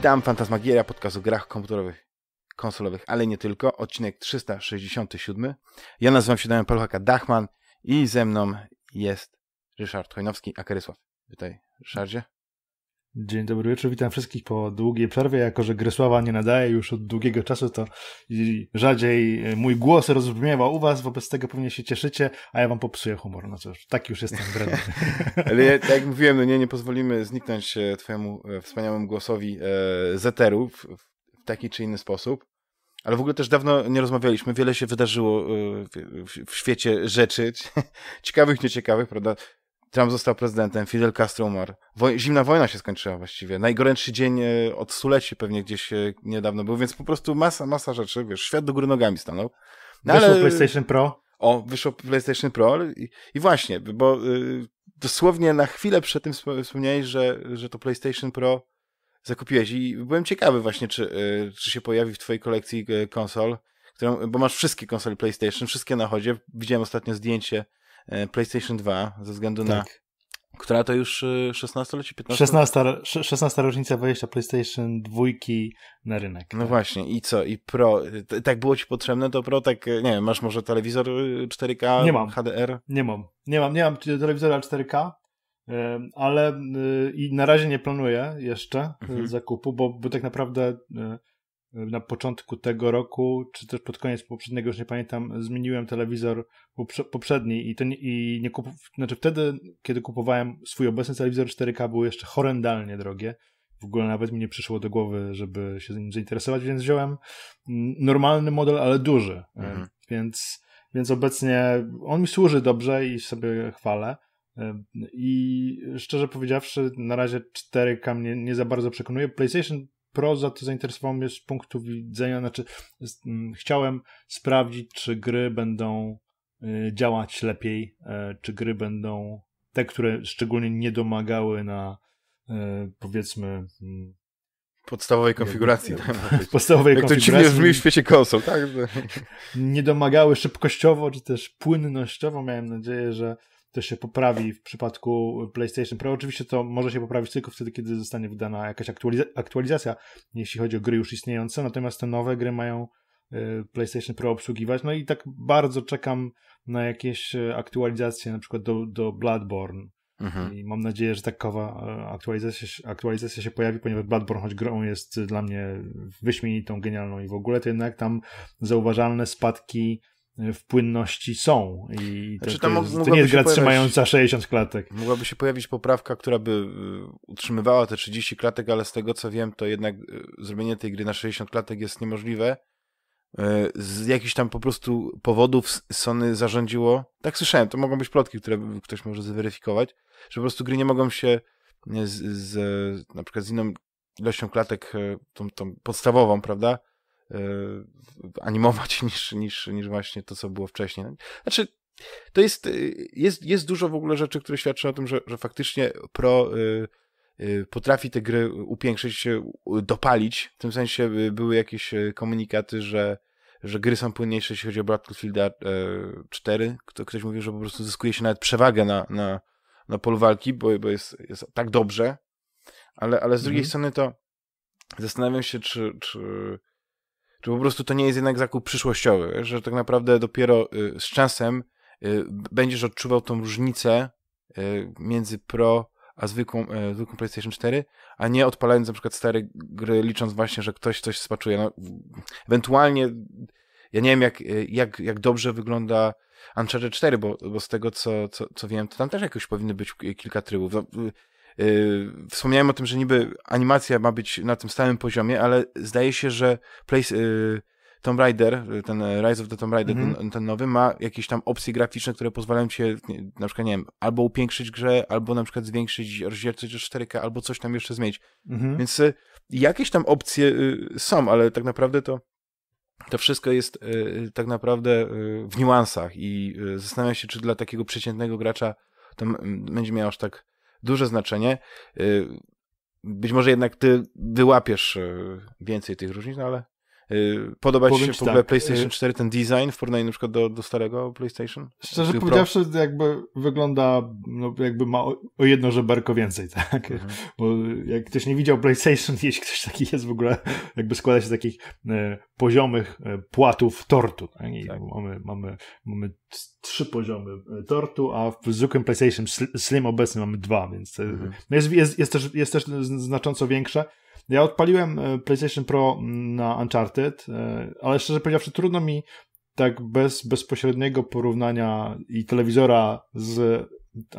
Witam, Fantasmagieria, podcast o grach komputerowych, konsolowych, ale nie tylko. Odcinek 367. Ja nazywam się Damian Polchaka Dachman i ze mną jest Ryszard Chojnowski, a Karysław. Witaj, Ryszardzie. Dzień dobry wieczór, witam wszystkich po długiej przerwie. Jako, że Grysława nie nadaje już od długiego czasu, to rzadziej e, mój głos rozbrzmiewa u was, wobec tego pewnie się cieszycie, a ja wam popsuję humor. No cóż, tak już jestem wredny. Ale ja, tak jak mówiłem, no nie, nie pozwolimy zniknąć e, twojemu e, wspaniałemu głosowi e, zeteru w, w taki czy inny sposób. Ale w ogóle też dawno nie rozmawialiśmy, wiele się wydarzyło w, w, w świecie rzeczy, ciekawych, nieciekawych, prawda? Trump został prezydentem, Fidel Castro umarł. Woj Zimna wojna się skończyła właściwie. Najgorętszy dzień e, od stuleci pewnie gdzieś e, niedawno był, więc po prostu masa, masa rzeczy, wiesz, świat do góry nogami stanął. No, wyszło PlayStation Pro. O, wyszło PlayStation Pro i, i właśnie, bo y, dosłownie na chwilę przed tym wspomniałeś, że, że to PlayStation Pro zakupiłeś i byłem ciekawy właśnie, czy, y, czy się pojawi w twojej kolekcji konsol, którą, bo masz wszystkie konsole PlayStation, wszystkie na chodzie. Widziałem ostatnio zdjęcie E, PlayStation 2 ze względu tak. na która to już 16 lecie 15? 16, 16 różnica wejścia PlayStation 2 na rynek. No tak? właśnie, i co? I Pro, tak było ci potrzebne to Pro, tak, e, nie wiem, masz może telewizor 4K, y, nie mam. HDR? Nie mam, nie mam, nie mam telewizora 4K, e, ale y, i na razie nie planuję jeszcze mhm. zakupu, bo, bo tak naprawdę na początku tego roku, czy też pod koniec poprzedniego, już nie pamiętam, zmieniłem telewizor poprzedni i, to nie, i nie kup... znaczy wtedy, kiedy kupowałem swój obecny telewizor 4K, były jeszcze horrendalnie drogie. W ogóle nawet mi nie przyszło do głowy, żeby się nim zainteresować, więc wziąłem normalny model, ale duży. Mhm. E, więc, więc obecnie on mi służy dobrze i sobie chwalę. E, I szczerze powiedziawszy, na razie 4K mnie nie za bardzo przekonuje. PlayStation proza to zainteresowało mnie z punktu widzenia, znaczy mm, chciałem sprawdzić, czy gry będą y, działać lepiej, e, czy gry będą te, które szczególnie nie domagały na e, powiedzmy mm, podstawowej konfiguracji. Jak, podstawowej jak konfiguracji. to dziwnie brzmi w świecie konsol, tak? nie domagały szybkościowo, czy też płynnościowo. Miałem nadzieję, że to się poprawi w przypadku PlayStation Pro. Oczywiście to może się poprawić tylko wtedy, kiedy zostanie wydana jakaś aktualizacja, jeśli chodzi o gry już istniejące, natomiast te nowe gry mają y, PlayStation Pro obsługiwać. No i tak bardzo czekam na jakieś y, aktualizacje, na przykład do, do Bloodborne. Mhm. I mam nadzieję, że takowa y, aktualizacja, aktualizacja się pojawi, ponieważ Bloodborne, choć grą jest dla mnie wyśmienitą, genialną i w ogóle, to jednak tam zauważalne spadki w płynności są. I to, znaczy, to, to, to nie jest gra trzymająca 60 klatek. Mogłaby się pojawić poprawka, która by y, utrzymywała te 30 klatek, ale z tego co wiem, to jednak y, zrobienie tej gry na 60 klatek jest niemożliwe. Y, z jakichś tam po prostu powodów Sony zarządziło, tak słyszałem, to mogą być plotki, które ktoś może zweryfikować, że po prostu gry nie mogą się z, z na przykład z inną ilością klatek, tą, tą podstawową, prawda, animować niż, niż, niż właśnie to, co było wcześniej. Znaczy, to jest, y, jest, jest dużo w ogóle rzeczy, które świadczą o tym, że, że faktycznie pro y, y, potrafi te gry upiększyć, dopalić. W tym sensie były jakieś komunikaty, że, że gry są płynniejsze, jeśli chodzi o Battlefielda 4. E, ktoś mówił, że po prostu zyskuje się nawet przewagę na, na, na polu walki, bo, bo jest, jest tak dobrze. Ale, ale z drugiej mhm. strony to zastanawiam się, czy, czy czy po prostu to nie jest jednak zakup przyszłościowy, że tak naprawdę dopiero y, z czasem y, będziesz odczuwał tą różnicę y, między Pro a zwykłą, e, zwykłą PlayStation 4, a nie odpalając na przykład stare gry, licząc właśnie, że ktoś coś spaczuje. No, ewentualnie, ja nie wiem jak, e, jak, jak dobrze wygląda Uncharted 4, bo, bo z tego co, co, co wiem, to tam też jakoś powinny być kilka trybów. No, Y, wspomniałem o tym, że niby animacja ma być na tym stałym poziomie, ale zdaje się, że place, y, Tomb Raider, y, ten Rise of the Tomb Raider, mm -hmm. ten, ten, nowy, ma jakieś tam opcje graficzne, które pozwalają cię, na przykład, nie wiem, albo upiększyć grze, albo na przykład zwiększyć rozdzielczość do 4K, albo coś tam jeszcze zmienić. Mm -hmm. Więc y, jakieś tam opcje y, są, ale tak naprawdę to to wszystko jest y, tak naprawdę w niuansach i zastanawiam się, czy dla takiego przeciętnego gracza to będzie miało aż tak duże znaczenie. Y, być może jednak ty wyłapiesz y, więcej tych różnic, no ale Y, podoba Ci się w ogóle tak. PlayStation 4 y- ten design w porównaniu na przykład do, do starego PlayStation? Szczerze Tych powiedziawszy, jakby wygląda, no jakby ma o, o jedno żeberko więcej, tak? Mhm. Bo jak ktoś nie widział PlayStation, jeśli ktoś taki jest w ogóle, jakby składa się z takich e, poziomych e, płatów tortu. Tak? tak? Mamy, mamy, mamy trzy poziomy e, tortu, a w zwykłym PlayStation Slim obecnie mamy dwa, więc e, mhm. No jest, jest, jest, też, jest też znacząco większe. Ja odpaliłem e, PlayStation Pro mm, na Uncharted, e, ale szczerze powiedziawszy, trudno mi tak bez bezpośredniego porównania i telewizora z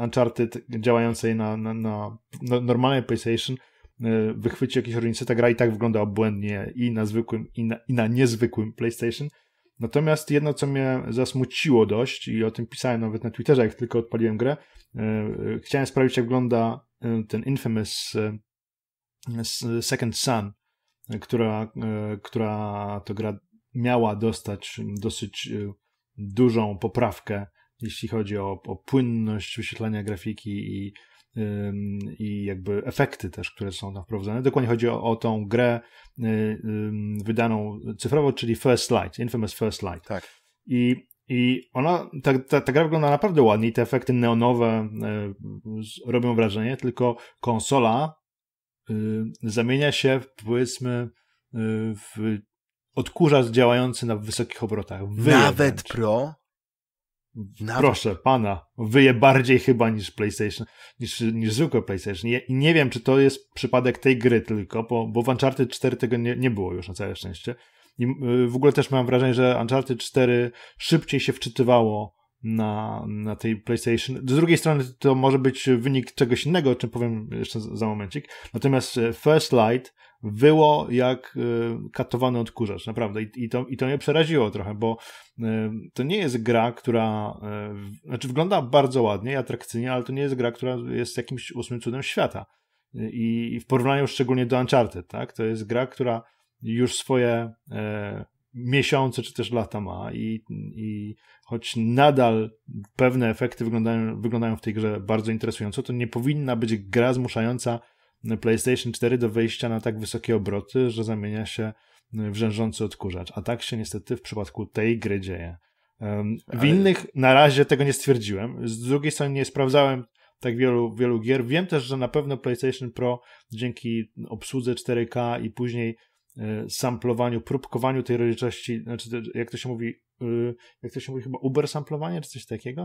Uncharted działającej na, na, na, normalnej PlayStation e, wychwycić jakieś różnice. Ta gra i tak wygląda obłędnie i na zwykłym, i na, i na niezwykłym PlayStation. Natomiast jedno, co mnie zasmuciło dość, i o tym pisałem nawet na Twitterze, jak tylko odpaliłem grę, chciałem sprawdzić, jak wygląda ten Infamous Second Sun, która, e, która to gra miała dostać dosyć e, dużą poprawkę, jeśli chodzi o, o płynność wyświetlania grafiki i, e, i jakby efekty też, które są tam wprowadzane. Dokładnie chodzi o, o tą grę wydaną cyfrowo, czyli First Light, Infamous First Light. Tak. I, i ona, ta, ta, ta gra wygląda naprawdę ładnie i te efekty neonowe robią wrażenie, tylko konsola Y, zamienia się, powiedzmy, y, w odkurzacz działający na wysokich obrotach. Wyje Nawet wręcz. pro? Nawet. Proszę pana, wyje bardziej chyba niż PlayStation, niż, niż zwykłe PlayStation. I nie wiem, czy to jest przypadek tej gry tylko, bo, bo w Uncharted 4 tego nie, nie było już na całe szczęście. I y, w ogóle też mam wrażenie, że Uncharted 4 szybciej się wczytywało na, na tej PlayStation. Z drugiej strony to może być wynik czegoś innego, o czym powiem jeszcze za momencik. Natomiast e, First Light wyło jak e, katowany odkurzacz, naprawdę. I, i, to, I to mnie przeraziło trochę, bo e, to nie jest gra, która znaczy wygląda bardzo ładnie i atrakcyjnie, ale to nie jest gra, która jest jakimś ósmym cudem świata. I, i w porównaniu szczególnie do Uncharted, tak? To jest gra, która już swoje e, miesiące czy też lata ma i, i choć nadal pewne efekty wyglądają, wyglądają w tej grze bardzo interesująco, to nie powinna być gra zmuszająca PlayStation 4 do wejścia na tak wysokie obroty, że zamienia się w rzężący odkurzacz. A tak się niestety w przypadku tej gry dzieje. W innych na razie tego nie stwierdziłem. Z drugiej strony nie sprawdzałem tak wielu, wielu gier. Wiem też, że na pewno PlayStation Pro dzięki obsłudze 4K i później E, samplowaniu, próbkowaniu tej rozdzielczości, znaczy jak to się mówi, e, jak to się mówi chyba uber samplowanie czy coś takiego.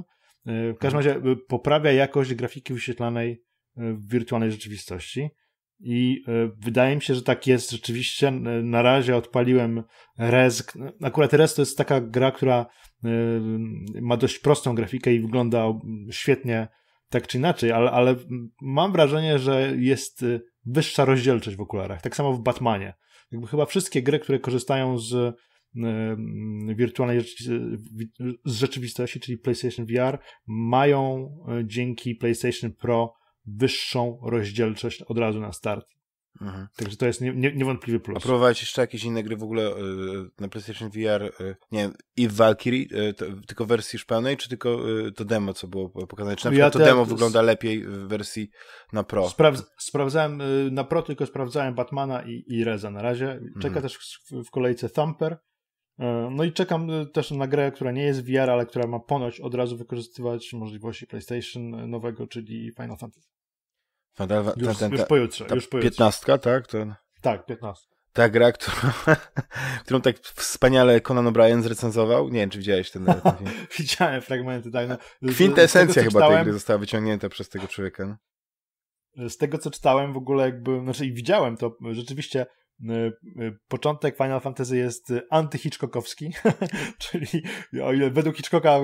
E, w każdym tak. razie poprawia jakość grafiki wyświetlanej w wirtualnej rzeczywistości. I wydaje mi się, że tak jest rzeczywiście. Na razie odpaliłem res, Akurat res to jest taka gra, która ma dość prostą grafikę i wygląda świetnie tak czy inaczej, ale, ale mam wrażenie, że jest wyższa rozdzielczość w okularach. Tak samo w Batmanie jakby chyba wszystkie gry, które korzystają z e, mm, wirtualnej z rzeczywistości, czyli PlayStation VR, mają e, dzięki PlayStation Pro wyższą rozdzielczość od razu na start. Mhm. Także to jest nie, nie, niewątpliwy plus. A próbowałeś jeszcze jakieś inne gry w ogóle e, na PlayStation VR, e, nie i w Valkyrie, e, to, tylko w wersji już pełnej, czy tylko to demo, co było pokazane? Czy na przykład ja to demo wygląda lepiej w wersji na Pro? Spraw sprawdzałem na Pro, tylko sprawdzałem Batmana i, i Reza na razie. Czeka mhm. też w, w kolejce Thumper. No i czekam też na grę, która nie jest VR, ale która ma ponoć od razu wykorzystywać możliwości PlayStation nowego, czyli Final Fantasy. Ten, ten, ten, już, już pojutrze. Ta już pojutrze. tak? Ten... Tak, 15. Ta gra, którą, którą tak wspaniale Conan O'Brien zrecenzował. Nie wiem, czy widziałeś ten, ten Widziałem fragmenty, tak. No. Kwintesencja chyba czytałem... tej gry została wyciągnięta przez tego człowieka. No. Z tego, co czytałem w ogóle, jakby, znaczy i widziałem to, rzeczywiście Y, y, początek Final Fantasy jest antyhitchcockowski, czyli o ile według Hitchcocka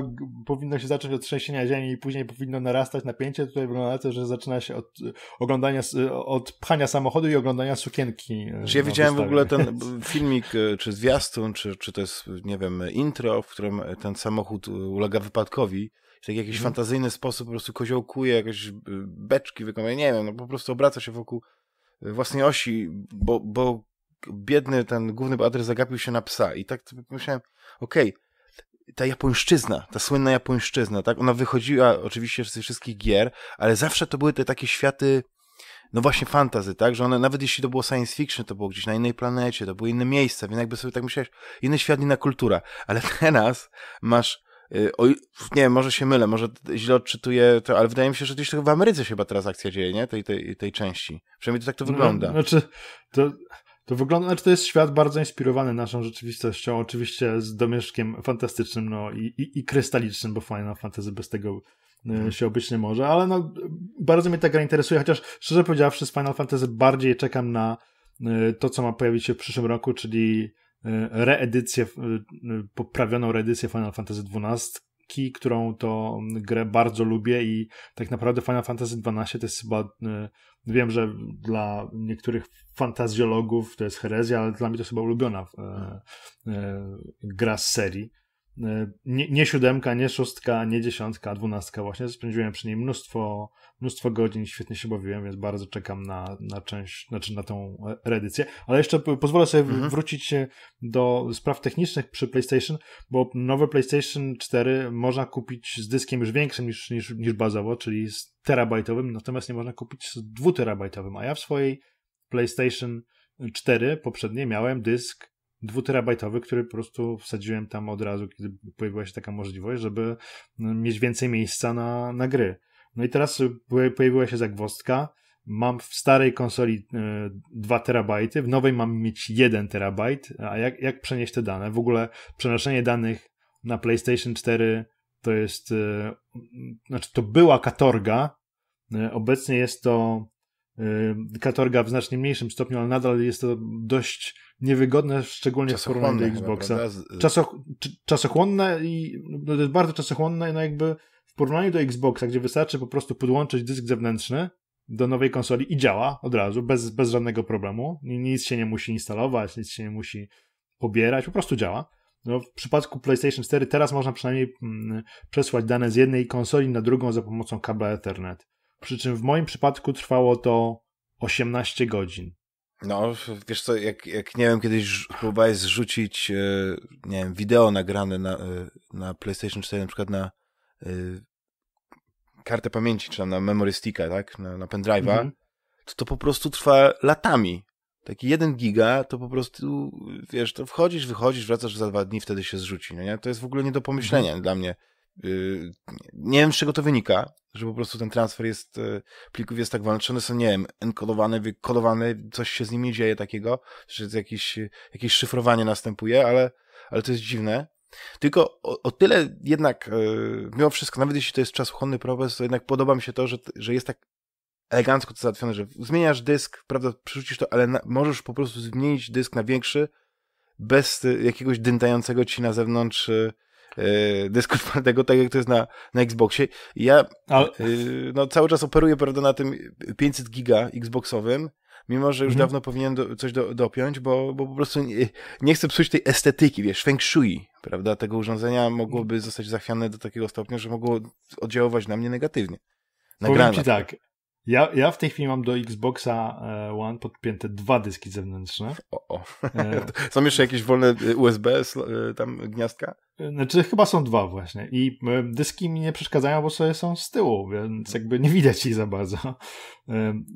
powinno się zacząć od trzęsienia ziemi i później powinno narastać napięcie, tutaj wygląda na to, że zaczyna się od oglądania, od pchania samochodu i oglądania sukienki. Y, czy ja widziałem wystawie. w ogóle ten filmik, czy zwiastun, czy, czy to jest, nie wiem, intro, w którym ten samochód ulega wypadkowi w taki jakiś hmm. fantazyjny sposób po prostu koziołkuje, jakieś beczki wykonuje, nie wiem, no po prostu obraca się wokół własnej osi, bo, bo biedny ten główny bohater zagapił się na psa i tak myślałem, pomyślałem, okej, okay, ta japońszczyzna, ta słynna japońszczyzna, tak? Ona wychodziła oczywiście z tych wszystkich gier, ale zawsze to były te takie światy, no właśnie fantazy, tak? Że one, nawet jeśli to było science fiction, to było gdzieś na innej planecie, to były inne miejsca, więc jakby sobie tak myślałeś, inny świat, inna kultura. Ale teraz masz Y, o, nie może się mylę, może źle odczytuję to, ale wydaje mi się, że gdzieś w Ameryce się chyba teraz akcja dzieje, nie? Tej, tej, tej części. Przynajmniej to tak to no, wygląda. No, znaczy, to, to wygląda, znaczy to jest świat bardzo inspirowany naszą rzeczywistością, oczywiście z domieszkiem fantastycznym, no i, i, i krystalicznym, bo Final Fantasy bez tego y, mhm. się obyć nie może, ale no, bardzo mnie ta gra interesuje, chociaż szczerze powiedziawszy z Final Fantasy bardziej czekam na y, to, co ma pojawić się w przyszłym roku, czyli E, reedycję, e, e, poprawioną reedycję Final Fantasy XII, którą to grę bardzo lubię i tak naprawdę Final Fantasy XII to jest chyba, wiem, że dla niektórych fantazjologów to jest herezja, ale dla mnie to jest chyba ulubiona gra z serii E, nie, nie siódemka, nie szóstka, nie dziesiątka, a dwunastka właśnie. Spędziłem przy niej mnóstwo, mnóstwo godzin, świetnie się bawiłem, więc bardzo czekam na, na część, znaczy na tą reedycję. Ale jeszcze pozwolę sobie mhm. wrócić do spraw technicznych przy PlayStation, bo nowe PlayStation 4 można kupić z dyskiem już większym niż, niż, niż bazowo, czyli z terabajtowym, natomiast nie można kupić z dwuterabajtowym, a ja w swojej PlayStation 4 poprzedniej miałem dysk dwuterabajtowy, który po prostu wsadziłem tam od razu, kiedy pojawiła się taka możliwość, żeby no, mieć więcej miejsca na, na gry. No i teraz pojawiła się zagwostka. Mam w starej konsoli 2 e, terabajty, w nowej mam mieć 1 terabajt. A jak, jak przenieść te dane? W ogóle przenoszenie danych na PlayStation 4 to jest, e, znaczy to była katorga. E, obecnie jest to Y, katorga w znacznie mniejszym stopniu, ale nadal jest to dość niewygodne, szczególnie w porównaniu do Xboxa. czasochłonne i no to jest bardzo czasochłonne, no jakby w porównaniu do Xboxa, gdzie wystarczy po prostu podłączyć dysk zewnętrzny do nowej konsoli i działa od razu, bez, bez żadnego problemu. Nic się nie musi instalować, nic się nie musi pobierać, po prostu działa. No, w przypadku PlayStation 4 teraz można przynajmniej mm, przesłać dane z jednej konsoli na drugą za pomocą kabla Ethernet. Przy czym w moim przypadku trwało to 18 godzin. No, wiesz co, jak, jak nie wiem, kiedyś próbowałeś zrzucić, e, nie wiem, wideo nagrane na, e, na PlayStation 4, na przykład na e, kartę pamięci, czy tam na memory sticka, tak, na, na pendrive'a, mhm. to to po prostu trwa latami. Taki jeden giga, to po prostu, wiesz, to wchodzisz, wychodzisz, wracasz za dwa dni, wtedy się zrzuci, no nie? To jest w ogóle nie do pomyślenia mhm. dla mnie, Yy, nie wiem, z czego to wynika, że po prostu ten transfer jest, e, plików jest tak walczony, są, nie wiem, enkodowane, wykodowane, coś się z nimi dzieje takiego, że jakieś, jakieś szyfrowanie następuje, ale, ale to jest dziwne. Tylko o, o tyle jednak, e, mimo wszystko, nawet jeśli to jest czasochłonny proces, to jednak podoba mi się to, że, że jest tak elegancko to załatwione, że zmieniasz dysk, prawda, przerzucisz to, ale na, możesz po prostu zmienić dysk na większy, bez e, jakiegoś dyntającego ci na zewnątrz E, dysku twardego, tak jak to jest na, na Xboxie. ja Ale... no, cały czas operuję prawda, na tym 500 giga Xboxowym, mimo że już mhm. dawno powinienem do, coś do, dopiąć, bo, bo po prostu nie, nie, chcę psuć tej estetyki, wiesz, feng shui, prawda, tego urządzenia mogłoby zostać zachwiane do takiego stopnia, że mogło oddziaływać na mnie negatywnie. Nagrana. Powiem ci tak, ja, ja w tej chwili mam do Xboxa e, One podpięte dwa dyski zewnętrzne. O, o. E, są jeszcze jakieś wolne e, USB tam gniazdka? Znaczy chyba są dwa właśnie i dyski mi nie przeszkadzają, bo sobie są z tyłu, więc jakby nie widać ich za bardzo.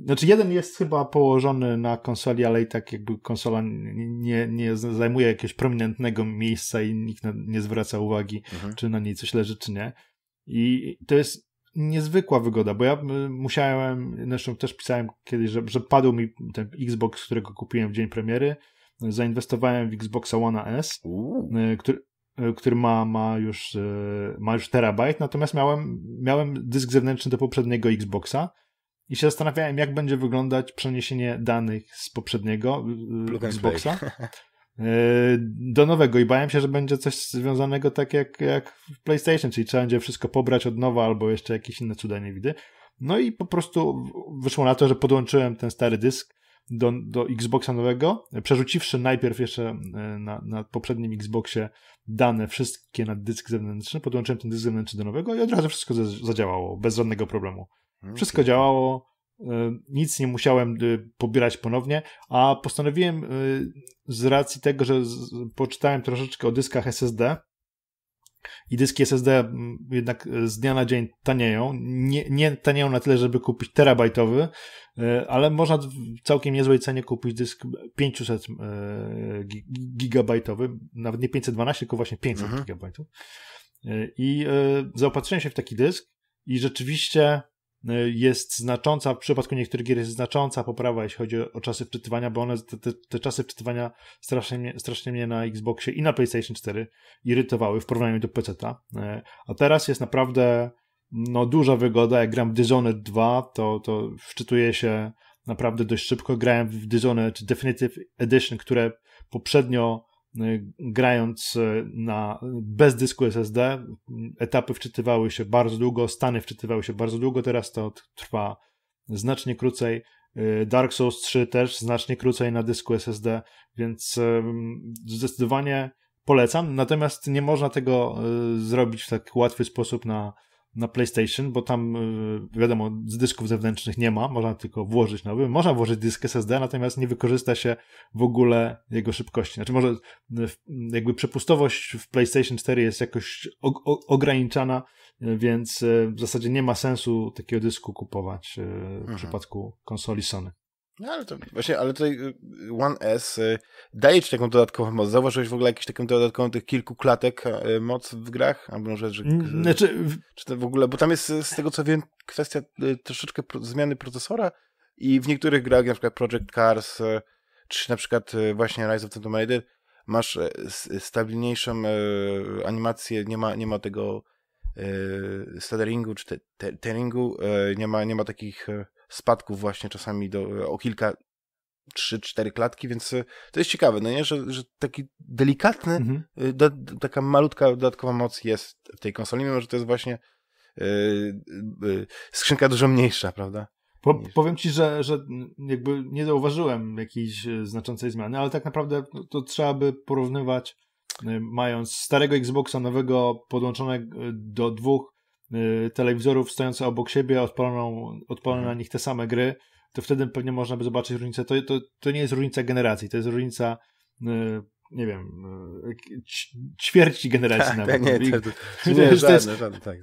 Znaczy jeden jest chyba położony na konsoli, ale i tak jakby konsola nie, nie zajmuje jakiegoś prominentnego miejsca i nikt nie zwraca uwagi, mhm. czy na niej coś leży, czy nie. I to jest niezwykła wygoda, bo ja y, musiałem, zresztą też pisałem kiedyś, że, że padł mi ten Xbox, którego kupiłem w dzień premiery, zainwestowałem w Xboxa One S, y, który, y, który ma, ma, już, ma już terabajt, natomiast miałem, miałem dysk zewnętrzny do poprzedniego Xboxa i się zastanawiałem, jak będzie wyglądać przeniesienie danych z poprzedniego Xboxa. Play. Yy, do nowego i bałem się, że będzie coś związanego tak jak, jak w PlayStation, czyli trzeba będzie wszystko pobrać od nowa albo jeszcze jakieś inne cuda nie widzę. No i po prostu wyszło na to, że podłączyłem ten stary dysk do, do Xboxa nowego, przerzuciwszy najpierw jeszcze e, na, na poprzednim Xboxie dane wszystkie na dysk zewnętrzny, podłączyłem ten dysk zewnętrzny do nowego i od razu wszystko zadziałało, bez żadnego problemu. Mm, wszystko okay. działało, E, nic nie musiałem y, pobierać ponownie, a postanowiłem y, z racji tego, że poczytałem troszeczkę o dyskach SSD i dyski SSD mm, jednak y, z dnia na dzień tanieją. Nie, nie tanieją na tyle, żeby kupić terabajtowy, ale można w całkiem niezłej cenie kupić dysk 500 gigabajtowy, nawet nie 512, tylko właśnie 500 mhm. gigabajtów. I zaopatrzyłem się w taki dysk i rzeczywiście E, jest znacząca, w przypadku niektórych gier jest znacząca poprawa, jeśli chodzi o, o czasy wczytywania, bo one, te, te, czasy wczytywania strasznie mnie, strasznie mnie na Xboxie i na PlayStation 4 irytowały w porównaniu do pc e, A teraz jest naprawdę no, duża wygoda. Jak gram w Dishonored 2, to, to wczytuje się naprawdę dość szybko. Grałem w Dishonored Definitive Edition, które poprzednio Y, grając y, na, bez dysku SSD. Etapy wczytywały się bardzo długo, stany wczytywały się bardzo długo, teraz to trwa znacznie krócej. Y, Dark Souls 3 też znacznie krócej na dysku SSD, więc zdecydowanie polecam. Natomiast nie można tego zrobić w tak łatwy sposób na na PlayStation, bo tam y, wiadomo, z dysków zewnętrznych nie ma, można tylko włożyć nowy. Można włożyć dysk SSD, natomiast nie wykorzysta się w ogóle jego szybkości. Znaczy może y, jakby przepustowość w PlayStation 4 jest jakoś ograniczana, y, więc w zasadzie nie ma sensu takiego dysku kupować w mhm. przypadku konsoli Sony. No ale to właśnie, ale tutaj y, One S y, daje ci taką dodatkową moc. Zauważyłeś w ogóle jakieś taką dodatkową tych kilku klatek e, moc w grach? Albo może, że, mm, znaczy... czy to w ogóle, bo tam jest z tego co wiem kwestia y, troszeczkę zmiany procesora i w niektórych grach, na przykład Project Cars, e, czy na przykład e, właśnie Rise of the Tomb Raider, masz stabilniejszą animację, nie ma, nie ma tego stutteringu czy tetheringu, nie ma, nie ma takich spadków właśnie czasami do, o kilka, trzy, cztery klatki, więc y, to jest ciekawe, no nie, że, że taki delikatny, mhm. do, y, do, taka malutka dodatkowa moc jest w tej konsoli, mimo że to jest właśnie yy, yy, skrzynka dużo mniejsza, prawda? Po, powiem ci, że, że jakby nie zauważyłem jakiejś y, znaczącej zmiany, ale tak naprawdę to trzeba by porównywać mając starego Xboxa nowego podłączonego do dwóch Y, telewizorów stojące obok siebie, odpaloną, odpalone mhm. na nich te same gry, to wtedy pewnie można by zobaczyć różnicę. To, to, to nie jest różnica generacji, to jest różnica, y, nie wiem, y, ćwierci generacji tak, nawet. Nie, to, to, to, to jest tak, tak.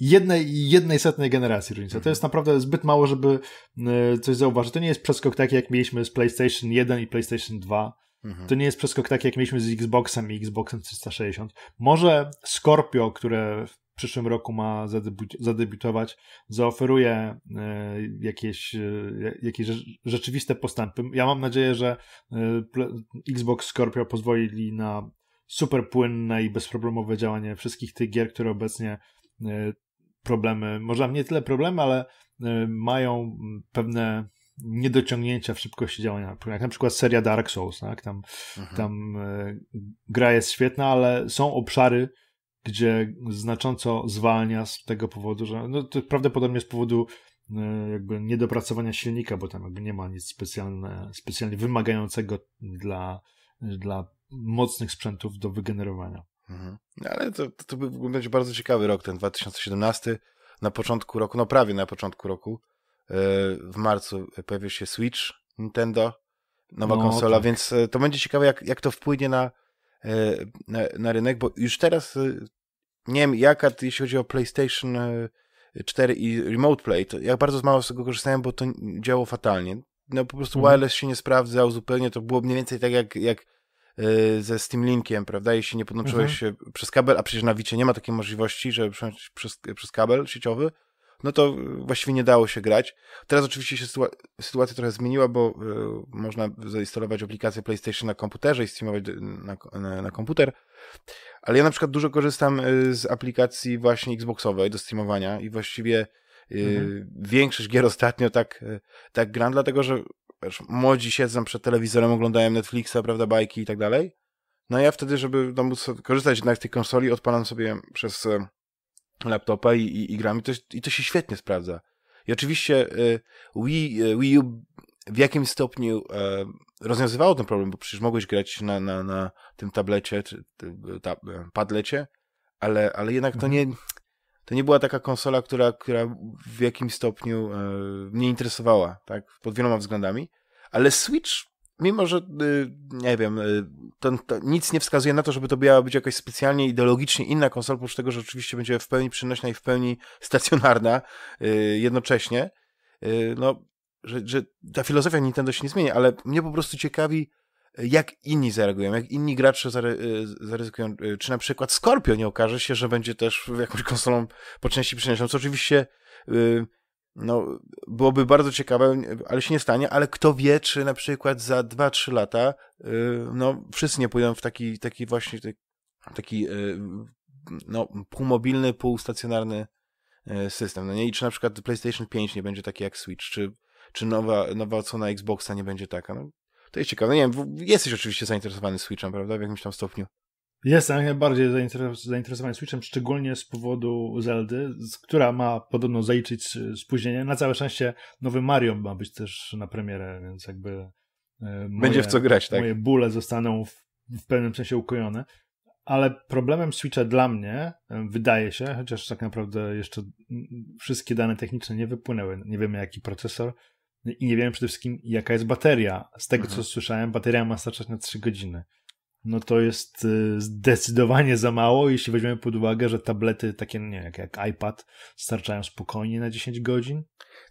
Jednej, jednej setnej generacji różnica. To mhm. jest naprawdę zbyt mało, żeby coś zauważyć. To nie jest przeskok taki, jak mieliśmy z PlayStation 1 i PlayStation 2. Mhm. To nie jest przeskok taki, jak mieliśmy z Xboxem i Xboxem 360. Może Scorpio, które w przyszłym roku ma zadebiutować, zaoferuje e, jakieś, e, jakieś rzeczywiste postępy. Ja mam nadzieję, że e, Xbox Scorpio pozwoli na super płynne i bezproblemowe działanie wszystkich tych gier, które obecnie problemy, może nie tyle problemy, ale mają pewne niedociągnięcia w szybkości działania. Jak na przykład seria Dark Souls, tak? tam, mhm. tam gra jest świetna, ale są obszary, gdzie znacząco zwalnia z tego powodu, że no, to prawdopodobnie z powodu e, jakby niedopracowania silnika, bo tam jakby nie ma nic specjalne, specjalnie wymagającego dla, dla mocnych sprzętów do wygenerowania. Mhm. No, ale to, to, był będzie bardzo ciekawy rok, ten 2017. Na początku roku, no prawie na początku roku, e, w marcu pojawił się Switch Nintendo, nowa no, konsola, tak. więc e, to będzie ciekawe, jak, jak to wpłynie na E, na, na rynek, bo już teraz e, nie wiem jaka, jeśli chodzi o PlayStation 4 e, i Remote Play, to ja bardzo mało z tego korzystałem, bo to działało fatalnie. No po prostu mhm. wireless się nie sprawdzał zupełnie, to było mniej więcej tak jak, jak ze Steam Linkiem, prawda? Jeśli nie podłączyłeś mhm. przez kabel, a przecież na Wicie nie ma takiej możliwości, żeby przełączyć przez, przez kabel sieciowy, no to y, właściwie nie dało się grać. Teraz oczywiście się sytuacja, sytuacja trochę zmieniła, bo y, można zainstalować aplikację PlayStation na komputerze i streamować y, na, na, na, komputer, ale ja na przykład dużo korzystam y, z aplikacji właśnie Xboxowej do streamowania i właściwie y, mhm. większość gier ostatnio tak, tak gram, dlatego że wiesz, młodzi siedzą przed telewizorem, oglądają Netflixa, prawda, bajki i tak dalej. No ja wtedy, żeby no, móc korzystać jednak z tej konsoli, odpalam sobie przez laptopa i, i, i gram i to, i to się świetnie sprawdza. I oczywiście y, Wii, y, Wii U w jakim stopniu y, rozwiązywało ten problem, bo przecież mogłeś grać na, na, na tym tablecie, czy ta, e, padlecie, ale, ale jednak to nie, mhm. to nie była taka konsola, która, która w jakim stopniu e, mnie interesowała, tak, pod wieloma względami, ale Switch mimo że, y, nie wiem, y, to, nic nie wskazuje na to, żeby to miała być jakoś specjalnie ideologicznie inna konsola, oprócz tego, że oczywiście będzie w pełni przenośna i w pełni stacjonarna y, jednocześnie, no, że, że ta filozofia Nintendo się nie zmieni, ale mnie po prostu ciekawi, jak inni zareagują, jak inni gracze zary, zaryzykują. Czy na przykład Scorpio nie okaże się, że będzie też jakąś konsolą po części przenośną, co oczywiście no, byłoby bardzo ciekawe, ale się nie stanie, ale kto wie, czy na przykład za 2-3 lata, y, no, wszyscy nie pójdą w taki, taki właśnie, tak, taki, y, no, półmobilny, półstacjonarny y, system, no nie? I czy na przykład PlayStation 5 nie będzie taki jak Switch, czy, czy nowa, nowa odsłona Xboxa nie będzie taka, no. To jest ciekawe. No nie wiem, jesteś oczywiście zainteresowany Switchem, prawda, w jakimś tam stopniu. Jestem jak najbardziej zainteresowany Switchem, szczególnie z powodu Zeldy, która ma podobno zaliczyć spóźnienie. Na całe szczęście nowy Mario ma być też na premierę, więc jakby e, moje, Będzie w co grać, tak? Moje bóle zostaną w, w pewnym sensie ukojone. Ale problemem Switcha dla mnie, e, wydaje się, chociaż tak naprawdę jeszcze wszystkie dane techniczne nie wypłynęły, nie wiemy jaki procesor i nie wiemy przede wszystkim jaka jest bateria. Z tego mhm. co słyszałem, bateria ma starczać na 3 godziny no to jest y, zdecydowanie za mało, jeśli weźmiemy pod uwagę, że tablety takie, nie jak, jak iPad starczają spokojnie na 10 godzin.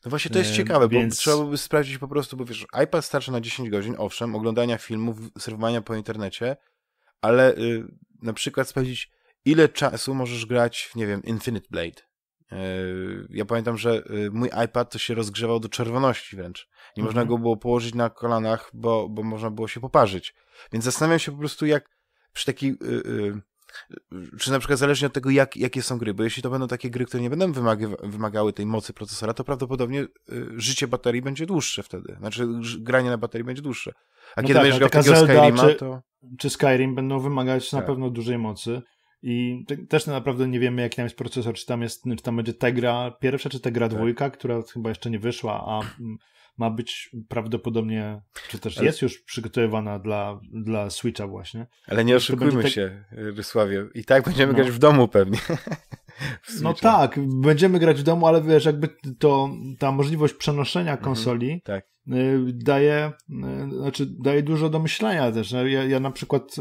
No właśnie to jest e, ciekawe, więc... bo trzeba by sprawdzić po prostu, bo wiesz, iPad starczy na 10 godzin, owszem, oglądania filmów, serwowania po internecie, ale y, na przykład sprawdzić, ile czasu możesz grać, nie wiem, Infinite Blade. E, ja pamiętam, że y, mój iPad to się rozgrzewał do czerwoności wręcz. Nie można mhm. go było położyć na kolanach, bo, bo można było się poparzyć. Więc zastanawiam się po prostu, jak przy takiej. Yy, yy, czy na przykład zależnie od tego, jak, jakie są gry, bo jeśli to będą takie gry, które nie będą wymaga wymagały tej mocy procesora, to prawdopodobnie yy, życie baterii będzie dłuższe wtedy. Znaczy, granie na baterii będzie dłuższe. A no kiedy tak, będziesz grał takiego Zelda, Skyrima, czy, to... Czy Skyrim będą wymagać tak. na pewno dużej mocy i też naprawdę nie wiemy, jaki tam jest procesor, czy tam, jest, czy tam będzie Tegra pierwsza, czy Tegra tak. dwójka, która chyba jeszcze nie wyszła, a mm, ma być prawdopodobnie, czy też jest już przygotowywana dla, dla Switcha właśnie. Ale nie oszukujmy tak... się, Rysławie, i tak będziemy no. grać w domu pewnie. W no tak, będziemy grać w domu, ale wiesz, jakby to ta możliwość przenoszenia mhm, konsoli mhm, tak. Y, daje, y, znaczy daje dużo do myślenia też. Ja, ja na przykład,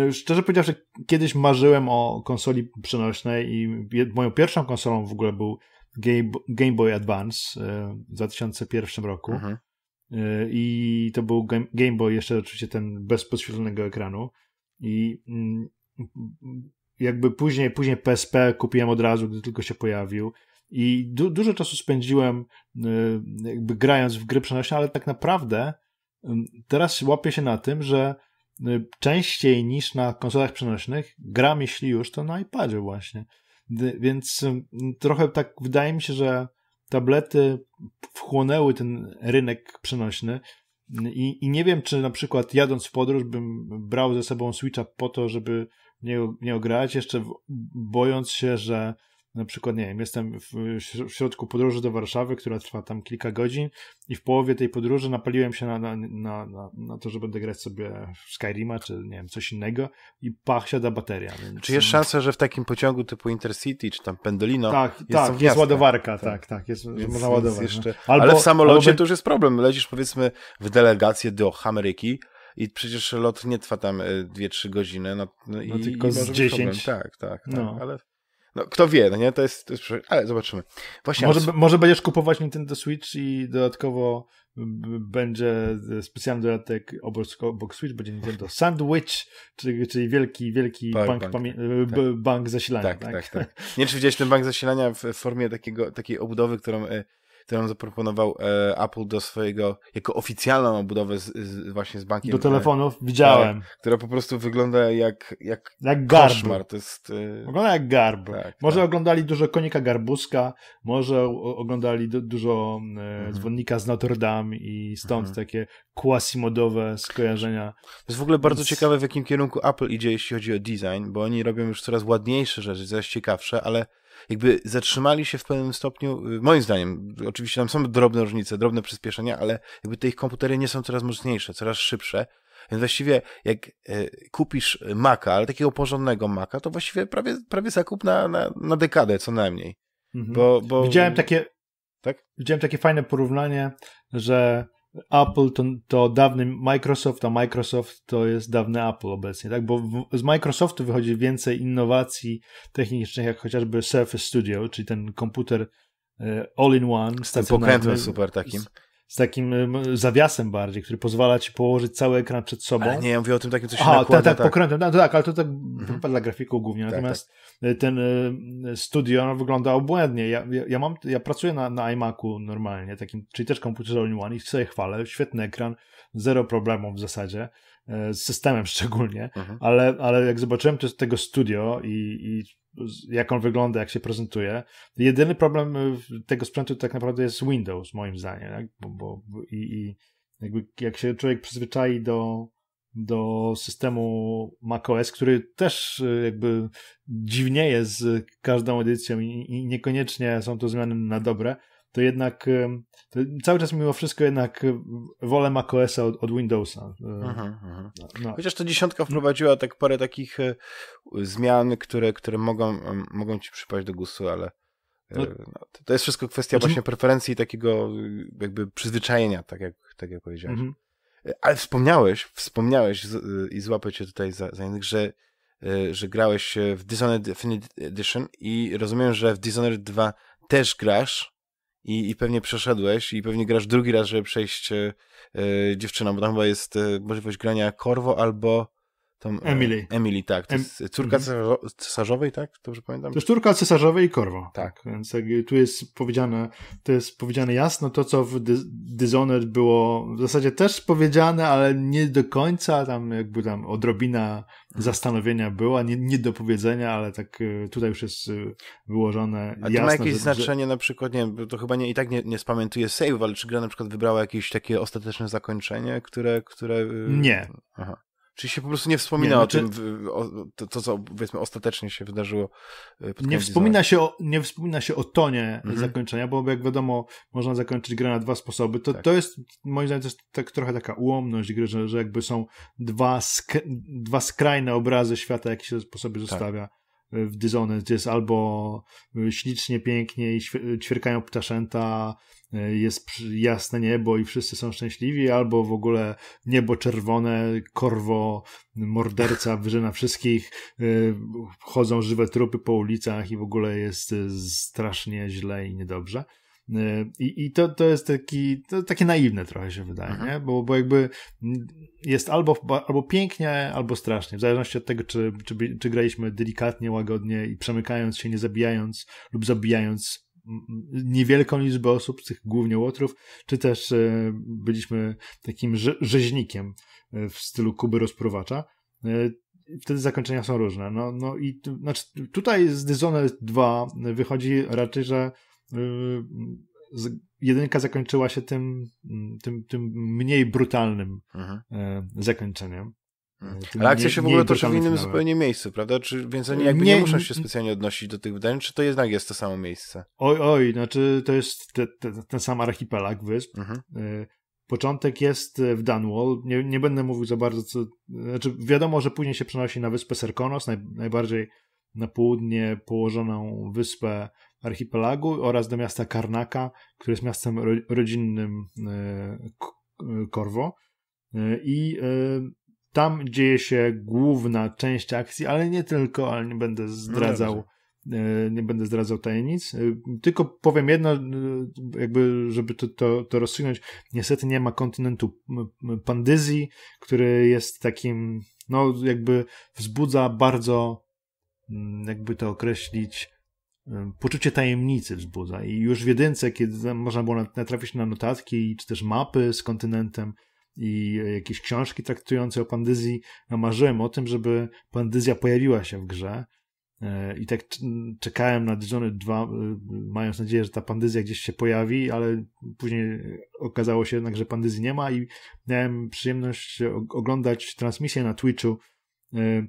y, szczerze powiedziawszy, kiedyś marzyłem o konsoli przenośnej i moją pierwszą konsolą w ogóle był Game, Game Boy Advance e, w 2001 roku. Mhm. E, I to był Game Boy, jeszcze oczywiście ten bez podświetlonego ekranu. I mm, jakby później, później PSP kupiłem od razu, gdy tylko się pojawił. I du dużo czasu spędziłem e, jakby grając w gry przenośne, ale tak naprawdę mm, teraz łapię się na tym, że częściej niż na konsolach przenośnych gram, jeśli już, to na iPadzie właśnie. Więc mm, trochę tak wydaje mi się, że tablety wchłonęły ten rynek przenośny. I, I nie wiem, czy na przykład jadąc w podróż bym brał ze sobą Switcha po to, żeby nie, nie grać, jeszcze bojąc się, że na przykład, nie wiem, jestem w, w środku podróży do Warszawy, która trwa tam kilka godzin i w połowie tej podróży napaliłem się na, na, na, na to, że będę grać sobie w Skyrima, czy nie wiem, coś innego i pach, siada bateria. Więc... Czy jest no. szansa, że w takim pociągu typu Intercity, czy tam Pendolino Tak, jest, tak, jest ładowarka, tak, tak, tak jest, więc, można ładować. No. Jeszcze... No. Albo, Ale w samolocie albo... to już jest problem, lecisz powiedzmy w delegację do Ameryki, i przecież lot nie trwa tam 2-3 e, godziny. No, no, no i, tylko i z 10. Problem. Tak, tak. tak no. Ale no, kto wie, no nie? To jest, to jest ale zobaczymy. Właśnie, może, ale... może będziesz kupować Nintendo Switch i dodatkowo będzie e, specjalny dodatek obok Switch, będzie Nintendo Sandwich, czyli, czyli wielki, wielki bank, bank, tak. bank zasilania. Tak, tak, tak. tak. Nie czy widziałeś ten bank zasilania w formie takiego, takiej obudowy, którą e, którą zaproponował e, Apple do swojego, jako oficjalną obudowę z, z, właśnie z bankiem. Do e, telefonów, e, widziałem. Tak, która po prostu wygląda jak jak, jak garb. koszmar. To jest, e... Wygląda jak garb. Tak, może tak. oglądali dużo Konika Garbuska, może oglądali du dużo e, mhm. Dzwonnika z Notre Dame i stąd mhm. takie quasi-modowe skojarzenia. To jest w ogóle bardzo Więc... ciekawe, w jakim kierunku Apple idzie, jeśli chodzi o design, bo oni robią już coraz ładniejsze rzeczy, coraz ciekawsze, ale jakby zatrzymali się w pewnym stopniu, y, moim zdaniem, oczywiście tam są drobne różnice, drobne przyspieszenia, ale jakby te ich komputery nie są coraz mocniejsze, coraz szybsze, więc właściwie jak e, kupisz Maca, ale takiego porządnego Maca, to właściwie prawie, prawie zakup na, na, na dekadę co najmniej. Mhm. Bo, bo... Widziałem takie tak? Widziałem takie fajne porównanie, że Apple to, to dawny Microsoft, a Microsoft to jest dawny Apple obecnie, tak? Bo w, z Microsoftu wychodzi więcej innowacji technicznych, jak chociażby Surface Studio, czyli ten komputer e, all-in-one. Z tym pokrętłem super takim. Z, z, takim zawiasem bardziej, który pozwala ci położyć cały ekran przed sobą. Ale nie, ja mówię o tym takim, co się Aha, nakłada. Tak, tak, tak. pokrętłem, no, tak, ale to tak mhm. dla grafików głównie, tak, natomiast tak. Y, ten y, studio wyglądał wygląda obłędnie. Ja, ja, ja, mam, ja pracuję na, na iMacu normalnie, takim, czyli też komputerze all one i sobie chwalę, świetny ekran, zero problemów w zasadzie, y, z systemem szczególnie, mhm. ale, ale jak zobaczyłem to, tego studio i, i jak on wygląda, jak się prezentuje. Jedyny problem tego sprzętu tak naprawdę jest Windows, moim zdaniem, tak? bo, bo i, i jakby jak się człowiek przyzwyczai do, do systemu macOS, który też y, jakby dziwnieje z każdą edycją i niekoniecznie są to zmiany na dobre, to jednak y, to cały czas mimo wszystko jednak wolę macOSa od, od Windowsa. Aha, y, mhm, aha. Mhm. No. Chociaż to dziesiątka wprowadziła tak parę takich zmian, które, które mogą, mm, mogą ci przypaść do gustu, ale no. no to jest wszystko kwestia znaczy... właśnie preferencji i takiego jakby przyzwyczajenia, tak jak, tak jak powiedziałeś. Mhm. Ale wspomniałeś, wspomniałeś y, i złapę cię tutaj za, za innych, że, y, że grałeś w Dishonored Infinite Edition i rozumiem, że w Dishonored 2 też grasz i, i pewnie przeszedłeś i pewnie grasz drugi raz, żeby przejść y, dziewczyną, bo tam chyba jest możliwość grania korwo albo E, Emily. Emily, tak. To jest córka mhm. cesarzowej, tak? Dobrze pamiętam? To jest córka cesarzowej i korwa. Tak. tak. Więc tu jest powiedziane, to jest powiedziane jasno to, co w Dishonored było w zasadzie też powiedziane, ale nie do końca, tam jakby tam odrobina mhm. zastanowienia była, nie, nie do powiedzenia, ale tak e, tutaj już jest e, wyłożone A jasno. A to ma jakieś że, znaczenie że... na przykład, nie wiem, to chyba nie, i tak nie, nie spamiętuję save, ale czy gra na przykład wybrała jakieś takie ostateczne zakończenie, które... które... Nie. Aha. Czyli się po prostu nie wspomina nie, o znaczy- tym, o, to, to, co powiedzmy ostatecznie się wydarzyło. E, nie wspomina się, o, nie wspomina się o tonie mhm. zakończenia, bo jak wiadomo, można zakończyć grę na dwa sposoby. To, tak. to jest, moim zdaniem, to jest tak, trochę taka ułomność gry, że, że jakby są dwa, sk dwa skrajne obrazy świata, jakie się po sobie tak. zostawia e, w gdzie jest albo e, ślicznie, pięknie i ćwierkają ptaszęta, Y, jest jasne niebo i wszyscy są szczęśliwi, albo w ogóle niebo czerwone, korwo, morderca wyżyna wszystkich, y, chodzą żywe trupy po ulicach i w ogóle jest y, strasznie źle i niedobrze. I, i to, to jest taki, to takie naiwne trochę się wydaje, nie? Bo, bo jakby jest albo, albo pięknie, albo strasznie, w zależności od tego, czy, czy, czy graliśmy delikatnie, łagodnie i przemykając się, nie zabijając lub zabijając niewielką liczbę osób, tych głównie łotrów, czy też e, byliśmy takim rzeźnikiem e, w stylu Kuby rozprowacza, e, Wtedy zakończenia są różne. No, no i znaczy, tutaj z Dishonored 2 wychodzi raczej, że jedynka zakończyła się tym, tym, tym mniej brutalnym mhm. zakończeniem. Mm. No, Ale akcja się w ogóle toczy w innym zupełnie miejscu, prawda? Czy, więc oni e, jakby nie, nie muszą się specjalnie odnosić do tych wydań, czy to jednak jest to samo miejsce? Oj, oj, znaczy to jest te, te, ten sam archipelag wysp. Mhm. E, początek jest e, w Dunwall. Nie, nie będę mówił za bardzo, co. Znaczy, wiadomo, że później się przenosi na wyspę Serkonos, naj, najbardziej na południe położoną wyspę archipelagu oraz do miasta Karnaka, które jest miastem ro, rodzinnym Korwo. I tam dzieje się główna część akcji, ale nie tylko, ale nie będę no zdradzał. No nie będę zdradzał tajemnic. E, tylko powiem jedno, e, jakby, żeby to, to, to rozstrzygnąć. Niestety nie ma kontynentu Pandyzji, który jest takim, no jakby wzbudza bardzo, mm, jakby to określić, poczucie tajemnicy wzbudza. I już w jedynce, kiedy można było natrafić na notatki czy też mapy z kontynentem, i jakieś książki traktujące o pandyzji, ja no marzyłem o tym, żeby pandyzja pojawiła się w grze. E, I tak czekałem na Dishonored 2, e, mając nadzieję, że ta pandyzja gdzieś się pojawi, ale później okazało się jednak, że pandyzji nie ma i miałem przyjemność oglądać transmisję na Twitchu e,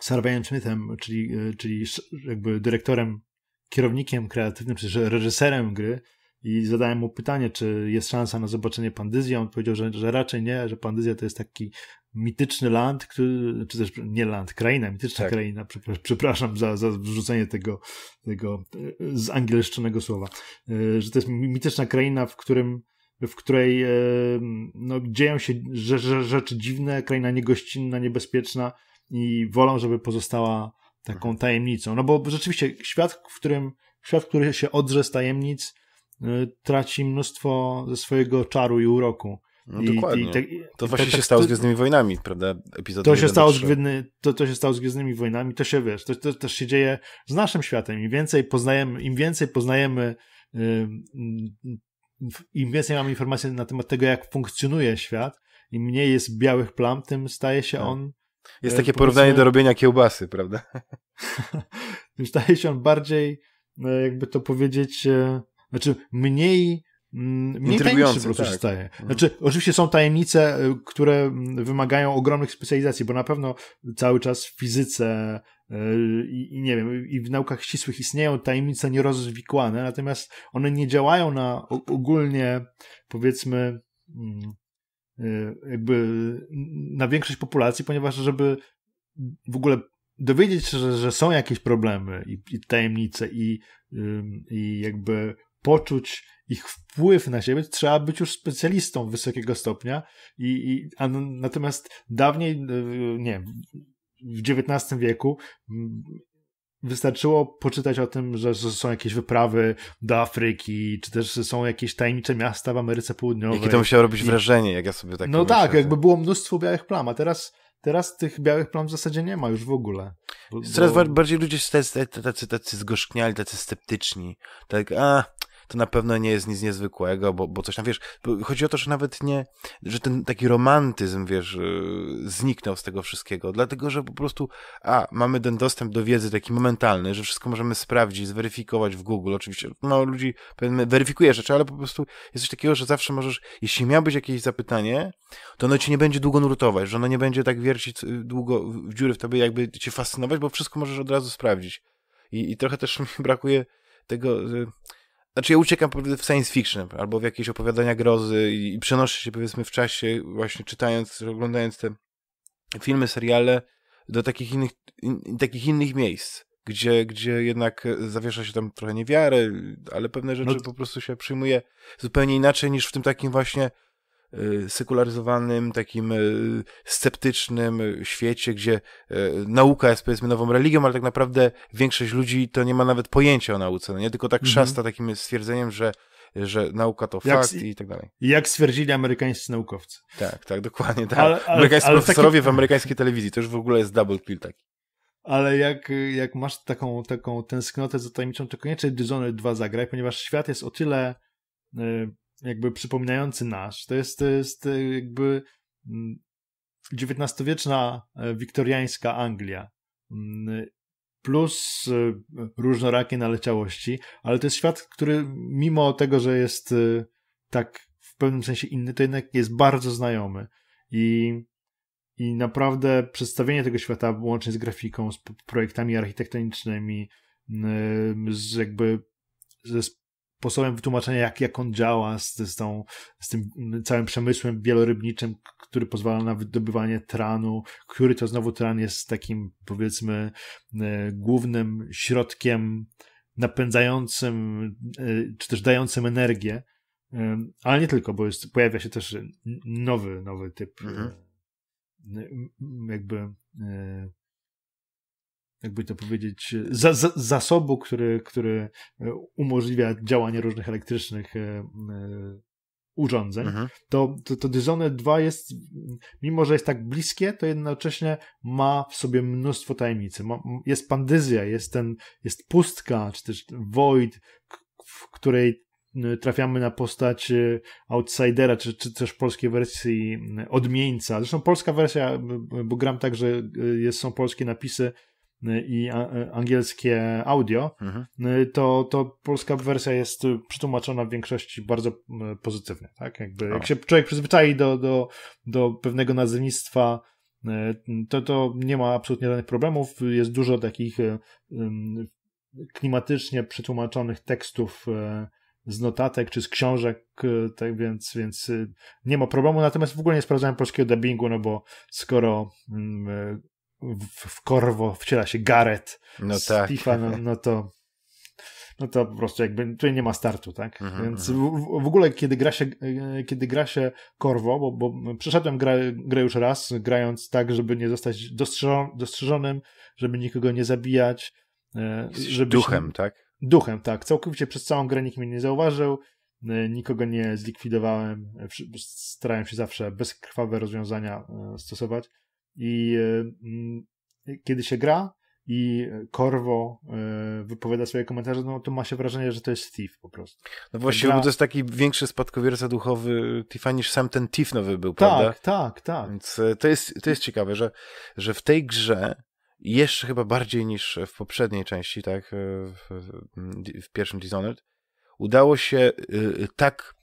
z Harveyem Smithem, czyli, czyli jakby dyrektorem, kierownikiem kreatywnym, czy reżyserem gry, i zadałem mu pytanie, czy jest szansa na zobaczenie Pandyzji. On powiedział, że, że raczej nie, że Pandyzja to jest taki mityczny land, który, czy też nie land, kraina, mityczna tak. kraina, przepraszam za, za wrzucenie tego, tego e, zangielszczonego słowa, e, że to jest mityczna kraina, w którym w której e, no, dzieją się rzeczy dziwne, kraina niegościnna, niebezpieczna i wolą, żeby pozostała taką mhm. tajemnicą. No bo rzeczywiście świat, w którym świat, który się odrze z tajemnic, Y, traci mnóstwo ze swojego czaru i uroku. No I, dokładnie. I te, to właśnie te, te, się stało z Gwiezdnymi Wojnami, prawda? Epizod to, się stało z Gwiezdny, to, to się stało z Gwiezdnymi Wojnami, to się wiesz, to, to, też się dzieje z naszym światem. Im więcej poznajemy, im więcej poznajemy y, y, im więcej mamy informacji na temat tego, jak funkcjonuje świat, im mniej jest białych plam, tym staje się tak. on. Jest e, takie porównanie do robienia kiełbasy, prawda? staje się on bardziej, e, jakby to powiedzieć, e, znaczy mniej mm, mniej tajemniczy po prostu tak. staje. Mhm. Znaczy, oczywiście są tajemnice, y, które mm, wymagają ogromnych specjalizacji, bo na pewno cały czas w fizyce y, i, i nie wiem, i w naukach ścisłych istnieją tajemnice nierozwikłane, natomiast one nie działają na ogólnie, powiedzmy, mm, y, jakby na większość populacji, ponieważ żeby w ogóle dowiedzieć się, że, że, są jakieś problemy i, i tajemnice i, i jakby poczuć ich wpływ na siebie, trzeba być już specjalistą wysokiego stopnia. I, i a natomiast dawniej, e, nie w XIX wieku wystarczyło poczytać o tym, że, są jakieś wyprawy do Afryki, czy też są jakieś tajemnicze miasta w Ameryce Południowej. Jakie to musiało robić wrażenie, jak ja sobie tak No myślę, tak, jakby było mnóstwo białych plam, a teraz, teraz tych białych plam w zasadzie nie ma już w ogóle. Bo, Coraz bardziej ludzie tacy, tacy, tacy zgorzkniali, tacy sceptyczni. Tak, a to na pewno nie jest nic niezwykłego, bo, bo coś tam, wiesz, chodzi o to, że nawet nie, że ten taki romantyzm, wiesz, y, zniknął z tego wszystkiego, dlatego, że po prostu, a, mamy ten dostęp do wiedzy taki momentalny, że wszystko możemy sprawdzić, zweryfikować w Google, oczywiście, no, ludzi, weryfikuje rzeczy, ale po prostu jest coś takiego, że zawsze możesz, jeśli miałbyś jakieś zapytanie, to ono ci nie będzie długo nurtować, że ono nie będzie tak wiercić y, długo w dziury w tobie, jakby cię fascynować, bo wszystko możesz od razu sprawdzić. I, i trochę też mi brakuje tego, znaczy ja uciekam w science fiction albo w jakieś opowiadania grozy i, przenoszę się powiedzmy w czasie właśnie czytając, oglądając te filmy, seriale do takich innych, in, takich innych miejsc, gdzie, gdzie jednak zawiesza się tam trochę niewiary, ale pewne rzeczy no, po prostu się przyjmuje zupełnie inaczej niż w tym takim właśnie Y, sekularyzowanym, takim y, sceptycznym świecie, gdzie y, nauka jest powiedzmy nową religią, ale tak naprawdę większość ludzi to nie ma nawet pojęcia o nauce, no nie? Tylko tak mhm. szasta takim stwierdzeniem, że że nauka to jak, fakt i tak dalej. Jak stwierdzili amerykańscy naukowcy. Tak, tak, dokładnie. Tak. Ale, ale, amerykańscy ale profesorowie taki... w amerykańskiej telewizji, to już w ogóle jest double kill taki. Ale jak, jak masz taką, taką tęsknotę za tajemniczą, to koniecznie Dishonored 2 zagraj, ponieważ świat jest o tyle jakby przypominający nasz. To jest, to jest e, jakby XIX-wieczna mm, e, wiktoriańska Anglia mm, plus e, różnorakie naleciałości, ale to jest świat, który mimo tego, że jest tak w pewnym sensie inny, to jednak jest bardzo znajomy i, i naprawdę przedstawienie tego świata łącznie z grafiką, z projektami architektonicznymi, mm, z jakby ze sposobem wytłumaczenia, jak, jak on działa z, z, tą, z tym całym przemysłem wielorybniczym, który pozwala na wydobywanie tranu, który to znowu tran jest takim, powiedzmy, e, głównym środkiem napędzającym, e, czy też dającym energię, e, ale nie tylko, bo jest, pojawia się też nowy, nowy typ mhm. jakby jakby to powiedzieć, za, za, zasobu, który, który e, umożliwia działanie różnych elektrycznych e, e, urządzeń, mhm. to, to, to Dishonored 2 jest, mimo że jest tak bliskie, to jednocześnie ma w sobie mnóstwo tajemnicy. Ma, jest pandyzja, jest ten, jest pustka, czy też void, w której trafiamy na postać outsidera, czy, czy też polskiej wersji odmieńca. Zresztą polska wersja, bo gram także, jest, są polskie napisy, Y, i y, angielskie audio, mhm. Y, to, to polska wersja jest przetłumaczona w większości bardzo pozytywnie. Tak? Jakby, jak się człowiek przyzwyczai do, do, do pewnego nazewnictwa, to, to nie ma absolutnie żadnych problemów. Jest dużo takich klimatycznie przetłumaczonych tekstów z notatek czy z książek, tak więc, więc nie ma problemu. Natomiast w ogóle nie sprawdzałem polskiego dubbingu, no bo skoro mm, w, korwo wciela się Gareth no z tak. FIFA, no, no, to no to po prostu jakby tutaj nie ma startu, tak? Mm -hmm. Więc w, w, ogóle kiedy gra się, e, kiedy gra się korwo, bo, bo przeszedłem grę, grę już raz, grając tak, żeby nie zostać dostrzeżonym, żeby nikogo nie zabijać. E, żeby duchem, się... tak? Duchem, tak. Całkowicie przez całą grę nikt mnie nie zauważył, e, nikogo nie zlikwidowałem, starałem się zawsze bezkrwawe rozwiązania stosować. I e, mm, kiedy się gra i Korwo e, wypowiada swoje komentarze, no to ma się wrażenie, że to jest Thief po prostu. No właśnie, gra... to jest taki większy spadkowierca duchowy Tiffa niż sam ten Thief nowy był, tak, prawda? Tak, tak, tak. Więc e, to jest, to jest ciekawe, że, że w tej grze jeszcze chyba bardziej niż w poprzedniej części, tak, w, w pierwszym Dishonored, udało się tak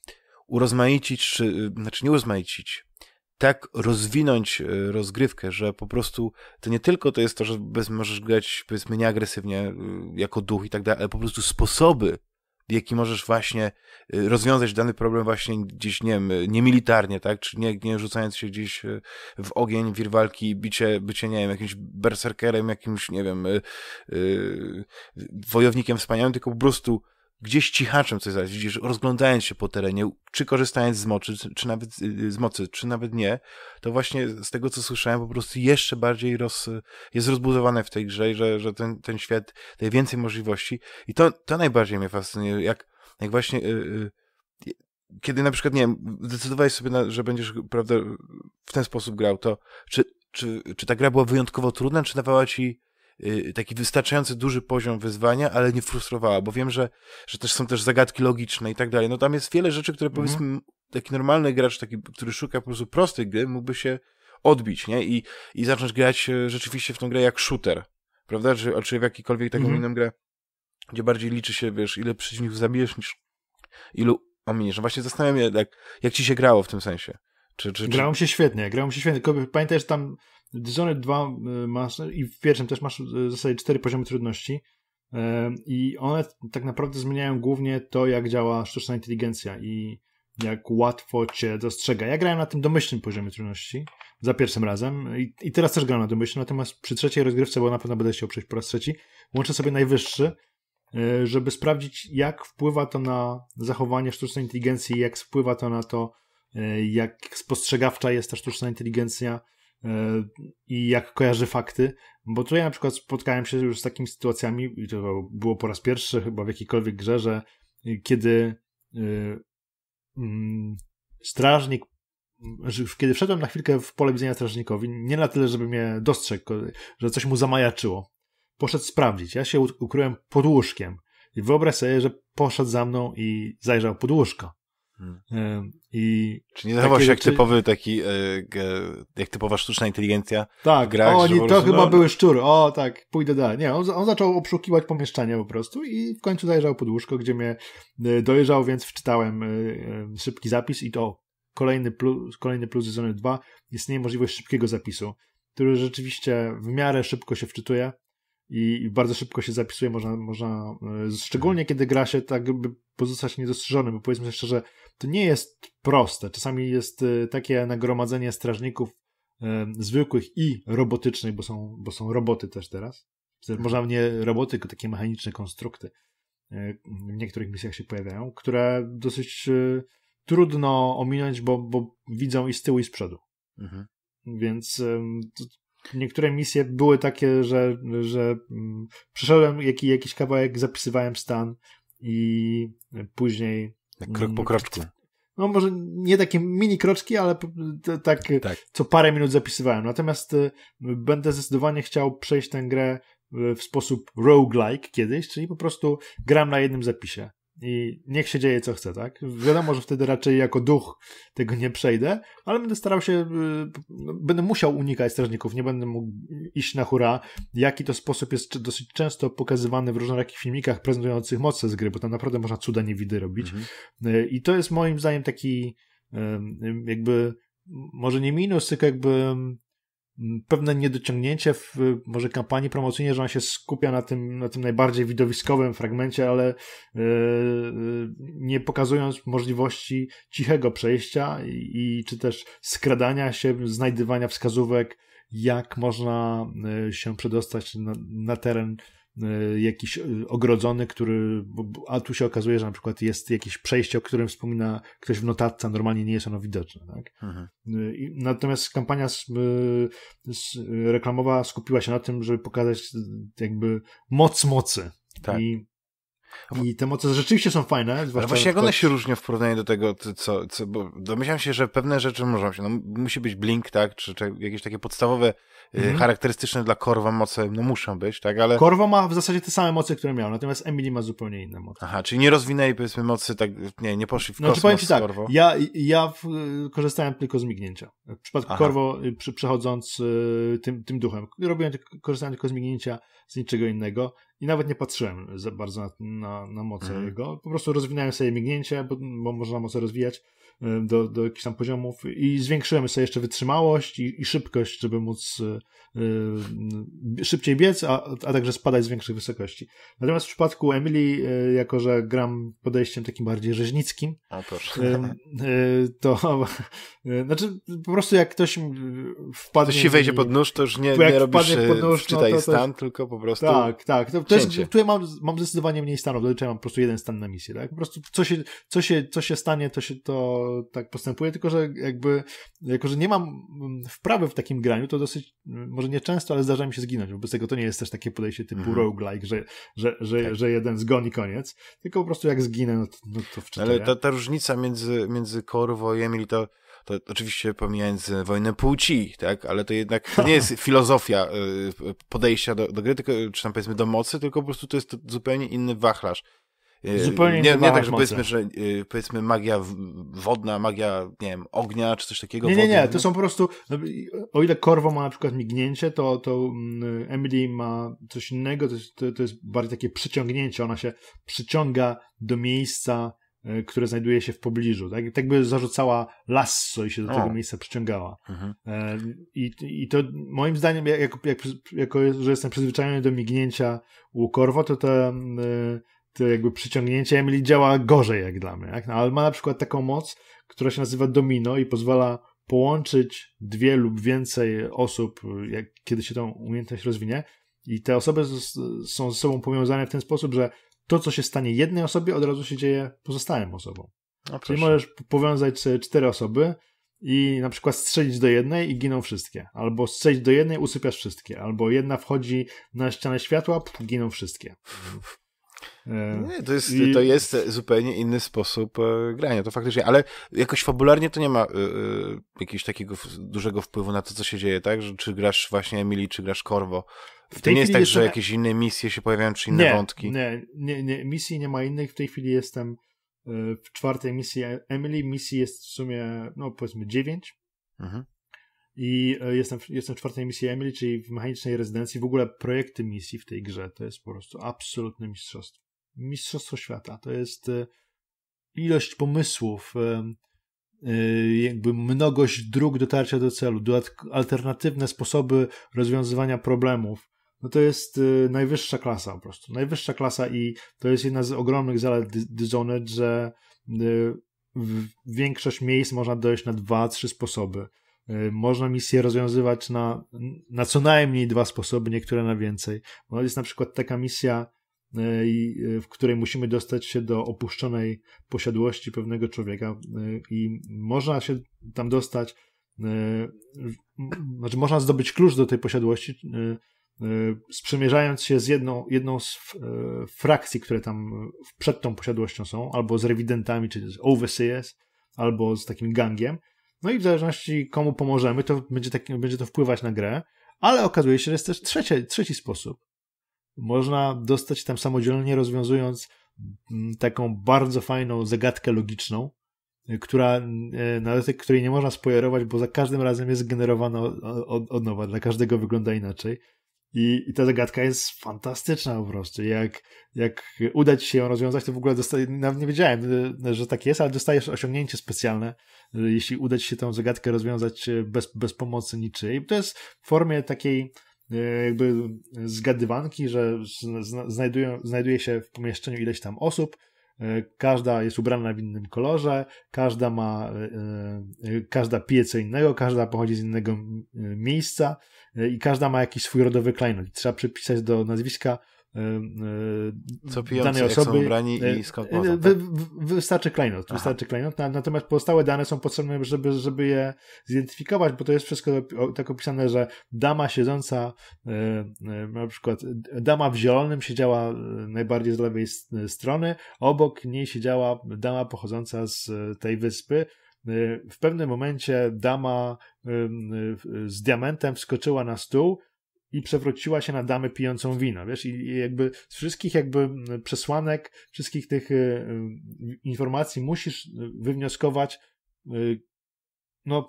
urozmaicić, czy, znaczy nie urozmaicić, tak rozwinąć e, rozgrywkę, że po prostu to nie tylko to jest to, że bez, możesz grać powiedzmy nieagresywnie e, jako duch i tak dalej, ale po prostu sposoby, w jaki możesz właśnie e, rozwiązać dany problem właśnie gdzieś, nie wiem, niemilitarnie, tak, czy nie, nie rzucając się gdzieś w ogień, wirwalki, bicie, bycie, nie wiem, jakimś berserkerem, jakimś, nie wiem, yy, wojownikiem wspaniałym, tylko po prostu gdzieś cichaczem coś znaleźć, widzisz, rozglądając się po terenie, czy korzystając z mocy, czy nawet y, y, z mocy, czy nawet nie, to właśnie z tego, co słyszałem, po prostu jeszcze bardziej roz, jest rozbudowane w tej grze, że, że ten, ten świat daje więcej możliwości i to, to najbardziej mnie fascynuje, jak, jak właśnie... Yy, yy, kiedy na przykład, nie wiem, zdecydowałeś sobie, na, że będziesz, prawda, w ten sposób grał, to czy, czy, czy ta gra była wyjątkowo trudna, czy dawała ci Y, taki wystarczający duży poziom wyzwania, ale nie frustrowała, bo wiem, że, że też są też zagadki logiczne i tak dalej. No tam jest wiele rzeczy, które mhm. powiedzmy taki normalny gracz, taki, który szuka po prostu prostej gry, mógłby się odbić, nie? I, i zacząć grać e, rzeczywiście w tą grę jak shooter, prawda? Czy, czy w jakikolwiek taką mhm. inną grę, gdzie bardziej liczy się, wiesz, ile przeciwników zabijesz niż ilu ominiesz. No właśnie zastanawiam się, jak, jak ci się grało w tym sensie. Czy, czy, czy... Grało mi się świetnie, grało mi się świetnie. Pamiętaj, że tam Dishonored 2 y, masz, i w pierwszym też masz y, w zasadzie cztery poziomy trudności y, i one tak naprawdę zmieniają głównie to, jak działa sztuczna inteligencja i jak łatwo cię dostrzega. Ja grałem na tym domyślnym poziomie trudności za pierwszym razem i, i teraz też grałem na domyślnym, natomiast przy trzeciej rozgrywce, bo na pewno będę chciał przejść po raz trzeci, łączę sobie najwyższy, żeby sprawdzić, jak wpływa to na zachowanie sztucznej inteligencji, jak wpływa to na to, jak spostrzegawcza jest ta sztuczna inteligencja, E, i jak kojarzy fakty, bo ja na przykład spotkałem się już z takimi sytuacjami, i to było po raz pierwszy chyba w jakiejkolwiek grze, że kiedy y, mm, strażnik kiedy wszedłem na chwilkę w pole widzenia strażnikowi, nie na tyle, żeby mnie dostrzegł, że coś mu zamajaczyło. Poszedł sprawdzić. Ja się ukryłem pod łóżkiem. I wyobraź sobie, że poszedł za mną i zajrzał pod łóżko. Hmm. E, I Czy nie zachował się jak rzeczy... typowy taki, e, jak typowa sztuczna inteligencja? Tak, grach, o, oni, to chyba no- były szczury, o tak, pójdę dalej. Nie, on, on, zaczął obszukiwać pomieszczania po prostu i w końcu zajrzał pod łóżko, gdzie mnie e, dojrzał, więc wczytałem szybki zapis i to kolejny plus, kolejny plus Zony 2 istnieje możliwość szybkiego zapisu, który rzeczywiście w miarę szybko się wczytuje i bardzo szybko się zapisuje, można, można szczególnie mhm. kiedy gra się tak, by pozostać niedostrzeżonym, bo powiedzmy szczerze, to nie jest proste. Czasami jest y, takie nagromadzenie strażników y, zwykłych i robotycznych, bo są, bo są roboty też teraz. Mhm. Można nie roboty, tylko takie mechaniczne konstrukty y, w niektórych misjach się pojawiają, które dosyć trudno ominąć, bo, bo widzą i z tyłu, i z przodu. Mhm. Więc niektóre misje były takie, że, że mm, przeszedłem jakiś kawałek, zapisywałem stan i później tak krok po mm, kroczku. No może nie takie mini kroczki, ale tak, tak. co parę minut zapisywałem. Natomiast y, będę zdecydowanie chciał przejść tę grę w sposób roguelike kiedyś, czyli po prostu gram na jednym zapisie i niech się dzieje co chce, tak? Wiadomo, że wtedy raczej jako duch tego nie przejdę, ale będę starał się, y, no, będę musiał unikać strażników, nie będę mógł iść na hura. Jaki to sposób jest dosyć często pokazywany w różnorakich filmikach prezentujących moce z gry, bo tam naprawdę można cuda niewidy robić. Mhm. Y, I to jest moim zdaniem taki y, jakby, może nie minus, tylko jakby pewne niedociągnięcie w może kampanii promocyjnej, że on się skupia na tym, na tym najbardziej widowiskowym fragmencie, ale e, e, nie pokazując możliwości cichego przejścia i, i, czy też skradania się, znajdywania wskazówek, jak można e, się przedostać na, na teren Y, jakiś y, ogrodzony, który, a tu się okazuje, że na przykład jest jakieś przejście, o którym wspomina ktoś w notatce, normalnie nie jest ono widoczne. Tak? Mhm. Y, natomiast kampania reklamowa skupiła się na tym, żeby pokazać jakby moc mocy. Tak. I i te moce rzeczywiście są fajne. Ale właśnie jak one się różnią w porównaniu do tego, co, co, bo domyślam się, że pewne rzeczy można się, no musi być blink, tak, czy, czy jakieś takie podstawowe, y, mhm. charakterystyczne dla Korwa moce, no muszą być, tak, ale... Korwa ma w zasadzie te same moce, które miał, natomiast Emily ma zupełnie inne moce. Aha, czyli nie rozwinęli, powiedzmy, mocy, tak, nie, nie poszli w no, kosmos powiem ci tak, Korwo. Ja, ja w, y, korzystałem tylko z mignięcia. W przypadku Aha. Korwo, y, przy, przechodząc y, tym, tym duchem, robiłem, korzystałem tylko z mignięcia, z niczego innego i nawet nie patrzyłem za bardzo na, na, na mocę mhm. jego. Po prostu rozwinąłem sobie mignięcie, bo, bo można mocę rozwijać Y, do, do jakichś tam poziomów i zwiększyłem sobie jeszcze wytrzymałość i, i szybkość, żeby móc y, y, szybciej biec, a, a także spadać z większych wysokości. Natomiast w przypadku Emily, jako że gram podejściem takim bardziej rzeźnickim, a, to znaczy po prostu jak ktoś wpadnie... Ktoś się wejdzie pod nóż, to już nie, nie robisz pod nóż, no czytaj no, to stan, tylko po prostu... Tak, tak. To, to jest, tutaj mam, mam zdecydowanie mniej stanów, zazwyczaj mam po prostu jeden stan na misję. Tak? Po prostu co się, co, się, co się stanie, to się to tak postępuję, tylko że jakby, jako że nie mam mm, wprawy w takim graniu, to dosyć, mm, może nie często, ale zdarza mi się zginąć. Wobec tego to nie jest też takie podejście typu mhm. roguelike, że, że, że, tak. że jeden zgoni koniec, tylko po prostu jak zginę, no to, no to Ale ta, ta różnica między, między Korwo i Emil to to oczywiście pomijając wojnę płci, tak, ale to jednak to nie jest filozofia y, podejścia do, do gry, tylko, czy tam powiedzmy do mocy, tylko po prostu to jest zupełnie inny wachlarz. Yy, Zupełnie nie, nie tak, że powiedzmy, że yy, powiedzmy magia wodna, magia, nie wiem, ognia czy coś takiego. Nie, nie, nie, to są po prostu, no, o ile Korwo ma na przykład mignięcie, to, to mm, Emily ma coś innego, to, to, to jest bardziej takie przyciągnięcie, ona się przyciąga do miejsca, e, które znajduje się w pobliżu. Tak, tak by zarzucała lasso i się do o. tego miejsca przyciągała. Mhm. E, I, I to moim zdaniem, jak, jak, jako, że jestem przyzwyczajony do mignięcia u korwo, to te mm, to jakby przyciągnięcie Emily działa gorzej jak dla mnie, tak? no, ale ma na przykład taką moc, która się nazywa domino i pozwala połączyć dwie lub więcej osób, jak, kiedy się tą umiejętność rozwinie i te osoby z, są ze sobą powiązane w ten sposób, że to, co się stanie jednej osobie, od razu się dzieje pozostałym osobom. O, no Czyli możesz powiązać sobie cztery osoby i na przykład strzelić do jednej i giną wszystkie. Albo strzelić do jednej, usypiasz wszystkie. Albo jedna wchodzi na ścianę światła, pff, giną wszystkie. E, nie, to jest, I... to jest zupełnie inny sposób e, grania, to faktycznie, ale jakoś fabularnie to nie ma y, jakiegoś takiego dużego wpływu na to, co się dzieje, tak? Że, czy grasz właśnie Emily, czy grasz Corvo. W to nie jest tak, że jakieś inne misje się pojawiają, czy inne nie, wątki. Nie, nie, nie, misji nie ma innych, w tej chwili jestem w czwartej misji Emily, misji jest w sumie, no powiedzmy dziewięć. Mhm. I e, jestem, jestem w czwartej misji Emily, czyli w mechanicznej rezydencji. W ogóle projekty misji w tej grze to jest po prostu absolutne mistrzostwo. Mistrzostwo świata to jest e, ilość pomysłów, e, jakby mnogość dróg dotarcia do celu, alternatywne sposoby rozwiązywania problemów. No to jest najwyższa klasa po prostu. Najwyższa klasa i to jest jedna z ogromnych zalet Dishonored, że w większość miejsc można dojść na dwa, trzy sposoby Y, można misję rozwiązywać na, na co najmniej dwa sposoby, niektóre na więcej. Jest na przykład taka misja, y, y, w której musimy dostać się do opuszczonej posiadłości pewnego człowieka i można się tam dostać, znaczy można zdobyć klucz do tej posiadłości, sprzymierzając się z jedną, jedną z frakcji, które tam przed tą posiadłością są, albo z rewidentami, czyli z overseers, albo z takim gangiem no i w zależności komu pomożemy, to będzie, tak, będzie to wpływać na grę, ale okazuje się, że jest też trzeci, trzeci sposób. Można dostać tam samodzielnie rozwiązując mm, taką bardzo fajną zagadkę logiczną, y, która, y, na której nie można spojrzeć, bo za każdym razem jest generowana od, od nowa, dla każdego wygląda inaczej. I, I ta zagadka jest fantastyczna po prostu. Jak, jak uda ci się ją rozwiązać, to w ogóle dostaj, nawet nie wiedziałem, e, że tak jest, ale dostajesz osiągnięcie specjalne, e, jeśli uda ci się tę zagadkę rozwiązać e, bez, bez pomocy niczyj. To jest w formie takiej jakby zgadywanki, że znajduje się w pomieszczeniu ileś tam osób, E, każda jest ubrana w innym kolorze, każda ma, e, e, każda pije co innego, każda pochodzi z innego miejsca i każda ma jakiś swój rodowy klejnot. Trzeba przypisać do nazwiska E, Co pijący, danej osoby. Jak brani i e, skąd e, tak? wy, wy, wystarczy klejnot, wystarczy klejnot. Natomiast pozostałe dane są potrzebne, żeby, żeby je zidentyfikować, bo to jest wszystko tak opisane, że dama siedząca, na przykład dama w zielonym siedziała najbardziej z lewej strony, obok niej siedziała dama pochodząca z tej wyspy. W pewnym momencie dama z diamentem wskoczyła na stół, i przewróciła się na damę pijącą wino, wiesz, i jakby z wszystkich jakby przesłanek, wszystkich tych y, y, informacji musisz y, wywnioskować, no,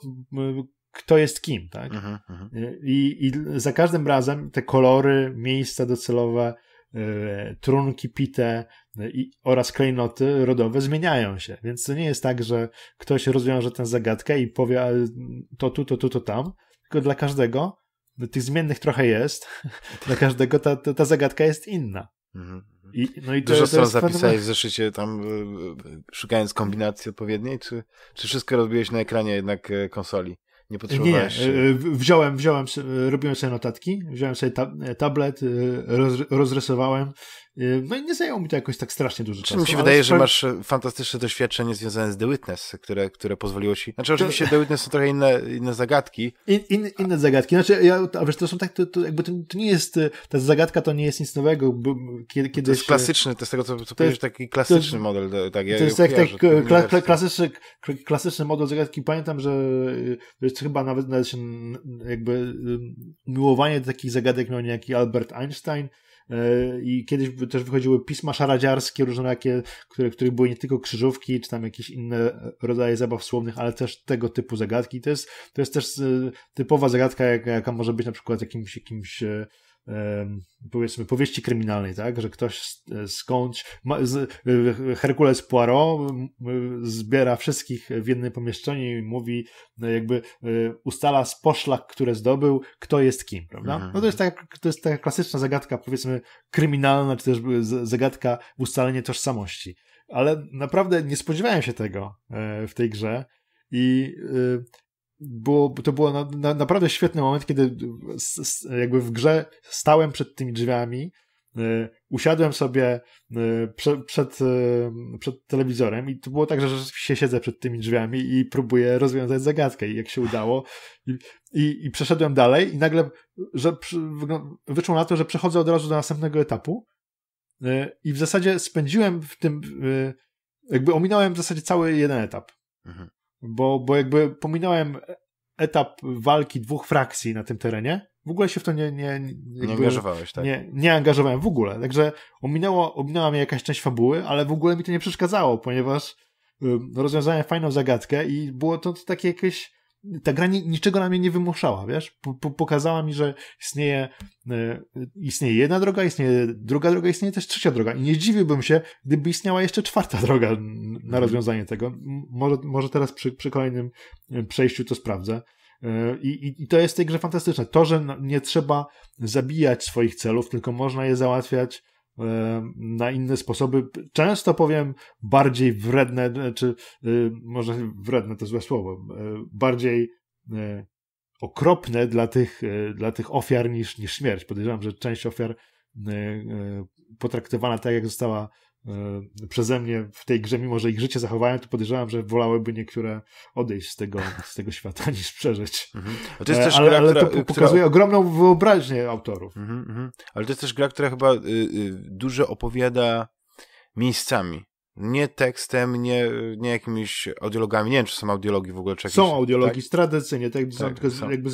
kto jest kim, tak? Aha, mhm, aha. Mhm. I, I za każdym razem te kolory, miejsca docelowe, trunki pite i, oraz klejnoty rodowe zmieniają się. Więc to nie jest tak, że ktoś rozwiąże tę zagadkę i powie to tu, to tu, to tam, tylko dla każdego tych zmiennych trochę jest, dla każdego ta, ta, zagadka jest inna. Mhm, mhm. I, no i Dużo stron zapisałeś w zeszycie tam, e, e, szukając kombinacji odpowiedniej, czy, czy wszystko robiłeś na ekranie jednak e, konsoli? Nie potrzebowałeś? Nie, wziąłem, wziąłem, robiłem sobie notatki, wziąłem sobie tablet, roz, rozrysowałem Y, no i nie zajęło mi to jakoś tak strasznie dużo czasu. Mi się wydaje, że masz e, fantastyczne doświadczenie związane z The Witness, które, które pozwoliło ci... Znaczy oczywiście The Witness są trochę inne, inne zagadki. In, in, inne zagadki. Znaczy, ja, a wiesz, to są tak, to, to jakby to, to, nie jest, e, ta zagadka to nie jest nic nowego. Kiedy, kiedyś... To jest e, klasyczny, to jest tego, co, co powiedziałeś, taki klasyczny model. Tak, ja tak to jest tak, tak kla, kla, klasyczny, klasyczny model zagadki. Pamiętam, że jest chyba nawet, nawet jakby miłowanie do takich zagadek miał niejaki Albert Einstein, E, i kiedyś też wychodziły pisma szaradziarskie, różnorakie, które, których były nie tylko krzyżówki, czy tam jakieś inne rodzaje zabaw słownych, ale też tego typu zagadki. To jest, to jest też e, typowa zagadka, jaka, jaka może być na przykład jakimś, jakimś e, powiedzmy powieści kryminalnej, tak, że ktoś skądś, ma, z, Herkules Poirot zbiera wszystkich w jednym pomieszczeniu i mówi, e, jakby e, ustala z poszlak, które zdobył, kto jest kim, prawda? Mhm. No to jest, taka, to jest taka klasyczna zagadka, powiedzmy kryminalna, czy też e, zagadka ustalenie tożsamości. Ale naprawdę nie spodziewałem się tego w tej grze i było, to było na, na, naprawdę świetny moment, kiedy s, s, jakby w grze stałem przed tymi drzwiami, y, usiadłem sobie y, prze, przed, y, przed telewizorem i to było tak, że się siedzę przed tymi drzwiami i próbuję rozwiązać zagadkę i jak się udało i, i, i przeszedłem dalej i nagle że wyszło na to, że przechodzę od razu do następnego etapu y, i w zasadzie spędziłem w tym y, jakby ominąłem w zasadzie cały jeden etap. Mhm bo, bo jakby pominąłem etap walki dwóch frakcji na tym terenie. W ogóle się w to nie... Nie, nie angażowałeś, tak? Nie, nie angażowałem w ogóle, także ominęło, ominęła mnie jakaś część fabuły, ale w ogóle mi to nie przeszkadzało, ponieważ rozwiązałem fajną zagadkę i było to takie jakieś ta gra ni niczego na mnie nie wymuszała, wiesz? P pokazała mi, że istnieje, e, istnieje jedna droga, istnieje druga droga, istnieje też trzecia droga. I nie dziwiłbym się, gdyby istniała jeszcze czwarta droga na mhm. rozwiązanie tego. M może, może teraz przy, przy kolejnym e, przejściu to sprawdzę. E, I, i, I, to jest w tej grze fantastyczne. To, że nie trzeba zabijać swoich celów, tylko można je załatwiać na inne sposoby, często powiem bardziej wredne, czy y, może wredne to złe słowo, y, bardziej y, okropne dla tych, dla tych ofiar niż, niż śmierć. Podejrzewam, że część ofiar potraktowana tak, jak została E, przeze mnie w tej grze, mimo że ich życie zachowałem, to podejrzewam, że wolałyby niektóre odejść z tego, z tego świata niż przeżyć. Mhm. No to jest e, też ale, gra, ale która, to pokazuje która... ogromną wyobraźnię autorów. Mhm, mhm. Ale to jest też gra, która chyba y, y, dużo opowiada miejscami nie tekstem, nie, nie jakimiś audiologami. Nie wiem, czy są audiologi w ogóle. Czy jakieś, są audiologi, tak? tradycyjnie, tak, tak, tylko są. jakby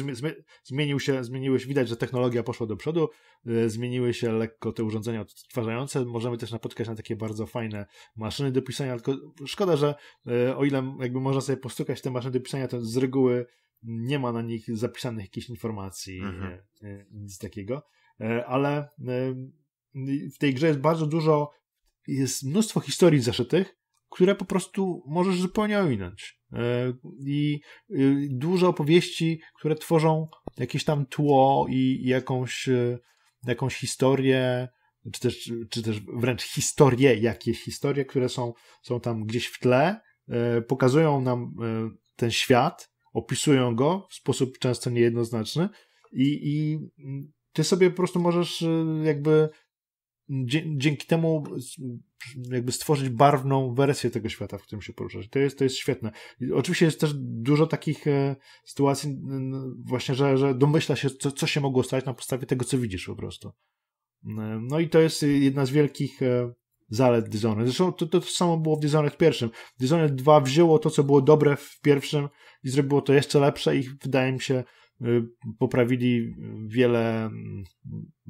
zmienił się, zmieniły się, widać, że technologia poszła do przodu, y, zmieniły się lekko te urządzenia odtwarzające. Możemy też napotkać na takie bardzo fajne maszyny do pisania, tylko szkoda, że y, o ile jakby można sobie postukać te maszyny do pisania, to z reguły nie ma na nich zapisanych jakichś informacji, y, mhm. nic takiego, ale w tej grze jest bardzo dużo jest mnóstwo historii zaszytych, które po prostu możesz zupełnie ominąć. E, I y, dużo opowieści, które tworzą jakieś tam tło i jakąś, y, jakąś historię, czy też, czy też wręcz historie, jakieś historie, które są, są tam gdzieś w tle, e, pokazują nam e, ten świat, opisują go w sposób często niejednoznaczny i, i ty sobie po prostu możesz y, jakby dzięki temu jakby stworzyć barwną wersję tego świata, w którym się poruszasz. To jest, to jest świetne. Oczywiście jest też dużo takich e, sytuacji właśnie, że, że domyśla się, co, co się mogło stać na podstawie tego, co widzisz po prostu. No i to jest jedna z wielkich e, zalet Dishonored. Zresztą to, to, to samo było w Dishonored pierwszym. Dishonored 2 wzięło to, co było dobre w pierwszym i zrobiło to jeszcze lepsze i wydaje mi się, Y, poprawili wiele, mm,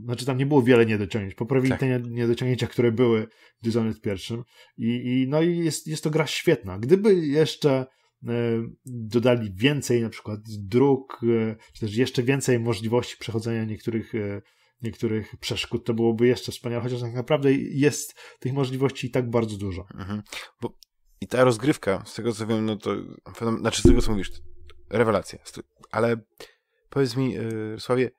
znaczy tam nie było wiele niedociągnięć, poprawili tak. te niedociągnięcia, które były w Dishonored pierwszym i, i no i jest, jest to gra świetna. Gdyby jeszcze y, dodali więcej na przykład dróg, y, czy też jeszcze więcej możliwości przechodzenia niektórych niektórych przeszkód, to byłoby jeszcze wspaniale, chociaż tak naprawdę jest tych możliwości i tak bardzo dużo. Mhm. Bo i ta rozgrywka, z tego co wiem, no to, znaczy z tego co mówisz, rewelacja, ale Powiedz mi, y, Sławie,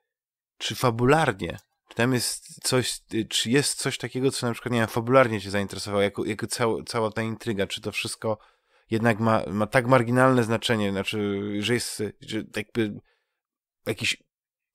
czy fabularnie, czy tam jest coś, y, czy jest coś takiego, co na przykład, nie wiem, fabularnie cię zainteresowało, jako, jako cała, cała ta intryga, czy to wszystko jednak ma, ma tak marginalne znaczenie, znaczy, że jest że jakby jakiś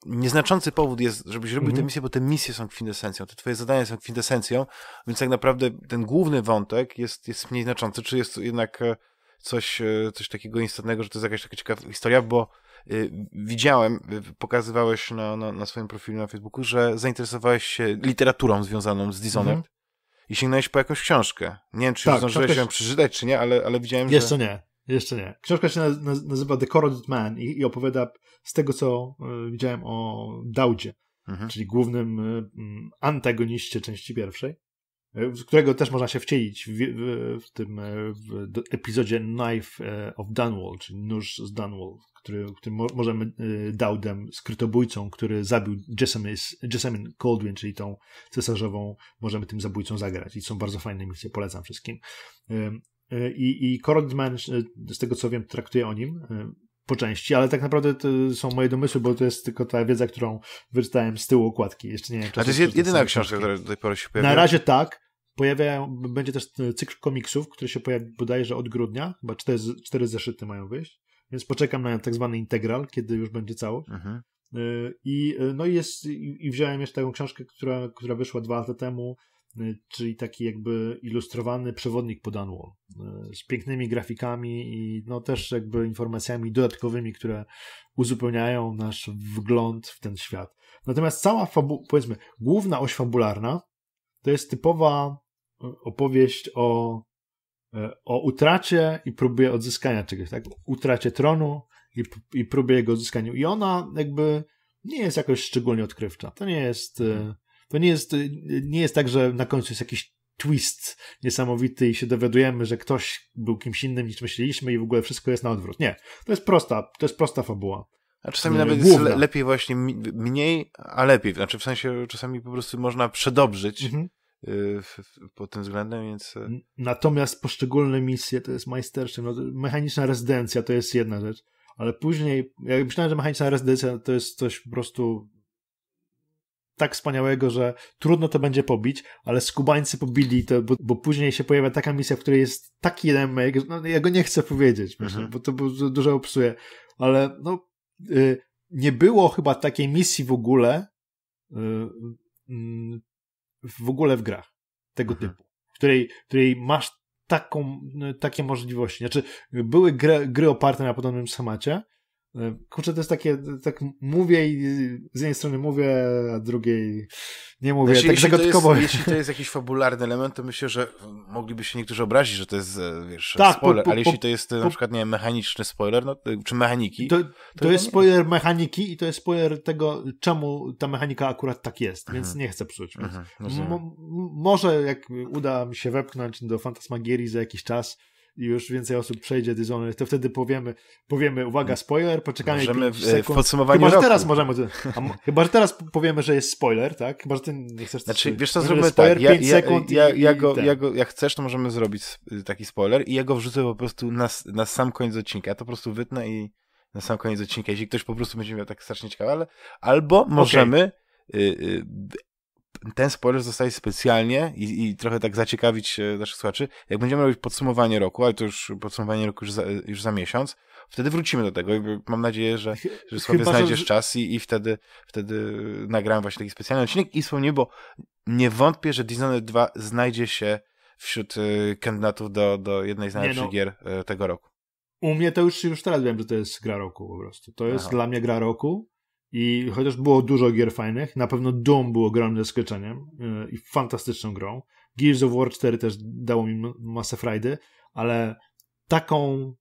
nieznaczący powód jest, żebyś robił mhm. misję, bo te misje są kwintesencją, te twoje zadania są kwintesencją, więc tak naprawdę ten główny wątek jest, jest mniej znaczący, czy jest jednak e, coś, e, coś takiego istotnego, że to jest jakaś taka ciekawa historia, bo Y, widziałem, y, pokazywałeś na, na, na, swoim profilu na Facebooku, że zainteresowałeś się literaturą związaną z Dishonored mm -hmm. i sięgnąłeś po jakąś książkę. Nie wiem, czy tak, zdążyłeś książka... ją przeczytać, czy nie, ale, ale widziałem, Jeszcze że... nie. Jeszcze nie. Książka się nazywa The Corroded Man i, i opowiada z tego, co y, widziałem o Daudzie, mhm. czyli głównym mm, antagoniście części pierwszej z którego też można się wcielić w, w, w tym e, w epizodzie Knife e, of Dunwall, czyli nóż z Dunwall, który, który możemy e, Daudem, skrytobójcą, który zabił Jessamine, Jessamine Caldwin, czyli tą cesarzową, możemy tym zabójcą zagrać. I są bardzo fajne misje, polecam wszystkim. I, i Korodman, z tego co wiem, traktuje o nim po części, ale tak naprawdę to są moje domysły, bo to jest tylko ta wiedza, którą wyczytałem z tyłu okładki. Jeszcze nie wiem, A to jest jedyna książka, która do tej pory się pojawiła? Na razie tak. Pojawiają, będzie też cykl komiksów, który się pojawi bodajże od grudnia, chyba cztery, cztery zeszyty mają wyjść, więc poczekam na tak zwany integral, kiedy już będzie całość. Mhm. Y, I, y, no i, jest, i, i wziąłem jeszcze taką książkę, która, która wyszła dwa lata temu, E, czyli taki jakby ilustrowany przewodnik po Dunwall e, z pięknymi grafikami i no też jakby informacjami dodatkowymi, które uzupełniają nasz wgląd w ten świat. Natomiast cała, fabu- powiedzmy, główna oś fabularna to jest typowa e, opowieść o, o utracie i próbie odzyskania czegoś, tak? Utracie tronu i, i próbie jego odzyskania. I ona jakby nie jest jakoś szczególnie odkrywcza. To nie jest... Hmm to nie jest, nie jest tak, że na końcu jest jakiś twist niesamowity i się dowiadujemy, że ktoś był kimś innym niż myśleliśmy i w ogóle wszystko jest na odwrót. Nie, to jest prosta, to jest prosta fabuła. A czasami nawet jest lepiej właśnie mniej, a lepiej. Znaczy w sensie czasami po prostu można przedobrzyć mhm. Y, pod tym względem, więc... Y, natomiast poszczególne misje to jest majsterszym. No, mechaniczna rezydencja to jest jedna rzecz, ale później, jak myślałem, że mechaniczna rezydencja to jest coś po prostu tak wspaniałego, że trudno to będzie pobić, ale skubańcy pobili to, bo, bo później się pojawia taka misja, w której jest taki remake, no ja go nie chcę powiedzieć, mhm. bo to dużo obsuje, ale no y, nie było chyba takiej misji w ogóle y, y, w ogóle w grach tego mhm. typu, w której, w której masz taką, y, takie możliwości. Znaczy, były gry, gry oparte na podobnym schemacie, E, kurczę, to jest takie, tak mówię i z jednej strony mówię, a drugiej nie mówię. Znaczy, tak jeśli, To jest, jeśli to jest jakiś fabularny element, to myślę, że mogliby się niektórzy obrazić, że to jest, e, wiesz, tak, spoiler, po, po, ale jeśli to jest e, po, na przykład, nie wiem, mechaniczny spoiler, no, czy mechaniki... To, to, to jest spoiler mechaniki i to jest spoiler tego, czemu ta mechanika akurat tak jest, więc mhm. nie chcę psuć. Mhm, może jak uda mi się wepchnąć do Fantasmagierii za jakiś czas, już więcej osób przejdzie Dishonored, to wtedy powiemy, powiemy uwaga, spoiler, poczekamy możemy w podsumowaniu Chyba, że roku. teraz możemy, a, chyba, że teraz powiemy, że jest spoiler, tak? Chyba, że ty nie chcesz... Znaczy, wiesz co, zrobimy tak. spoiler, tak, ja, 5 ja, sekund ja, ja, i, go, ja go, jak chcesz, to możemy zrobić taki spoiler i ja go wrzucę po prostu na, na sam koniec odcinka, ja to po prostu wytnę i na sam koniec odcinka, jeśli ktoś po prostu będzie miał tak strasznie ciekawe, ale albo możemy... Okay. Y, ten spoiler zostaje specjalnie i, i, trochę tak zaciekawić e, naszych słuchaczy. Jak będziemy robić podsumowanie roku, ale to już podsumowanie roku już za, e, już za miesiąc, wtedy wrócimy do tego. Mam nadzieję, że, że sobie znajdziesz że... czas i, i wtedy, wtedy nagramy właśnie taki specjalny odcinek i wspomnij, bo nie wątpię, że Dishonored 2 znajdzie się wśród e, kandydatów do, do jednej z najlepszych no. gier tego roku. U mnie to już, już teraz wiem, że to jest gra roku po prostu. To jest Aha. dla mnie gra roku. I chociaż było dużo gier fajnych, na pewno Doom było ogromnym zaskoczeniem e, i fantastyczną grą. Gears of War 4 też dało mi masę frajdy, ale taką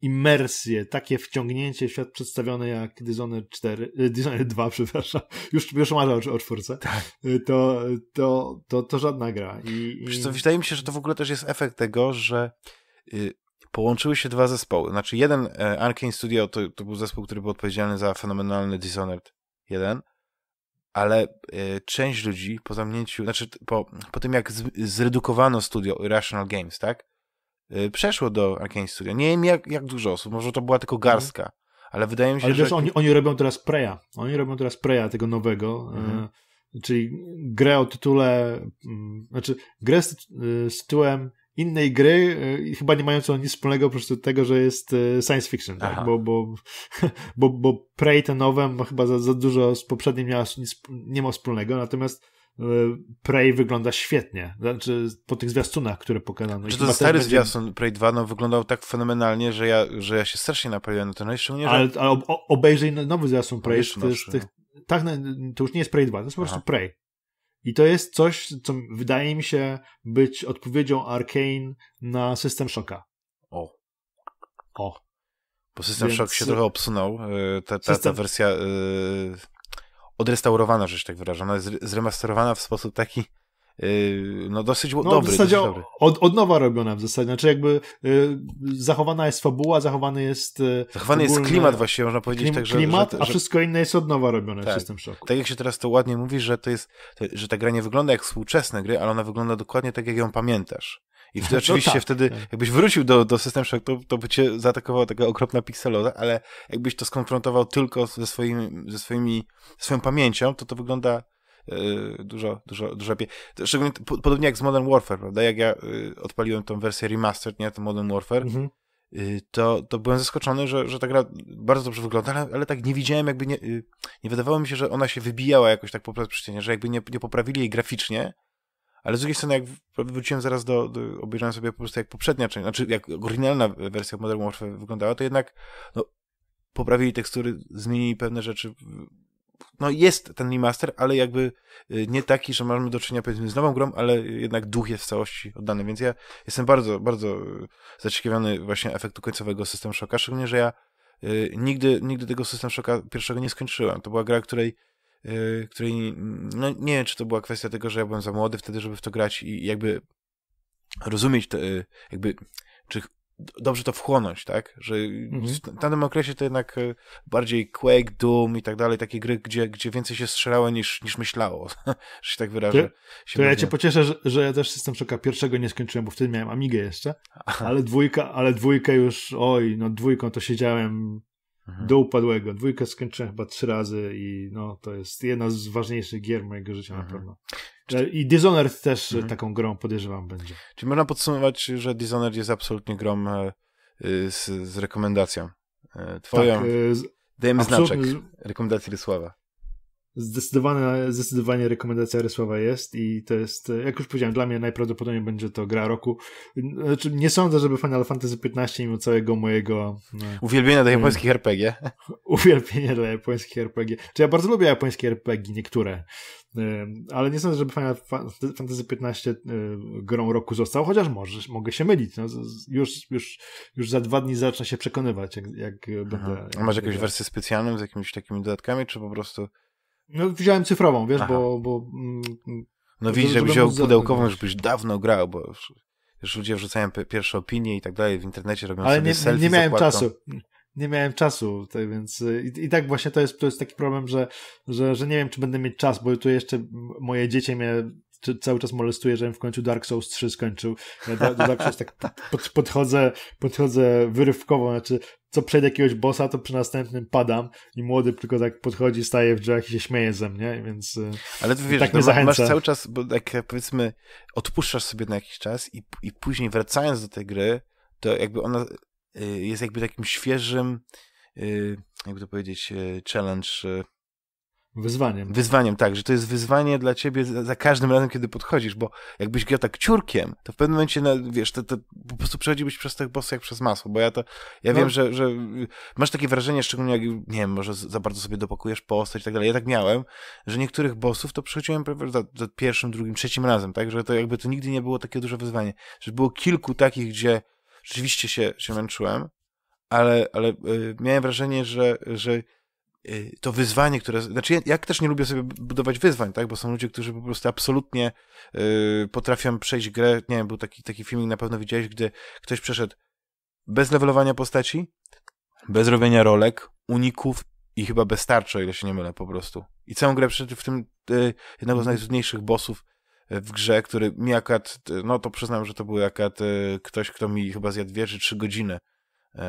imersję, takie wciągnięcie w świat przedstawiony jak Dishonored 4, e, Dishonored 2, przepraszam, już, już marzę o, o czwórce, tak. E, to, to, to, to żadna gra. I, i... co, wydaje mi się, że to w ogóle też jest efekt tego, że y, połączyły się dwa zespoły. Znaczy jeden, e, Arkane Studio, to, to, był zespół, który był odpowiedzialny za fenomenalny Dishonored 1, ale e, część ludzi po zamknięciu, znaczy po, po tym jak z, zredukowano studio Irrational Games, tak? E, przeszło do Arkane Studio. Nie wiem jak, jak dużo osób, może to była tylko garstka, mhm. ale wydaje mi się, ale wiesz, że... oni, oni robią teraz Preya, oni robią teraz Preya tego nowego, e, mhm. czyli grę o tytule, mm, znaczy grę z, e, z tytułem innej gry, e, chyba nie mającą nic wspólnego oprócz tego, że jest e, science fiction, tak? bo, bo, bo, bo Prey ten nowe chyba za, za dużo z poprzednim miała, nic, nie ma wspólnego, natomiast e, Prey wygląda świetnie. Znaczy, po tych zwiastunach, które pokazano. Czy to stary będzie... zwiastun Prey 2 no, wyglądał tak fenomenalnie, że ja, że ja się strasznie napaliłem na to. No i szczególnie, że... Ale, ale obejrzyj no, nowy zwiastun Prey. to, jest, tych, no. tak, no, to już nie jest Prey 2, to jest po prostu Prey. I to jest coś, co wydaje mi się być odpowiedzią Arkane na system szoka. O. O. Bo system Więc... się trochę obsunął. Y, ta, ta, system... ta wersja yy, odrestaurowana, że się tak wyrażę. Ona jest zremasterowana w sposób taki, Yy, no dosyć no, dobry. W zasadzie dobry. Od, od nowa robiona w zasadzie, znaczy jakby y, zachowana jest fabuła, zachowany jest y, Zachowany ogólny, jest klimat właściwie, można powiedzieć. Klim, tak, że, klimat, że, że, a wszystko inne jest od nowa robione tak, w System Shocku. Tak jak się teraz to ładnie mówi, że to jest, to, że ta gra nie wygląda jak współczesne gry, ale ona wygląda dokładnie tak, jak ją pamiętasz. I wtedy, no oczywiście tak, wtedy, tak. jakbyś wrócił do, do System Shock, to, to by cię zaatakowała taka okropna pikseloda, ale jakbyś to skonfrontował tylko ze, swoim, ze swoimi, ze swoją pamięcią, to to wygląda Y, dużo, dużo, dużo lepiej. Szczególnie podobnie jak z Modern Warfare, prawda? Jak ja y, odpaliłem tą wersję remastered, nie, to Modern Warfare, mhm. Y, to, to byłem zaskoczony, że, że ta gra bardzo dobrze wygląda, ale, ale tak nie widziałem, jakby nie, nie wydawało mi się, że ona się wybijała jakoś tak po prostu, że jakby nie, nie poprawili jej graficznie, ale z drugiej strony, jak wróciłem zaraz do, do obejrzałem sobie po prostu jak poprzednia część, znaczy jak oryginalna wersja Modern Warfare wyglądała, to jednak no, poprawili tekstury, zmienili pewne rzeczy, no jest ten remaster, ale jakby y, nie taki, że mamy do czynienia powiedzmy z nową grą, ale jednak duch jest w całości oddany, więc ja jestem bardzo, bardzo y, zaciekawiony właśnie efektu końcowego System Shocka, szczególnie, że ja y, nigdy, nigdy tego System Shocka pierwszego nie skończyłem. To była gra, której której, no nie wiem, czy to była kwestia tego, że ja byłem za młody wtedy, żeby w to grać i jakby rozumieć, to jakby, czy dobrze to wchłonąć, tak? Że mhm. w danym okresie to jednak e, bardziej Quake, Doom i tak dalej, takie gry, gdzie, gdzie więcej się strzelało niż, niż myślało, że się tak wyrażę. to, to ja cię pocieszę, że, że ja też System Shocka pierwszego nie skończyłem, bo wtedy miałem Amigę jeszcze, ale dwójka, ale dwójkę już, oj, no dwójką to siedziałem Mhm. do upadłego. Dwójkę skończyłem chyba trzy razy i no, to jest jedna z ważniejszych gier mojego życia mhm. na pewno. E, I Dishonored też e, mhm. taką grą podejrzewam będzie. Czy można podsumować, że Dishonored jest absolutnie grą e, z, z rekomendacją. Twoją. Tak, Dajemy znaczek. Rekomendacji Rysława. Zdecydowana, zdecydowanie rekomendacja Rysława jest i to jest, jak już powiedziałem, dla mnie najprawdopodobniej będzie to gra roku. Znaczy, nie sądzę, żeby Final Fantasy XV mimo całego mojego... No, Uwielbienia dla japońskich RPG. Uwielbienia dla japońskich RPG. Czy ja bardzo lubię japońskie RPG, niektóre, ale nie sądzę, żeby Final Fantasy XV grą roku został, chociaż może, mogę się mylić. No, już, już, już za dwa dni zacznę się przekonywać, jak, jak mhm. będę... A masz jakąś wersję specjalną z jakimiś takimi dodatkami, czy po prostu... No, wziąłem cyfrową, wiesz, Aha. bo. bo mm, mm no widzisz, jak wziął pudełkową, już byś dawno grał, bo już, już ludzie wrzucają pierwsze opinie i tak dalej w internecie robią Ale sobie nie, selfie nie miałem czasu. Nie miałem czasu, tak więc i, i, tak właśnie to jest, to jest taki problem, że, że, że nie wiem, czy będę mieć czas, bo tu jeszcze moje dzieci mnie cały czas molestuję, żebym w końcu Dark Souls 3 skończył. Ja do, do Dark Souls tak pod, podchodzę, podchodzę wyrywkowo, znaczy co przejdę jakiegoś bossa, to przy następnym padam i młody tylko tak podchodzi, staje w drzwiach i się śmieje ze mnie, więc y, Ale ty wiesz, tak no, mnie masz cały czas, bo jak powiedzmy odpuszczasz sobie na jakiś czas i, i później wracając do tej gry, to jakby ona y, jest jakby takim świeżym y, jakby to powiedzieć challenge Wyzwaniem. Wyzwaniem, tak, że to jest wyzwanie dla ciebie za, za każdym razem, kiedy podchodzisz, bo jakbyś grał tak ciurkiem, to w pewnym momencie, no, wiesz, to, to po prostu przechodziłbyś przez tych bossów jak przez masło, bo ja to, ja no. wiem, że, że masz takie wrażenie, szczególnie jak, nie wiem, może za bardzo sobie dopakujesz postać i tak dalej, ja tak miałem, że niektórych bossów to przechodziłem prawie za, za pierwszym, drugim, trzecim razem, tak, że to jakby to nigdy nie było takie duże wyzwanie, że było kilku takich, gdzie rzeczywiście się, się męczyłem, ale, ale y, miałem wrażenie, że, że Y, to wyzwanie, które. Znaczy, ja, ja, też nie lubię sobie budować wyzwań, tak? Bo są ludzie, którzy po prostu absolutnie yy, potrafią przejść grę. Nie wiem, był taki, taki filmik na pewno widziałeś, gdy ktoś przeszedł bez levelowania postaci, bez robienia rolek, uników i chyba bez tarczy, o ile się nie mylę, po prostu. I całą grę przeszedł w tym yy, jednego z mhm. najtrudniejszych bossów y, w grze, który mi akurat, y, no to przyznam, że to był akurat yy, ktoś, kto mi chyba zjadł dwie czy trzy godziny. E,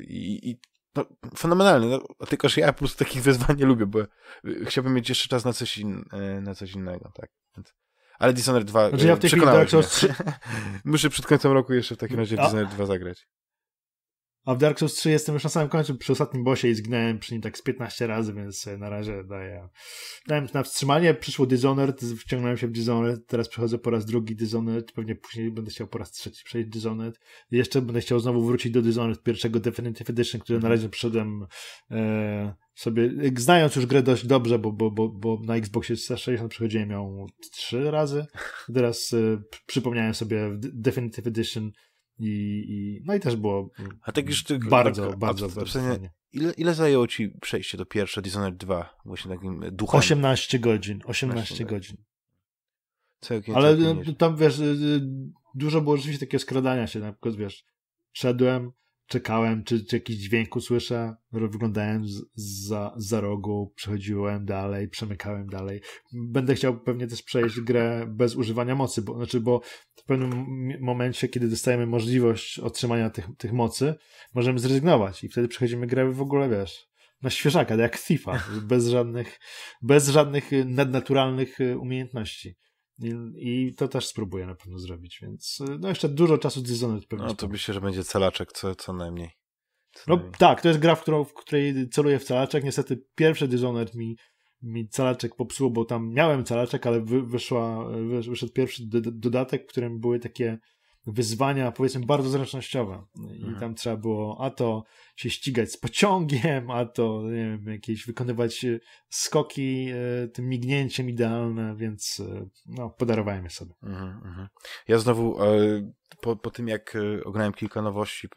I, I, no, fenomenalnie, no, tylko że ja po prostu takich wyzwań nie lubię, bo e, chciałbym mieć jeszcze czas na coś, in, e, na coś innego, tak. Więc... Ale Dishonored 2 znaczy ja w e, tej chwili tak, Muszę przed końcem roku jeszcze w takim razie A... Dishonored 2 zagrać. A w Dark Souls 3 jestem już na samym końcu, przy ostatnim bosie i zginąłem przy nim tak z 15 razy, więc na razie daję. Dałem na wstrzymanie, przyszło Dishonored, wciągnąłem się w Dishonored, teraz przechodzę po raz drugi Dishonored, pewnie później będę chciał po raz trzeci przejść Dishonored. Jeszcze będę chciał znowu wrócić do Dishonored pierwszego Definitive Edition, który na razie przyszedłem e, sobie, znając już grę dość dobrze, bo, bo, bo, bo na Xboxie 360 przechodziłem ją trzy razy. Teraz e, przypomniałem sobie Definitive Edition i, i, no i też było A tak już bardzo, tak, bardzo, bardzo Ile, ile zajęło ci przejście do pierwsze Dishonored 2? Właśnie takim duchem. 18 godzin, 18 tak. godzin. Całkiem, Ale całkiem y, tam wiesz, y, y, dużo było rzeczywiście takiego skradania się, na przykład wiesz, szedłem, czekałem, czy, czy jakiś dźwięk usłyszę, wyglądałem za, za rogu, przechodziłem dalej, przemykałem dalej. Będę chciał pewnie też przejść grę bez używania mocy, bo, znaczy, bo w pewnym momencie, kiedy dostajemy możliwość otrzymania tych, tych mocy, możemy zrezygnować i wtedy przechodzimy grę w ogóle, wiesz, na świeżaka, jak FIFA, bez żadnych, bez żadnych nadnaturalnych y, umiejętności. I, to też spróbuję na pewno zrobić, więc y, no jeszcze dużo czasu Dishonored pewnie. No to myślę, że będzie celaczek co, co najmniej. Co no najmniej. tak, to jest gra, w, którą, w której celuję w celaczek. Niestety pierwszy dizoner mi, mi celaczek popsuło, bo tam miałem celaczek, ale wy, wyszła, y, wyszedł pierwszy dodatek, w którym były takie wyzwania, powiedzmy, bardzo zręcznościowe. I mhm. tam trzeba było a to się ścigać z pociągiem, a to nie wiem, jakieś wykonywać e, skoki e, tym mignięciem idealne, więc e, no, podarowałem je sobie. Mhm, mhm. ja znowu po, po tym, jak ograłem kilka nowości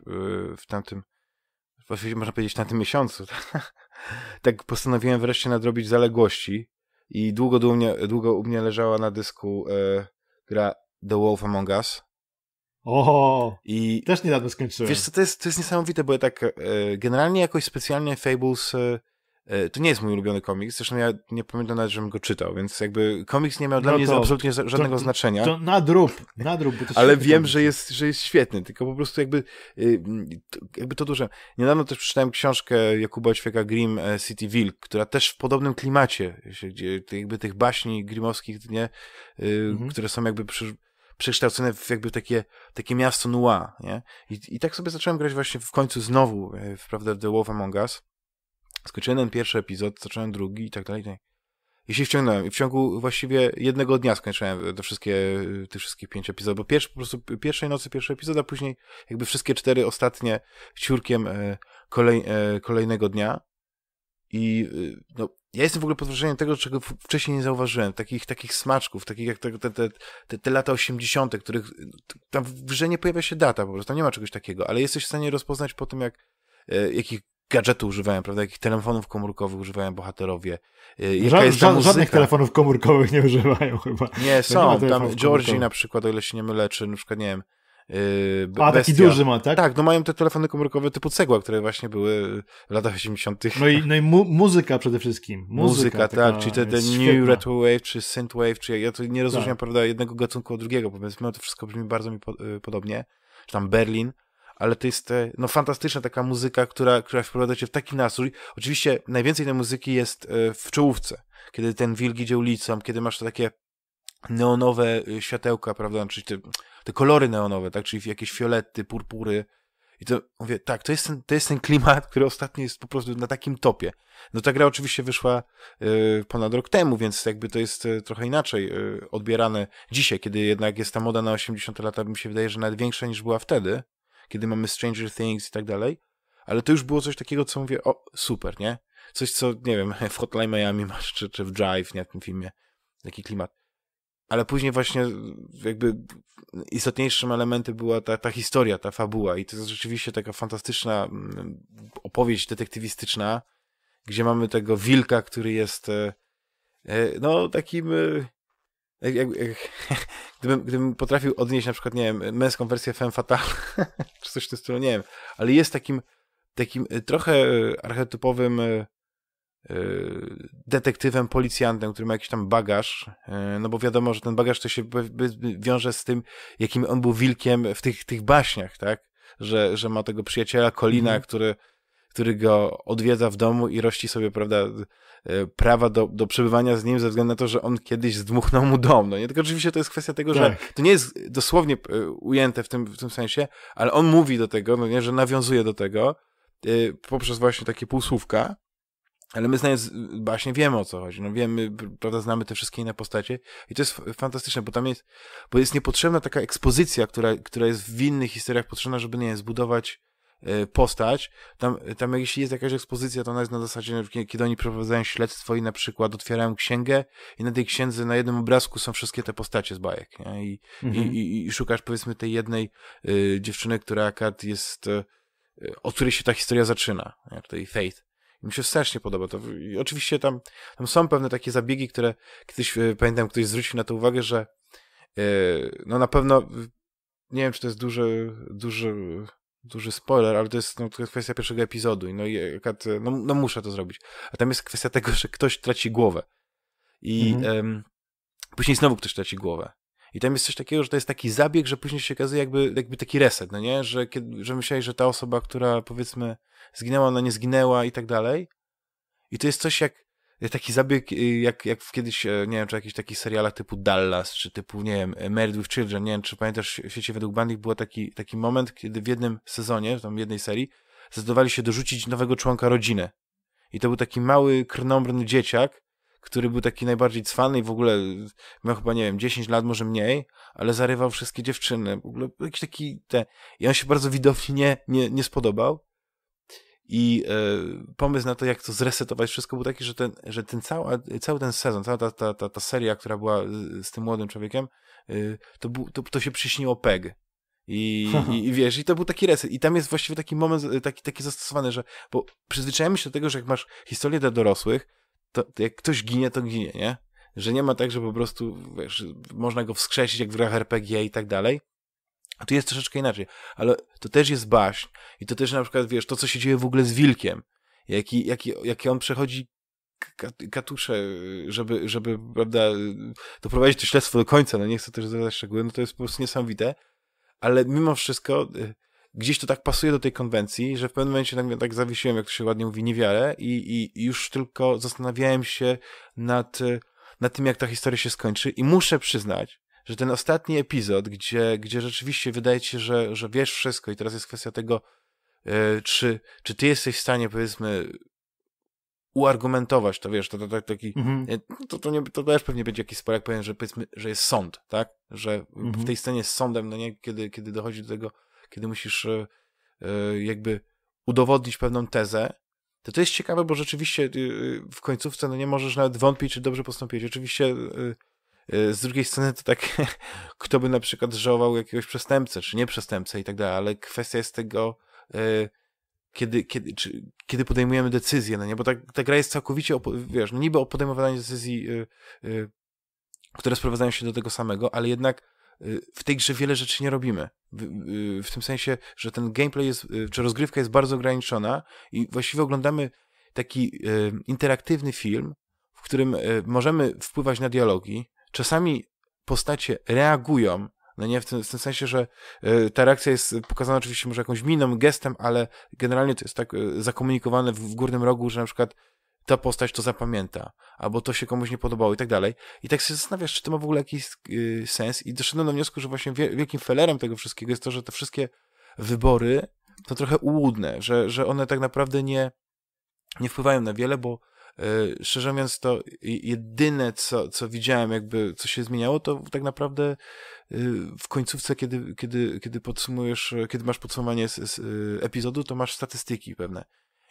w tamtym, właściwie można powiedzieć na tym miesiącu, tak postanowiłem wreszcie nadrobić zaległości i długo, długo, długo u mnie leżała na dysku gra The Wolf Among Us o, I też niedawno skończyłem. Wiesz co, to jest, to jest niesamowite, bo ja tak e, generalnie jakoś specjalnie Fables e, e to nie jest mój ulubiony komiks, zresztą ja nie pamiętam nawet, żebym go czytał, więc jakby komiks nie miał no dla mnie to, absolutnie żadnego to, znaczenia. To nadrób, nadrób. to Ale wiem, że jest, że jest świetny, tylko po prostu jakby, e, jakby to duże. Niedawno też przeczytałem książkę Jakuba Ćwieka Grimm e, City Wilk, która też w podobnym klimacie, gdzie jakby tych baśni grimowskich, nie, mhm. które są jakby przy, przekształcone w jakby takie, takie miasto noir, nie? I, I tak sobie zacząłem grać właśnie w końcu znowu, w, e, prawda, The Wolf Among Us. Skończyłem ten pierwszy epizod, zacząłem drugi i tak dalej. I tak się wciągnąłem. I w ciągu właściwie jednego dnia skończyłem te wszystkie, e, tych wszystkich pięć epizodów, bo pierwszy, po prostu pierwszej nocy pierwszy epizod, a później jakby wszystkie cztery ostatnie ciurkiem e, kolej, kolejnego dnia. I no, ja jestem w ogóle pod wrażeniem tego, czego wcześniej nie zauważyłem, takich, takich smaczków, takich jak te, te, te, te lata 80., których tam w grze nie pojawia się data po prostu, tam nie ma czegoś takiego, ale jesteś w stanie rozpoznać po tym, jak e, jakich gadżetów używają, prawda, jakich telefonów komórkowych używają bohaterowie. E, jaka jest ta żadnych telefonów komórkowych nie używają chyba. Nie, są, tam Georgie na przykład, o ile się nie mylę, czy na przykład, nie wiem, Yy, A, bestia. taki duży ma, tak? Tak, no mają te telefony komórkowe typu cegła, które właśnie były w latach 80. No i, no i mu muzyka przede wszystkim. Muzyka, muzyka tak, czyli te, te New retro Wave, czy synth wave, czy ja tu nie rozróżniam, tak. prawda, jednego gatunku od drugiego, bo powiedzmy, to wszystko brzmi bardzo mi po, y, podobnie, czy tam Berlin, ale to jest no, fantastyczna taka muzyka, która, która wprowadza cię w taki nastrój. Oczywiście najwięcej tej muzyki jest y, w czołówce, kiedy ten wilk idzie ulicą, kiedy masz to takie neonowe y, światełka, prawda, czyli znaczy te, te kolory neonowe, tak, czyli jakieś fiolety, purpury, i to mówię, tak, to jest, ten, to jest ten klimat, który ostatnio jest po prostu na takim topie. No ta gra oczywiście wyszła y, ponad rok temu, więc jakby to jest y, trochę inaczej y, odbierane dzisiaj, kiedy jednak jest ta moda na 80 lata, mi się wydaje, że nawet większa niż była wtedy, kiedy mamy Stranger Things i tak dalej, ale to już było coś takiego, co mówię, o, super, nie? Coś, co, nie wiem, w Hotline Miami masz, czy, czy w Drive, nie, w tym filmie, taki klimat ale później właśnie jakby istotniejszym elementem była ta, ta historia, ta fabuła i to jest rzeczywiście taka fantastyczna mm, opowieść detektywistyczna, gdzie mamy tego wilka, który jest e, e, no takim e, jak, jak, jak, gdybym, gdybym potrafił odnieść na przykład, nie wiem, męską wersję femme fatale, czy coś w tym stylu, nie wiem, ale jest takim, takim trochę archetypowym Y, detektywem, policjantem, który ma jakiś tam bagaż, y, no bo wiadomo, że ten bagaż to się wiąże z tym, jakim on był wilkiem w tych, tych baśniach, tak? Że, że ma tego przyjaciela Kolina, mm. który, który go odwiedza w domu i rości sobie, prawda, y, prawa do, do przebywania z nim ze względu na to, że on kiedyś zdmuchnął mu dom. No nie, tylko oczywiście to jest kwestia tego, tak. że to nie jest dosłownie ujęte w tym, w tym sensie, ale on mówi do tego, no nie, że nawiązuje do tego poprzez właśnie takie półsłówka, ale my znając właśnie wiemy o co chodzi. No wiemy, prawda, znamy te wszystkie inne postacie i to jest fantastyczne, bo tam jest, bo jest niepotrzebna taka ekspozycja, która, która jest w innych historiach potrzebna, żeby, nie zbudować e, postać. Tam, tam jeśli jest jakaś ekspozycja, to ona jest na zasadzie, kiedy oni prowadzą śledztwo i na przykład otwierają księgę i na tej księdze, na jednym obrazku są wszystkie te postacie z bajek. Nie? I, mhm. i, i, i, szukasz powiedzmy tej jednej y, dziewczyny, która jest, y, e, od której się ta historia zaczyna, nie? tej Faith. I mi się strasznie podoba to. I oczywiście tam, tam są pewne takie zabiegi, które kiedyś, e, pamiętam, ktoś zwrócił na to uwagę, że yy, no na pewno, nie wiem, czy to jest duży, duży, duży spoiler, ale to jest no, kwestia pierwszego epizodu. No, i, no, no muszę to zrobić. A tam jest kwestia tego, że ktoś traci głowę. I mhm. później znowu ktoś traci głowę. I tam jest coś takiego, że to jest taki zabieg, że później się okazuje jakby, jakby taki reset, no nie? Że, że myślałeś, że ta osoba, która powiedzmy zginęła, ona nie zginęła i tak dalej. I to jest coś jak e, taki zabieg, e, jak, jak kiedyś, e, nie wiem, czy jakichś takich serialach typu Dallas, czy typu, nie wiem, Married with Children, nie wiem, czy pamiętasz, w świecie według bandych był taki, taki moment, kiedy w jednym sezonie, w tam jednej serii, zdecydowali się dorzucić nowego członka rodziny. I to był taki mały, krnąbrny dzieciak, który był taki najbardziej cwany i w ogóle miał chyba, nie wiem, 10 lat, może mniej, ale zarywał wszystkie dziewczyny. W ogóle jakiś taki, te... I on się bardzo widowni nie, nie, nie spodobał. I e, pomysł na to, jak to zresetować wszystko, był taki, że ten, że ten cały, cały ten sezon, cała ta, ta, ta, ta seria, która była z, tym młodym człowiekiem, y, to, bu, to, to się przyśniło PEG. I, i, I, wiesz, i to był taki reset. I tam jest właściwie taki moment, y, taki, taki zastosowany, że bo przyzwyczajamy się do tego, że jak masz historię dla dorosłych, to, to jak ktoś ginie, to ginie, nie? Że nie ma tak, że po prostu, wiesz, można go wskrzesić jak w grach RPG i tak dalej. Tu jest troszeczkę inaczej, ale to też jest baśń i to też na przykład, wiesz, to co się dzieje w ogóle z Wilkiem, jaki, jaki, jaki on przechodzi katusze, żeby, żeby prawda, doprowadzić to śledztwo do końca, no nie chcę też zadać szczegóły, no to jest po prostu niesamowite, ale mimo wszystko y, gdzieś to tak pasuje do tej konwencji, że w pewnym momencie tak, tak zawiesiłem, jak to się ładnie mówi, niewiarę i, i już tylko zastanawiałem się nad, nad tym, jak ta historia się skończy i muszę przyznać, że ten ostatni epizod, gdzie, gdzie rzeczywiście wydaje ci się, że, że wiesz wszystko i teraz jest kwestia tego, yy, czy, czy ty jesteś w stanie, powiedzmy, uargumentować to, wiesz, to, to, to taki, mhm. no to, to, nie, to też pewnie będzie jakiś spor, jak powiem, że powiedzmy, że jest sąd, tak? Że w mhm. tej scenie z sądem, no nie, kiedy, kiedy dochodzi do tego, kiedy musisz yy, jakby udowodnić pewną tezę, to to jest ciekawe, bo rzeczywiście yy, w końcówce, no nie możesz nawet wątpić, czy dobrze postąpiłeś. Oczywiście Y, z drugiej strony to tak, kto by na przykład żałował jakiegoś przestępcę, czy nie przestępcę i tak dalej, ale kwestia jest tego, y, kiedy, kiedy, czy, kiedy podejmujemy decyzję, no nie? Bo ta, ta gra jest całkowicie, wiesz, no niby o podejmowaniu decyzji, y, które sprowadzają się do tego samego, ale jednak w tej grze wiele rzeczy nie robimy. W, w tym sensie, że ten gameplay jest, czy rozgrywka jest bardzo ograniczona i właściwie oglądamy taki interaktywny film, w którym możemy wpływać na dialogi, czasami postacie reagują, no nie w tym, w tym sensie, że e, ta reakcja jest pokazana oczywiście może jakąś miną, gestem, ale generalnie to jest tak e, zakomunikowane w, w górnym rogu, że na przykład ta postać to zapamięta, albo to się komuś nie podobało i tak dalej. I tak się zastanawiasz, czy to ma w ogóle jakiś e, sens i doszedłem do wniosku, że właśnie wie, wielkim felerem tego wszystkiego jest to, że te wszystkie wybory są trochę ułudne, że, że one tak naprawdę nie, nie wpływają na wiele, bo E, szczerze mówiąc, to jedyne, co, co widziałem, jakby co się zmieniało, to tak naprawdę e, w końcówce, kiedy, kiedy, kiedy podsumujesz, kiedy masz podsumowanie z, z epizodu, to masz statystyki pewne.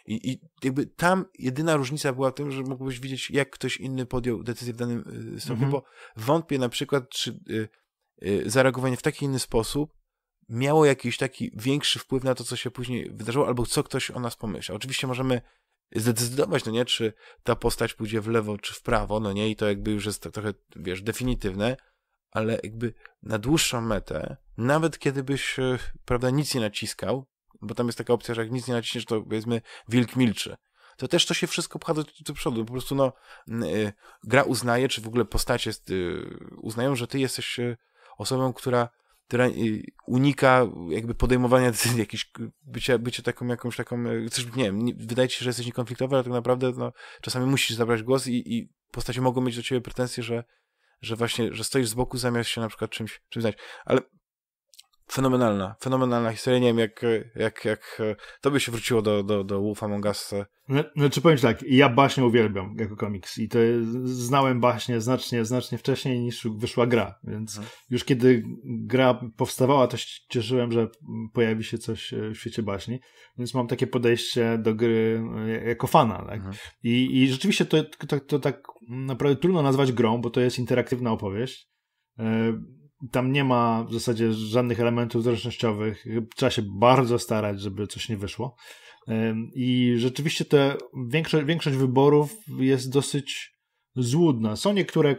I, I, jakby tam jedyna różnica była w tym, że mógłbyś widzieć, jak ktoś inny podjął decyzję w danym e, stopniu, mm -hmm. bo wątpię na przykład, czy y, y, zareagowanie w taki inny sposób miało jakiś taki większy wpływ na to, co się później wydarzyło, albo co ktoś o nas pomyślał. Oczywiście możemy zdecydować, no nie, czy ta postać pójdzie w lewo, czy w prawo, no nie, i to jakby już jest trochę, wiesz, definitywne, ale jakby na dłuższą metę, nawet kiedy byś, e, prawda, nic nie naciskał, bo tam jest taka opcja, że jak nic nie naciśniesz, to powiedzmy wilk milczy, to też to się wszystko pcha do, do przodu. Po prostu no, yy, gra uznaje, czy w ogóle postacie yy, uznają, że ty jesteś osobą, która Y, unika jakby podejmowania decyzji, jakiś, bycia, bycia taką jakąś taką, y, coś nie wiem, nie, wydaje ci się, że jesteś niekonfliktowy, ale tak naprawdę no, czasami musisz zabrać głos i, i postacie mogą mieć do ciebie pretensje, że, że właśnie, że stoisz z boku zamiast się na przykład czymś, czymś znać. Ale Fenomenalna, fenomenalna historia. Nie wiem, jak, jak, jak to by się wróciło do, do, do Wolf Among Us. Znaczy powiem tak, ja baśnie uwielbiam jako komiks i to znałem baśnie znacznie, znacznie wcześniej niż wyszła gra, więc mhm. już kiedy gra powstawała, to się cieszyłem, że pojawi się coś e, w świecie baśni, więc mam takie podejście do gry e, jako fana, tak? Mhm. I, I rzeczywiście to, to, to tak naprawdę trudno nazwać grą, bo to jest interaktywna opowieść. E, tam nie ma w zasadzie żadnych elementów zręcznościowych. Trzeba się bardzo starać, żeby coś nie wyszło. I rzeczywiście te większość, większość wyborów jest dosyć złudna. Są niektóre,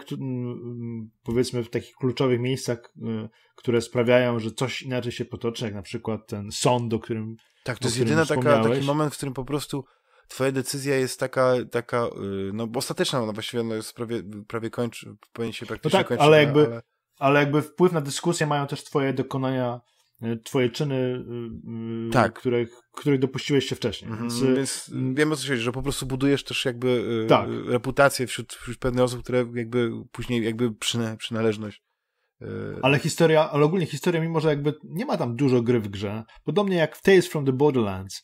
powiedzmy, w takich kluczowych miejscach, e, które sprawiają, że coś inaczej się potoczy, jak na przykład ten sąd, o którym. Tak, to jest jedyna taka, taki moment, w którym po prostu twoja decyzja jest taka, taka y, no ostateczna, no właściwie no, jest prawie, prawie kończy, powinien się praktycznie no tak, kończyć. ale jakby ale ale jakby wpływ na dyskusję mają też twoje dokonania, y, twoje czyny, y, y, tak. których, których dopuściłeś się wcześniej. Mhm, więc, więc wiem o co chodzi, że po prostu budujesz też jakby tak. reputację wśród, wśród pewnych osób, które jakby później jakby przyna, przynależność. Ale historia, ale ogólnie historia, mimo że jakby nie ma tam dużo gry w grze, podobnie jak w Tales from the Borderlands,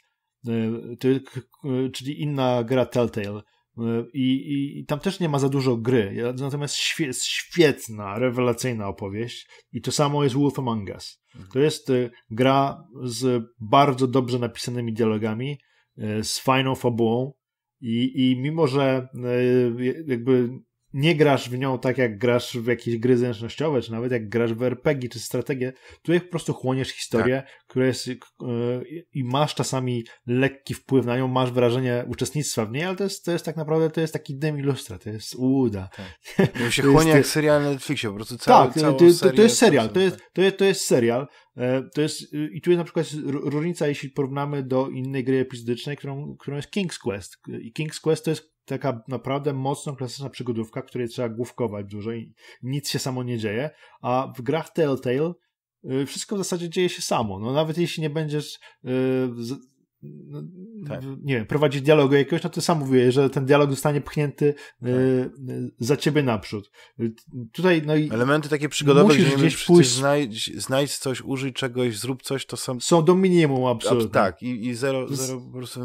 czyli inna gra Telltale, Y, I, i, I, tam też nie ma za dużo gry, natomiast świe, świetna, rewelacyjna opowieść. I to samo jest Wolf Among Us. Mhm. To jest y, gra z bardzo dobrze napisanymi dialogami, y, z fajną fabułą. I, i mimo, że jakby nie grasz w nią tak, jak grasz w jakieś gry zręcznościowe, czy nawet jak grasz w RPG czy strategię. Tutaj po prostu chłoniesz historię, tak. która jest yy, i masz czasami lekki wpływ na nią, masz wrażenie uczestnictwa w niej, ale to jest, to jest tak naprawdę to jest taki dym ilustra, to jest uda. Tak. To się chłonie jak serial na Netflixie, po prostu cały, Tak, to, to, to, jest serial, to jest, to jest, to jest serial. E, to jest, y, I tu jest na przykład różnica, jeśli porównamy do innej gry epizodycznej, którą, którą jest King's Quest. I King's Quest to jest taka naprawdę mocno klasyczna przygodówka, której trzeba główkować dużo i nic się samo nie dzieje, a w grach Telltale y, wszystko w zasadzie dzieje się samo. No nawet jeśli nie będziesz y, no, tak. nie wiem, prowadzić dialogu jakiegoś, no to sam mówię, że ten dialog zostanie pchnięty y, tak. za ciebie naprzód. Tutaj, no i Elementy takie przygodowe, musisz gdzie gdzieś pójść... znajdź, znajdź coś, użyj czegoś, zrób coś, to są... Są do minimum absolutnie. Ab, tak, i, i zero, zero po prostu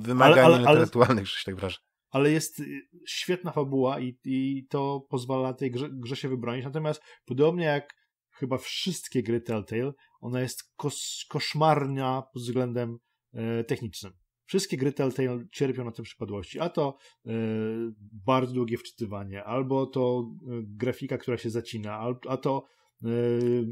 wymagań ale, ale, ale... intelektualnych, że się tak wrażę ale jest y, świetna fabuła i, i to pozwala tej grze, grze się wybronić. Natomiast podobnie jak chyba wszystkie gry Telltale, ona jest kos, koszmarna pod względem e, technicznym. Wszystkie gry Telltale cierpią na te przypadłości. A to e, bardzo długie wczytywanie, albo to e, grafika, która się zacina, albo a to Y,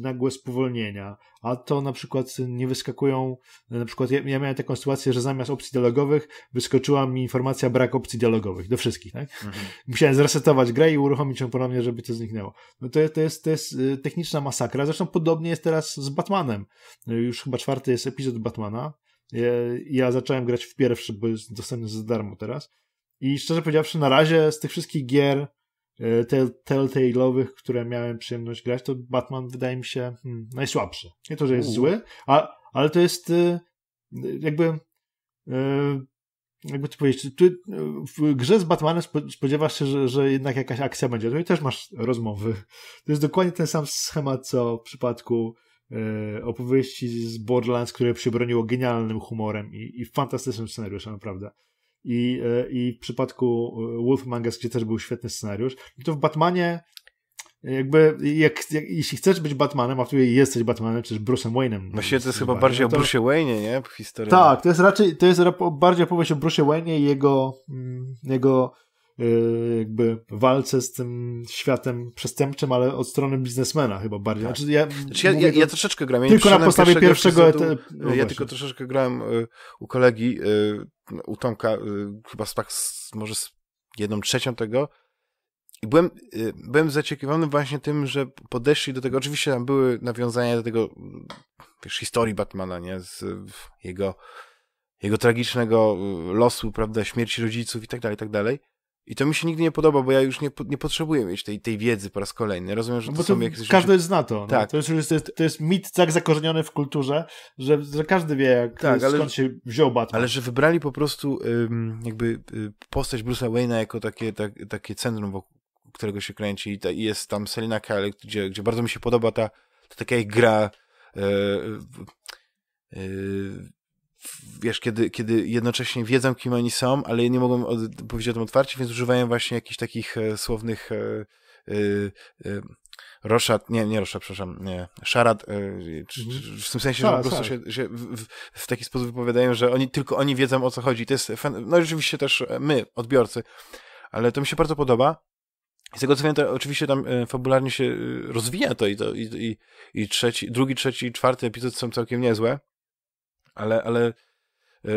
nagłe spowolnienia, a to na przykład nie wyskakują, y, na przykład ja, ja, miałem taką sytuację, że zamiast opcji dialogowych wyskoczyła mi informacja brak opcji dialogowych do wszystkich, tak? Mhm. Musiałem zresetować grę i uruchomić ją ponownie, żeby to zniknęło. No to, to, jest, to jest y, techniczna masakra, zresztą podobnie jest teraz z Batmanem. Już chyba czwarty jest epizod Batmana, ja, ja zacząłem grać w pierwszy, bo jest dostępny za darmo teraz i szczerze powiedziawszy na razie z tych wszystkich gier E, Telltale'owych, które miałem przyjemność grać, to Batman wydaje mi się hmm, najsłabszy. Nie to, że jest U. zły, a, ale to jest e, jakby e, jakby to powiedzieć, ty w grze z Batmanem spodziewasz się, że, że jednak jakaś akcja będzie, no i też masz rozmowy. To jest dokładnie ten sam schemat, co w przypadku opowieści z Borderlands, które przybroniło genialnym humorem i, i fantastycznym scenariuszem, naprawdę i, e, i w przypadku e, Wolf Mangas, gdzie też był świetny scenariusz, to w Batmanie jakby, jak, jak, jeśli chcesz być Batmanem, a tu jesteś Batmanem, czy Bruce'em Wayne'em. No że to jest chyba bardziej no to... o Bruce'ie Wayne'ie, nie? Tak, to jest raczej, to jest bardziej opowieść o Bruce'ie Wayne'ie i jego, mm, jego Y, jakby walce z tym światem przestępczym, ale od strony biznesmena chyba bardziej. Tak. Znaczy, ja, znaczy ja, ja, ja, troszeczkę grałem. tylko na podstawie pierwszego... pierwszego etyku, no ja właśnie. tylko troszeczkę grałem y, u kolegi, y, u Tomka, chyba tak z, może z jedną trzecią tego i byłem, byłem zaciekawiony właśnie tym, że podeszli do tego, oczywiście tam były nawiązania do tego, mm, wiesz, historii Batmana, nie, z jego, jego tragicznego losu, prawda, śmierci rodziców i tak dalej, i tak dalej, i to mi się nigdy nie podoba, bo ja już nie, nie potrzebuję mieć tej, tej wiedzy po raz kolejny. Rozumiem, że no to, to są jakieś Każdy zna to. No. Tak. No. To, jest, to, jest, to jest mit tak zakorzeniony w kulturze, że, że każdy wie, jak, tak, ale, skąd się wziął Batman. Ale że wybrali po prostu jakby y, postać Bruce'a Wayne'a jako takie, tak, takie centrum, wokół którego się kręci i, ta, i jest tam Selina Kyle, gdzie, gdzie bardzo mi się podoba ta, ta taka gra... Yy, yy, wiesz, kiedy, kiedy jednocześnie wiedzą, kim oni są, ale nie mogą od, powiedzieć o tym otwarcie, więc używają właśnie jakichś takich e, słownych y, roszad, nie, nie roszad, przepraszam, nie, szarad, mhm. w tym sensie, że po prostu się, się w, w, taki sposób wypowiadają, że oni, tylko oni wiedzą o co chodzi. To jest, fan, no rzeczywiście też my, odbiorcy, ale to mi się bardzo podoba. Z tego co wiem, to oczywiście tam fabularnie się rozwija to i, to, i, i, i trzeci, drugi, trzeci i czwarty epizod są całkiem niezłe ale, ale yy,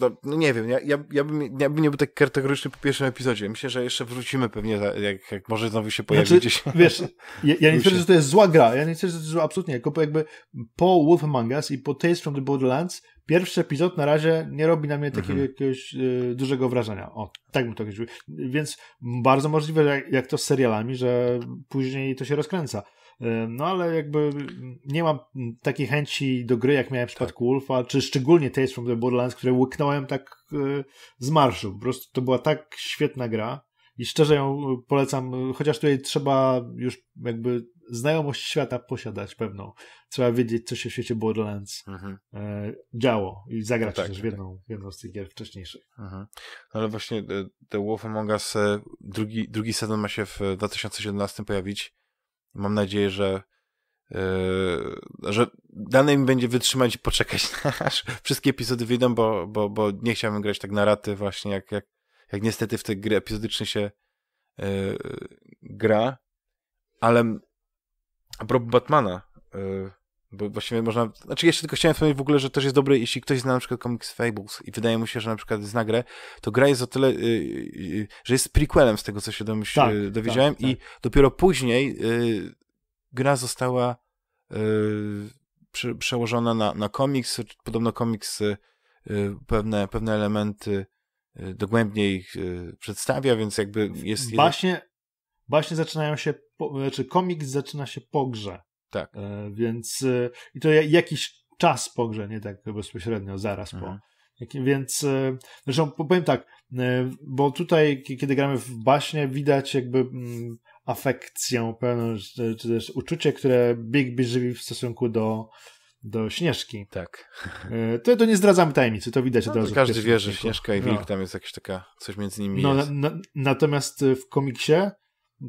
no, nie wiem, ja, ja, ja, bym, ja bym nie był tak kategoryczny po pierwszym epizodzie. Myślę, że jeszcze wrócimy pewnie, jak, jak może znowu się pojawi znaczy, gdzieś. Wiesz, ja, ja nie twierdzę, że to jest zła gra, ja nie twierdzę, że to jest zła, absolutnie, tylko jakby po Wolf Among Us i po Tales from the Borderlands pierwszy epizod na razie nie robi na mnie takiego mhm. jakiegoś y, dużego wrażenia. O, tak bym to określił. Więc bardzo możliwe, jak, jak to z serialami, że później to się rozkręca. No ale jakby nie mam takiej chęci do gry, jak miałem w przypadku tak. Wolfa, czy szczególnie Tales from the Borderlands, które łyknąłem tak e, z marszu. Po prostu to była tak świetna gra i szczerze ją polecam, chociaż tutaj trzeba już jakby znajomość świata posiadać pewną. Trzeba wiedzieć, co się w świecie Borderlands mhm. E, działo i zagrać no tak, też w tak, jedną, tak. jedną z tych gier wcześniejszych. Mhm. No, ale właśnie e, The Wolf Among Us drugi, drugi sezon ma się w 2017 pojawić. Mam nadzieję, że, yy, że dane mi będzie wytrzymać i poczekać na aż wszystkie epizody wyjdą, bo, bo, bo nie chciałbym grać tak na raty właśnie, jak, jak, jak niestety w tej gry epizodycznie się yy, gra. Ale a propos Batmana, yy, bo właściwie można. Znaczy, jeszcze tylko chciałem wspomnieć w ogóle, że też jest dobry, jeśli ktoś zna na przykład Comics Fables i wydaje mu się, że na przykład zna grę, to gra jest o tyle, yy, yy, że jest prequelem z tego, co się domyś, tak, tak, dowiedziałem, tak, tak. i dopiero później yy, gra została y, przełożona na, na komiks. Podobno komiks y, pewne, pewne elementy y, dogłębniej przedstawia, więc jakby jest. właśnie jeden... zaczynają się, po, znaczy komiks zaczyna się po grze. Tak. E, więc e, i to jakiś czas po grze, nie tak bezpośrednio, zaraz mhm. E, po. Więc zresztą powiem tak, bo tutaj, kiedy gramy w baśnie, widać jakby mm, afekcję pełną, czy też uczucie, które Bigby żywi w stosunku do, do Śnieżki. Tak. To, to nie zdradzamy tajemnicy, to widać no, od razu. Każdy wie, że Śnieżka i Wilk no. tam jest jakaś taka, coś między nimi no, na, na, natomiast w komiksie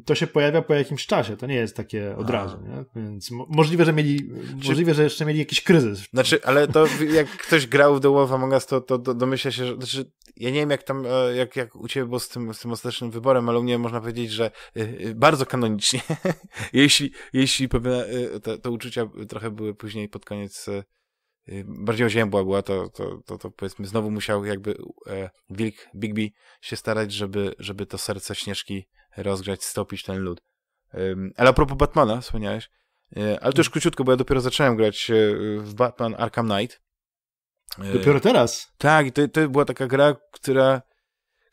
to się pojawia po jakimś czasie, to nie jest takie od razu, nie? więc możliwe, że mieli, Czy... możliwe, że jeszcze mieli jakiś kryzys. Znaczy, ale to jak ktoś grał w The Wolf Among Us, to, to, to domyśla się, że, znaczy, ja nie wiem jak tam, e, jak, jak u ciebie było z tym, z tym ostatecznym wyborem, ale u mnie można powiedzieć, że e, e, bardzo kanonicznie, jeśli, jeśli pewne te, te uczucia trochę były później pod koniec Y, bardziej oziębła była, to, to, to, to powiedzmy znowu musiał jakby e, wilk Bigby się starać, żeby, żeby to serce Śnieżki rozgrzać, stopić ten lód. E, ale a propos Batmana, wspomniałeś, e, ale to już mm. króciutko, bo ja dopiero zacząłem grać y, w Batman Arkham Knight. Dopiero teraz? Tak, to, to była taka gra, która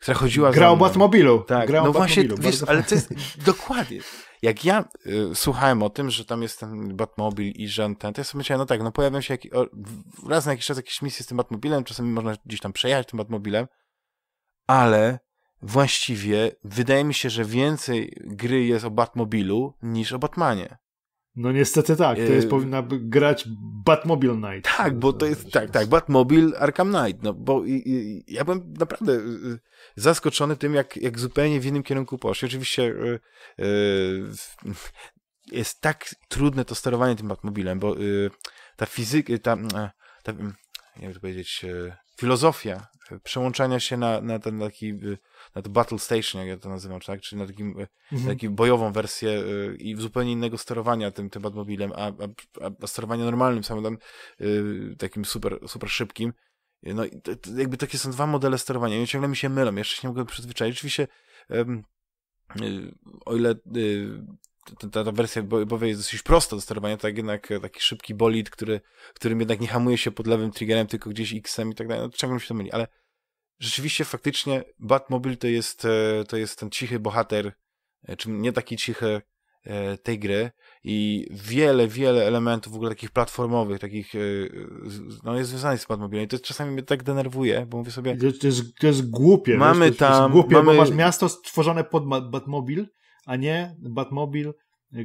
która chodziła Grał za mną. Batmobilu. Tak, no właśnie, wiesz, ale to jest dokładnie. Jak ja y, słuchałem o tym, że tam jest ten Batmobil i że ten, to ja sobie myślałem, no tak, no pojawią się jak, o, raz na jakiś czas jakieś misje z tym Batmobilem, czasami można gdzieś tam przejechać tym Batmobilem, ale właściwie wydaje mi się, że więcej gry jest o Batmobilu niż o Batmanie. No niestety tak, to jest y, powinna grać Batmobile Night. Tak, bo to jest, tak, tak, Batmobile Arkham Knight, no bo i, i, ja byłem naprawdę y, y, zaskoczony tym, jak, jak zupełnie w innym kierunku poszli. Oczywiście jest tak trudne to sterowanie tym Batmobilem, bo ta fizyka, ta, ta, mm, jak to powiedzieć, filozofia przełączania się na, na ten taki na to Battle Station, jak ja to nazywam, tak? Czyli na takim, e, mhm. taką bojową wersję e, i zupełnie innego sterowania tym, tym Batmobilem, a, a, a sterowania normalnym samolotem, e, takim super, super szybkim. No, jakby takie są dwa modele sterowania. I ciągle mi się mylą, jeszcze się nie mogę przyzwyczaić. Oczywiście, um, o ile ta, ta, ta wersja bojowa jest dosyć prosta do sterowania, tak jednak taki szybki bolid, który, którym jednak nie hamuje się pod lewym triggerem, tylko gdzieś X-em i tak dalej, no, ciągle mi się to myli, ale rzeczywiście faktycznie Batmobile to jest, e, to jest ten cichy bohater, e, czy nie taki cichy e, tej gry i wiele, wiele elementów w ogóle takich platformowych, takich no jest związanych z Batmobilem i to czasami mnie tak denerwuje, bo mówię sobie... To jest, to jest głupie. Mamy wiesz, tam... To jest głupie, mamy... bo masz miasto stworzone pod Batmobil, a nie Batmobil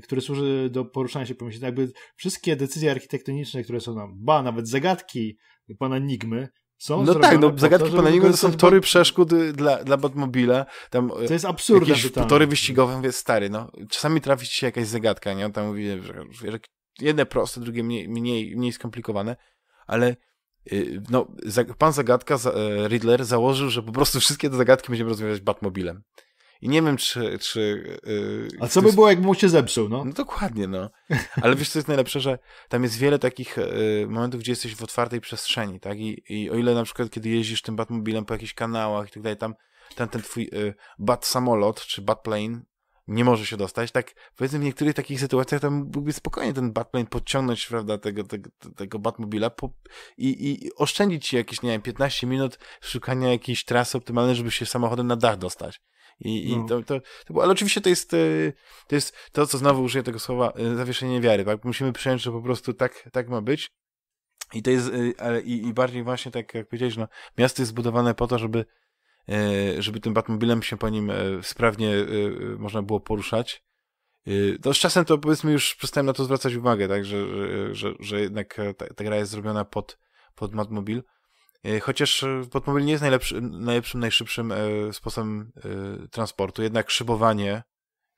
który służy do poruszania się po mieście. Jakby wszystkie decyzje architektoniczne, które są nam, ba, nawet zagadki pana Nigmy, są no tak, no, zagadki niego to są tory przeszkód y, dla, dla Batmobila. Tam y, to jest absurdne jakieś pytanie. tory wyścigowe, mówię, stary, no, czasami trafi ci się jakaś zagadka, nie? On tam mówi, że, że jedne proste, drugie mniej, mniej, mniej skomplikowane, ale y, no, pan zagadka, Riddler, założył, że po prostu wszystkie te zagadki będziemy rozwiązywać Batmobilem. I nie wiem, czy... czy yy, A co by jest... było, jakby mu się zepsuł, no? No dokładnie, no. Ale wiesz, co jest najlepsze, że tam jest wiele takich yy, momentów, gdzie jesteś w otwartej przestrzeni, tak? I, I, o ile na przykład, kiedy jeździsz tym Batmobilem po jakichś kanałach i tak dalej, tam ten, ten twój yy, bat samolot, czy bat plane, nie może się dostać, tak powiedzmy w niektórych takich sytuacjach tam byłby spokojnie ten plane podciągnąć, prawda, tego, tego, tego Batmobila po, i, i oszczędzić ci jakieś, nie wiem, 15 minut szukania jakiejś trasy optymalnej, żeby się samochodem na dach dostać. I, no. to, to, to ale oczywiście to jest, e, to jest to, co znowu użyję tego słowa, e, zawieszenie wiary, tak? Musimy przyjąć, że po prostu tak, tak ma być. I to jest, e, ale i, i bardziej właśnie tak jak powiedziałeś, no, miasto jest zbudowane po to, żeby, żeby tym Batmobilem się po nim sprawnie można było poruszać. To no, z czasem to powiedzmy już przestałem na to zwracać uwagę, tak, że, że, że, że jednak ta, ta gra jest zrobiona pod, pod Batmobil. E, chociaż e, podmobil nie jest najlepszy, najlepszym, najszybszym e, sposobem transportu, jednak szybowanie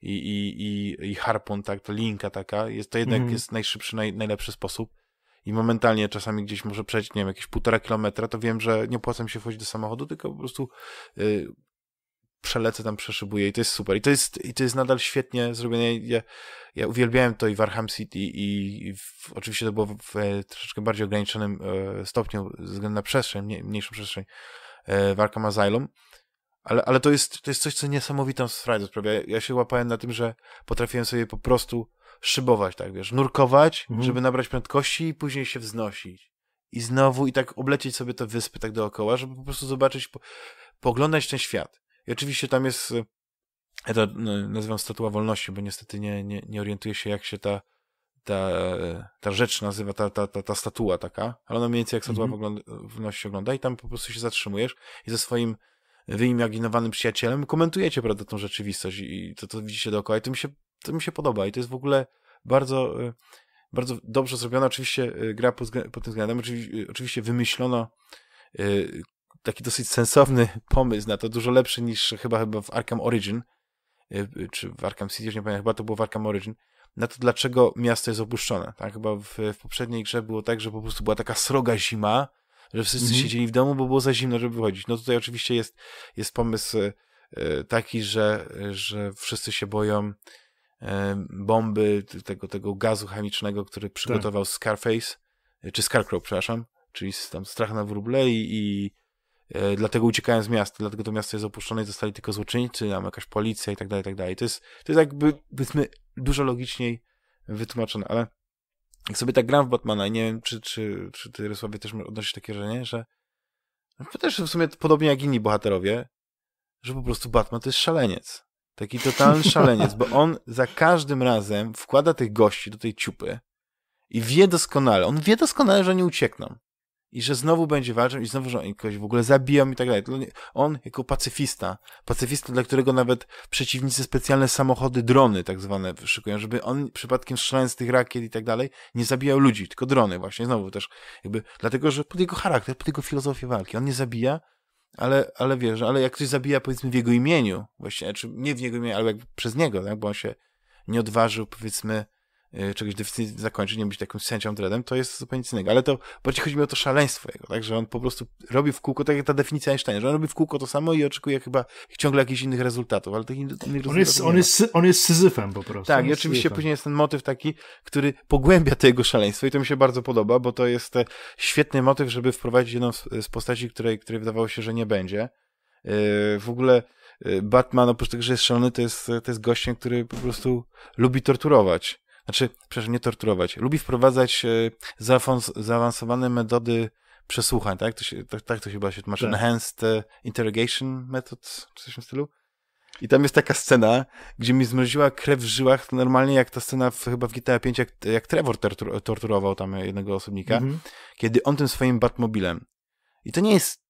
i, i, i, i harpun, tak, to linka taka, jest, to jednak mm. jest najszybszy, naj, najlepszy sposób. I momentalnie czasami gdzieś może przejść, nie wiem, jakieś półtora kilometra, to wiem, że nie opłaca mi się wchodzić do samochodu, tylko po prostu y, przelecę tam, przeszybuję i to jest super. I to jest, i to jest nadal świetnie zrobione. Ja, ja uwielbiałem to i w Arkham City i, i w, oczywiście to było w, w e, troszeczkę bardziej ograniczonym e, stopniu ze względu na przestrzeń, mniej, mniejszą przestrzeń e, w Arkham Asylum. Ale, ale to, jest, to jest coś, co niesamowitą frajdę sprawia. Ja, ja się łapałem na tym, że potrafiłem sobie po prostu szybować, tak wiesz, nurkować, mhm. żeby nabrać prędkości i później się wznosić. I znowu, i tak oblecieć sobie te wyspy tak dookoła, żeby po prostu zobaczyć, po, pooglądać ten świat. I oczywiście tam jest, y, ja to no, nazywam statua wolności, bo niestety nie, nie, nie orientuję się, jak się ta, ta, ta rzecz nazywa, ta, ta, ta, ta statua taka, ale ona mniej więcej jak statua mm -hmm. wolności ogląda i tam po prostu się zatrzymujesz i ze swoim wyimaginowanym przyjacielem komentujecie, prawda, tą rzeczywistość i to, to widzicie dookoła i to mi, się, to mi się podoba i to jest w ogóle bardzo, y, bardzo dobrze zrobiona oczywiście y, gra pod, pod tym względem, oczywiście wymyślono taki dosyć sensowny pomysł na to, dużo lepszy niż chyba chyba w Arkham Origin, y, y, czy w Arkham City, już nie pamiętam, chyba to było w Arkham Origin, na to, dlaczego miasto jest opuszczone. Tak? Chyba w, w poprzedniej grze było tak, że po prostu była taka sroga zima, że wszyscy mhm. siedzieli w domu, bo było za zimno, żeby wychodzić. No tutaj oczywiście jest, jest pomysł y, taki, że, że wszyscy się boją bomby, tego, tego gazu chemicznego, który przygotował tak. Scarface, czy Scarecrow, przepraszam, czyli tam strach na wróble i, i E, dlatego uciekają z miasta, dlatego to miasto jest opuszczone i zostali tylko złoczyńcy, tam jakaś policja i tak dalej, i tak dalej. To jest, to jest jakby, powiedzmy, dużo logiczniej wytłumaczone, ale jak sobie tak gram w Batmana i nie wiem, czy, czy, czy ty, Rysławie, też odnosisz takie wrażenie, że no, też w sumie podobnie jak inni bohaterowie, że po prostu Batman to jest szaleniec. Taki totalny szaleniec, bo on za każdym razem wkłada tych gości do tej ciupy i wie doskonale, on wie doskonale, że nie uciekną i że znowu będzie walczył i znowu, że kogoś w ogóle zabiją i tak dalej. On jako pacyfista, pacyfista, dla którego nawet przeciwnicy specjalne samochody, drony tak zwane szykują, żeby on przypadkiem strzelając z tych rakiet i tak dalej nie zabijał ludzi, tylko drony właśnie, znowu też jakby, dlatego, że pod jego charakter, pod jego filozofię walki, on nie zabija, ale, ale wiesz, ale jak ktoś zabija powiedzmy w jego imieniu, właśnie, czy nie w jego imieniu, ale jak przez niego, tak, bo on się nie odważył powiedzmy E, czegoś deficyt zakończyć, nie być takim sędzią dreadem, to jest zupełnie innego. Ale to bardziej chodzi mi o to szaleństwo jego, tak? Że on po prostu robi w kółko, tak jak ta definicja Einsteina, że on robi w kółko to samo i oczekuje chyba ciągle jakichś innych rezultatów, ale tych innych on rezultatów jest, on jest, on jest syzyfem po prostu. Tak, i oczywiście syzyfem. później jest ten motyw taki, który pogłębia to jego szaleństwo i to mi się bardzo podoba, bo to jest e, świetny motyw, żeby wprowadzić jedną z postaci, której, której wydawało się, że nie będzie. E, w ogóle Batman, oprócz tego, że jest szalony, to jest, to jest gościem, który po prostu lubi torturować znaczy, przepraszam, nie torturować, lubi wprowadzać e, zaawansowane metody przesłuchań, tak? To się, tak, tak to się chyba się tłumaczy, tak. enhanced e, interrogation method, czy coś w tym stylu. I tam jest taka scena, gdzie mi zmroziła krew w żyłach, normalnie jak ta scena w, chyba w GTA V, jak, jak Trevor tortur, torturował tam jednego osobnika, mm -hmm. kiedy on tym swoim Batmobilem. I to nie jest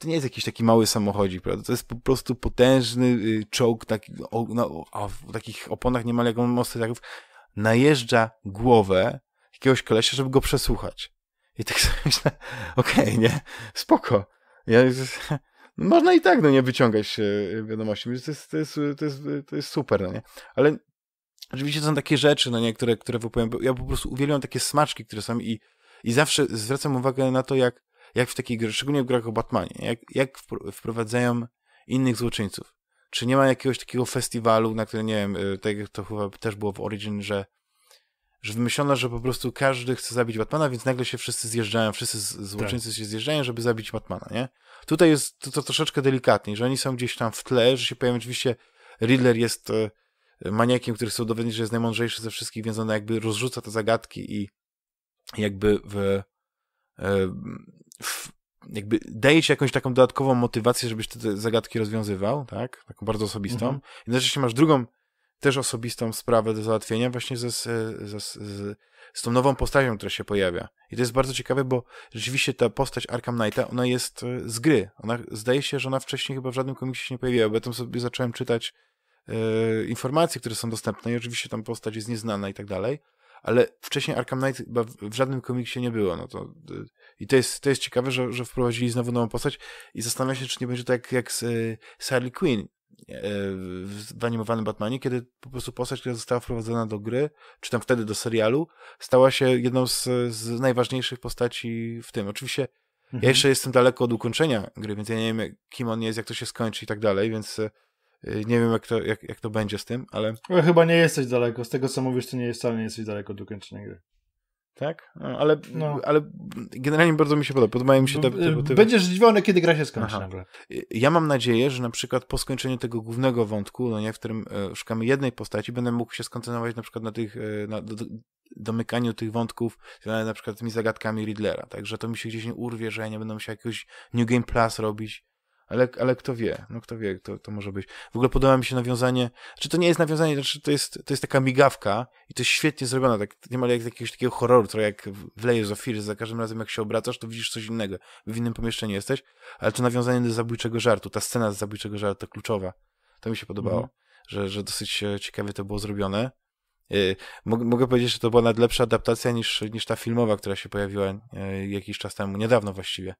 to nie jest jakiś taki mały samochodzik, prawda? To jest po prostu potężny y, czołg o, o, w takich oponach niemal jak on mostetarów najeżdża głowę jakiegoś kolesia, żeby go przesłuchać. I tak sobie myślę, okej, okay, nie, spoko. Ja, można i tak, no nie wyciągać e, wiadomości. To jest, to jest, to jest, to jest super, no nie? Ale oczywiście są takie rzeczy, no niektóre które, które wypowiem. Ja po prostu uwielbiam takie smaczki, które są i, i zawsze zwracam uwagę na to, jak, jak w takiej grze, szczególnie w grach o Batmanie, jak, jak wprowadzają innych złoczyńców. Czy nie ma jakiegoś takiego festiwalu, na którym, nie wiem, y, tak jak to chyba też było w Origin, że, że wymyślono, że po prostu każdy chce zabić Batmana, więc nagle się wszyscy zjeżdżają, wszyscy złoczyńcy tak. się zjeżdżają, żeby zabić Batmana, nie? Tutaj jest to, to troszeczkę delikatniej, że oni są gdzieś tam w tle, że się pojawią oczywiście Riddler jest e, maniakiem, który chce udowodnić, że jest najmądrzejszy ze wszystkich, więc on jakby rozrzuca te zagadki i jakby w, e, w jakby daje ci jakąś taką dodatkową motywację, żebyś te zagadki rozwiązywał, tak? Taką bardzo osobistą. Mhm. jednocześnie masz drugą, też osobistą sprawę do załatwienia właśnie ze, ze, z tą nową postacią, która się pojawia. I to jest bardzo ciekawe, bo rzeczywiście ta postać Arkham Knighta, ona jest e, z gry. Ona, zdaje się, że ona wcześniej chyba w żadnym komiksie się nie pojawiła, bo ja tam sobie zacząłem czytać e, informacje, które są dostępne i oczywiście tam postać jest nieznana i tak dalej ale wcześniej Arkham Knight chyba w żadnym komiksie nie było. No to, y, I to jest, to jest ciekawe, że, że wprowadzili znowu nową postać i zastanawiam się, czy nie będzie tak jak z, y, z Harley Quinn y, w animowanym Batmanie, kiedy po prostu postać, która została wprowadzona do gry, czy tam wtedy do serialu, stała się jedną z, z najważniejszych postaci w tym. Oczywiście mhm. ja jeszcze jestem daleko od ukończenia gry, więc ja nie wiem, kim on jest, jak to się skończy i tak dalej, więc Y, nie wiem, jak to, jak, jak to będzie z tym, ale... No, chyba nie jesteś daleko. Z tego, co mówisz, to nie jest, wcale nie jesteś daleko do kończenia gry. Tak? No, ale, no. ale generalnie bardzo mi się podoba. Podobają mi się te, no, te, te... Będziesz zdziwiony, kiedy gra się skończy nagle. Y, ja mam nadzieję, że na przykład po skończeniu tego głównego wątku, no nie, w którym e, szukamy jednej postaci, będę mógł się skoncentrować na przykład na tych, e, na do, domykaniu tych wątków na przykład tymi zagadkami Riddlera. Także to mi się gdzieś nie urwie, że ja nie będę musiał jakiegoś New Game Plus robić ale, ale kto wie, no kto wie, to, to może być. W ogóle podoba mi się nawiązanie, czy znaczy to nie jest nawiązanie, to, znaczy to, jest, to jest taka migawka i to jest świetnie zrobione, tak niemal jak jakiegoś takiego horroru, trochę jak w Layers of Fear, za każdym razem jak się obracasz, to widzisz coś innego, w innym pomieszczeniu jesteś, ale to nawiązanie do zabójczego żartu, ta scena z zabójczego żartu to kluczowa, to mi się podobało, mhm. że, że dosyć e, ciekawie to było zrobione. E, mogę powiedzieć, że to była nawet lepsza adaptacja niż, niż ta filmowa, która się pojawiła e, jakiś czas temu, niedawno właściwie.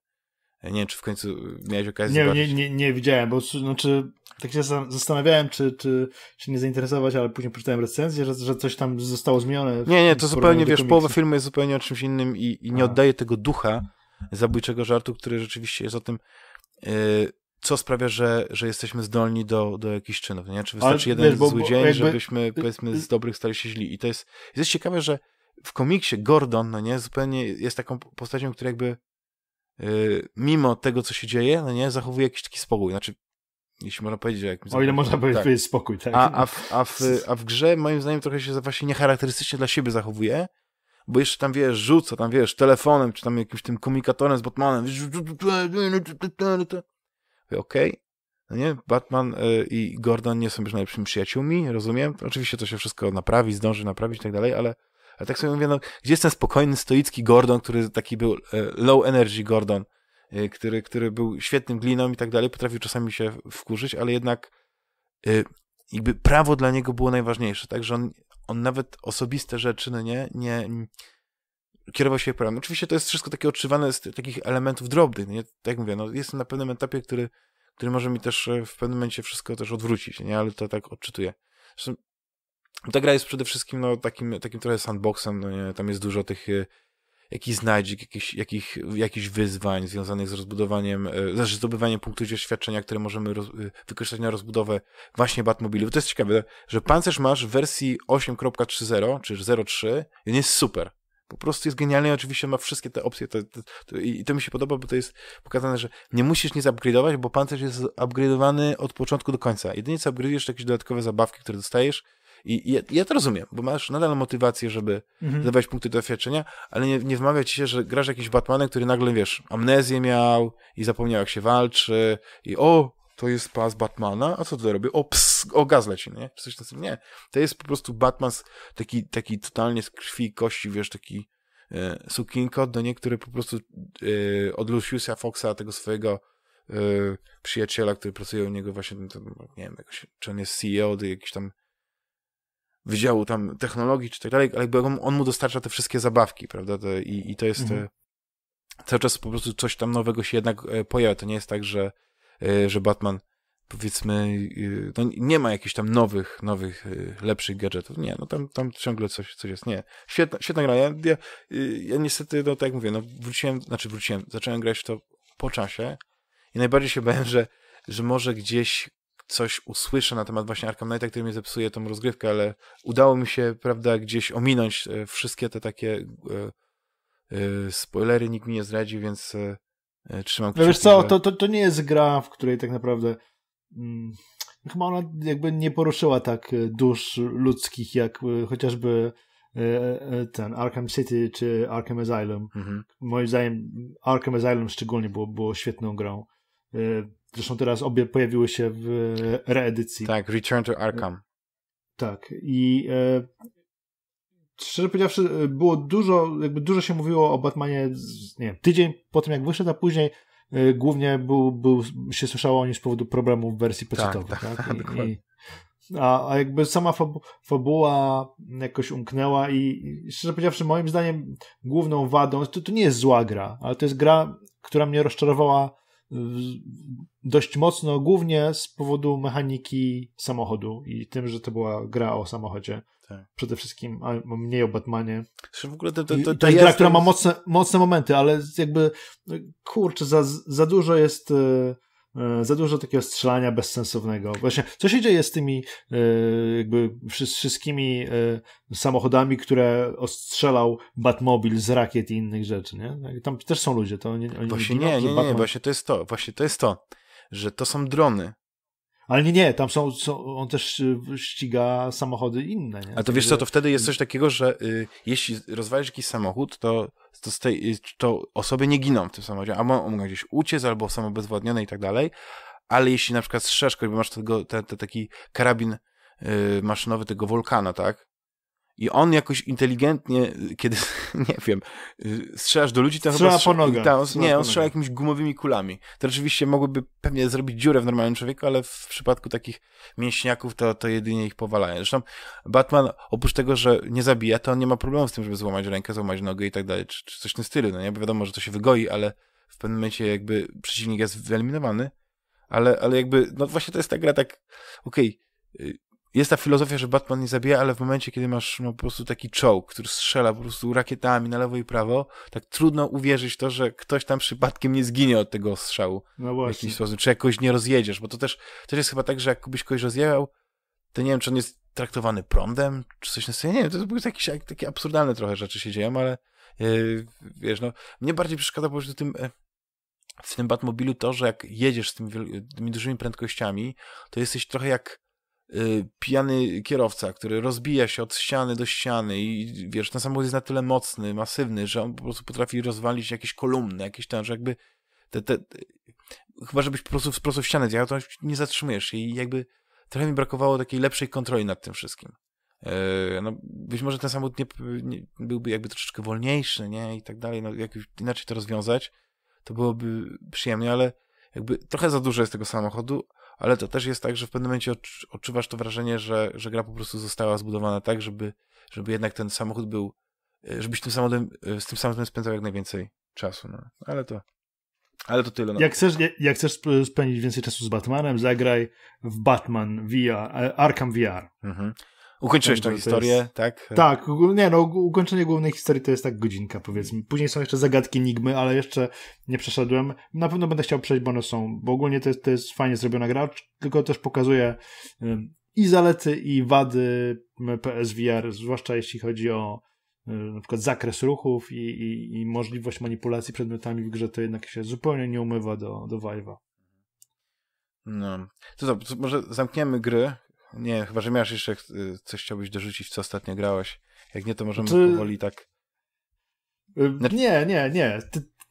Nie wiem, czy w końcu miałeś okazję nie, zobaczyć. Nie, nie, nie widziałem, bo znaczy, tak się zastanawiałem, czy, czy się nie zainteresować, ale później przeczytałem recenzję, że, że coś tam zostało zmienione. Nie, nie, to zupełnie, wiesz, połowa filmu jest zupełnie o czymś innym i, i nie oddaje tego ducha zabójczego żartu, który rzeczywiście jest o tym, yy, co sprawia, że, że jesteśmy zdolni do, do jakichś czynów. Nie? Czy wystarczy ale, jeden wiesz, bo, zły bo, dzień, jakby... żebyśmy y, powiedzmy y, z dobrych stali się źli. I to jest, jest ciekawe, że w komiksie Gordon, no nie, zupełnie jest taką postacią, która jakby Y, mimo tego, co się dzieje, no nie, zachowuje jakiś taki spokój. Znaczy, jeśli można powiedzieć, jak... O ile można powiedzieć, tak. spokój, tak. A, a, w, a, w, a w grze, moim zdaniem, trochę się właśnie niecharakterystycznie dla siebie zachowuje, bo jeszcze tam, wiesz, rzuca, tam, wiesz, telefonem, czy tam jakimś tym komunikatorem z Batmanem, okej, okay. no nie, Batman y, i Gordon nie są już najlepszymi przyjaciółmi, rozumiem, oczywiście to się wszystko naprawi, zdąży naprawić i tak dalej, ale ale tak sobie mówię, no, gdzie jest ten spokojny, stoicki Gordon, który taki był e, low energy Gordon, e, który, który był świetnym gliną i tak dalej, potrafił czasami się wkurzyć, ale jednak e, jakby prawo dla niego było najważniejsze, także on, on nawet osobiste rzeczy, no nie, nie kierował się prawem. Oczywiście to jest wszystko takie odczywane z takich elementów drobnych, nie? tak jak mówię, no, jestem na pewnym etapie, który, który może mi też w pewnym momencie wszystko też odwrócić, nie, ale to tak odczytuję. Zresztą ta gra jest przede wszystkim no, takim, takim trochę sandboxem, no nie? tam jest dużo tych e, jakichś znajdzik, jakich, jakich, jakichś wyzwań związanych z rozbudowaniem, e, znaczy zdobywaniem punktów doświadczenia, które możemy roz, e, wykorzystać na rozbudowę właśnie batmobilu. Bo to jest ciekawe, że pancerz masz w wersji 8.30 czy 0.3 i on jest super. Po prostu jest genialny oczywiście ma wszystkie te opcje to, to, to, i to mi się podoba, bo to jest pokazane, że nie musisz nic upgrade'ować, bo pancerz jest upgrade'owany od początku do końca. Jedynie co upgrade'ujesz to jakieś dodatkowe zabawki, które dostajesz, i ja, ja to rozumiem, bo masz nadal motywację, żeby mhm. punkty punkty doświadczenia, ale nie, nie wmawia ci się, że grasz jakiś Batmanem, który nagle, wiesz, amnezję miał i zapomniał, jak się walczy i o, to jest pas Batmana, a co tutaj robi? O, ps, o gaz leci, nie? Czy coś takiego? Nie. To jest po prostu Batman taki, taki totalnie z krwi i kości, wiesz, taki e, sukinkot, do który po prostu e, od Luciusa Foxa, tego swojego e, przyjaciela, który pracuje u niego właśnie, nie wiem, jakoś, czy on jest CEO, jakiś tam wydziału tam technologii czy tak dalej, ale jakby on, on mu dostarcza te wszystkie zabawki, prawda? Te, i, I to jest mhm. E, cały czas po prostu coś tam nowego się jednak e, pojawia. To nie jest tak, że, e, że Batman powiedzmy, no nie ma jakichś tam nowych, nowych, lepszych gadżetów. Nie, no tam, tam ciągle coś, coś jest. Nie. Świetna, świetna gra. Ja, ja, ja niestety, no tak jak mówię, no wróciłem, znaczy wróciłem, zacząłem grać w to po czasie i najbardziej się bałem, że, że może gdzieś coś usłyszę na temat właśnie Arkham Knighta, który mi zepsuje tą rozgrywkę, ale udało mi się, prawda, gdzieś ominąć e, wszystkie te takie e, e, spoilery, nikt mi nie zdradzi, więc trzymam kciuki. No wiesz co, to, to, to nie jest gra, w której tak naprawdę hmm, chyba ona jakby nie poruszyła tak dusz ludzkich, jak chociażby ten Arkham City czy Arkham Asylum. Mhm. Moim zdaniem Arkham Asylum szczególnie było, było świetną grą Zresztą teraz obie pojawiły się w reedycji. Tak, Return to Arkham. Tak. I e, szczerze powiedziawszy, było dużo, jakby dużo się mówiło o Batmanie, nie wiem, tydzień po tym jak wyszedł, a później e, głównie był, był, się słyszało o nim z powodu problemów w wersji tak, PC Tak, tak, tak? I, a, a jakby sama fabuła jakoś umknęła i, i szczerze powiedziawszy, moim zdaniem główną wadą, to, to nie jest zła gra, ale to jest gra, która mnie rozczarowała dość mocno, głównie z powodu mechaniki samochodu i tym, że to była gra o samochodzie. Tak. Przede wszystkim, a mniej o Batmanie. W ogóle to, to, to, to jest gra, która ma mocne, mocne momenty, ale jakby kurczę, za, za dużo jest y, E, za dużo takiego strzelania bezsensownego. Właśnie, co się dzieje z tymi e, jakby wszystkimi e, samochodami, które ostrzelał Batmobil z rakiet i innych rzeczy, nie? No tam też są ludzie, to oni, oni Właśnie nie, nie, nie, nie, właśnie to jest to, właśnie to jest to, że to są drony, ale nie, nie, tam są, są on też y, ściga samochody inne. Nie? A to wiesz co, to wtedy jest coś takiego, że y, jeśli rozwalisz jakiś samochód, to, to, tej, y, to, osoby nie giną w tym samochodzie, a mogą gdzieś uciec albo są obezwładnione i tak dalej, ale jeśli na przykład strzesz kogoś, bo masz tego, taki karabin y, maszynowy tego wulkana, tak? I on jakoś inteligentnie, y, kiedy, nie wiem, y, strzelasz do ludzi, to strzela chyba... Strzela po nogę. Ta, nie, on strzela jakimiś gumowymi kulami. To oczywiście mogłyby pewnie zrobić dziurę w normalnym człowieku, ale w przypadku takich mięśniaków to, to jedynie ich powalają. Zresztą Batman, oprócz tego, że nie zabija, to on nie ma problemu z tym, żeby złamać rękę, złamać nogę i tak dalej, czy, czy coś w tym stylu, no nie? Bo wiadomo, że to się wygoi, ale w pewnym momencie jakby przeciwnik jest wyeliminowany, ale, ale jakby, no właśnie to jest ta gra tak, okej, okay, jest ta filozofia, że Batman nie zabija, ale w momencie, kiedy masz no, po prostu taki czołg, który strzela po prostu rakietami na lewo i prawo, tak trudno uwierzyć w to, że ktoś tam przypadkiem nie zginie od tego strzału. No właśnie. W jakiś sposób, czy jakoś nie rozjedziesz, bo to też, też jest chyba tak, że jakbyś kogoś rozjechał, to nie wiem, czy on jest traktowany prądem, czy coś na scenie. Nie wiem, to były jakieś takie absurdalne trochę rzeczy się dzieją, ale e, wiesz, no, mnie bardziej przeszkadza po prostu tym... E, w tym Batmobilu to, że jak jedziesz z tymi, tymi dużymi prędkościami, to jesteś trochę jak Y, pijany kierowca, który rozbija się od ściany do ściany i wiesz, ten samochód jest na tyle mocny, masywny, że on po prostu potrafi rozwalić jakieś kolumny, jakieś tam, że jakby te, te, chyba żebyś po prostu w ścianę zjechał, to nie zatrzymujesz się i jakby trochę mi brakowało takiej lepszej kontroli nad tym wszystkim. E, no, być może ten samochód nie, nie, byłby jakby troszeczkę wolniejszy, nie, i tak dalej, no, jak inaczej to rozwiązać, to byłoby przyjemnie, ale jakby trochę za dużo jest tego samochodu, ale to też jest tak, że w pewnym momencie odczuwasz to wrażenie, że, że gra po prostu została zbudowana tak, żeby, żeby jednak ten samochód był, e, żebyś tym samochodem, e, z tym samochodem spędzał jak najwięcej czasu. No. Ale to ale to tyle. No. Jak, chcesz, jak chcesz spędzić więcej czasu z Batmanem, zagraj w Batman VR, e, Arkham VR. Mhm. Ukończyłeś tę tak, historię, jest... tak? Tak, nie no, ukończenie głównej historii to jest tak godzinka, powiedzmy. Później są jeszcze zagadki Nigmy, ale jeszcze nie przeszedłem. Na pewno będę chciał przejść, bo one są, bo ogólnie to jest, to jest fajnie zrobiona gra, tylko też pokazuje i zalety, i wady PSVR, zwłaszcza jeśli chodzi o na przykład zakres ruchów i, i, i możliwość manipulacji przedmiotami w grze, to jednak się zupełnie nie umywa do, do Vive'a. No. To, to, to może zamkniemy gry nie, chyba, że miałeś jeszcze y, coś chciałbyś dorzucić, co ostatnio grałeś. Jak nie, to możemy znaczy- powoli tak... Y, znaczy... Nie, nie, nie.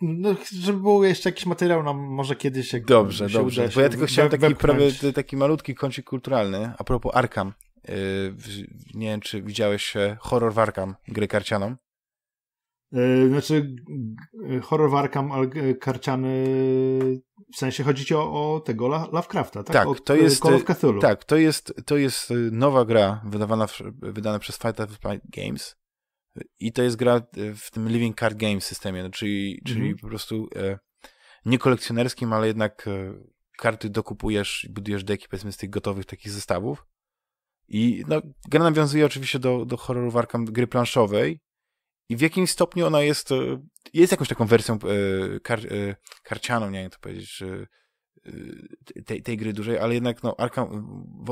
no, żeby był jeszcze jakiś materiał nam może kiedyś jak Dobrze, się dobrze. Uda się bo ja tylko chciałem taki, wepchnąć. prawie, y, taki malutki kącik kulturalny a propos Arkham. Yy, nie wiem, czy widziałeś e, horror w Arkham, gry karcianą. E, znaczy, horror Arkham e, karciany, w sensie chodzi o, o tego Lovecrafta, tak? Tak, o, to jest, Call of Cthulhu. tak to, jest, to jest e, nowa gra wydawana, wydana przez Fight Games i to jest gra w tym Living Card Game systemie, no, czyli, czyli mhm. po prostu nie kolekcjonerskim, ale jednak karty dokupujesz i budujesz deki powiedzmy z tych gotowych takich zestawów. I no, gra nawiązuje oczywiście do, do horroru Arkham gry planszowej, i w jakimś stopniu ona jest, e, jest jakąś taką wersją e, kar, e, karcianą, nie wiem to powiedzieć, tej, tej gry dużej, ale jednak no, Arkham,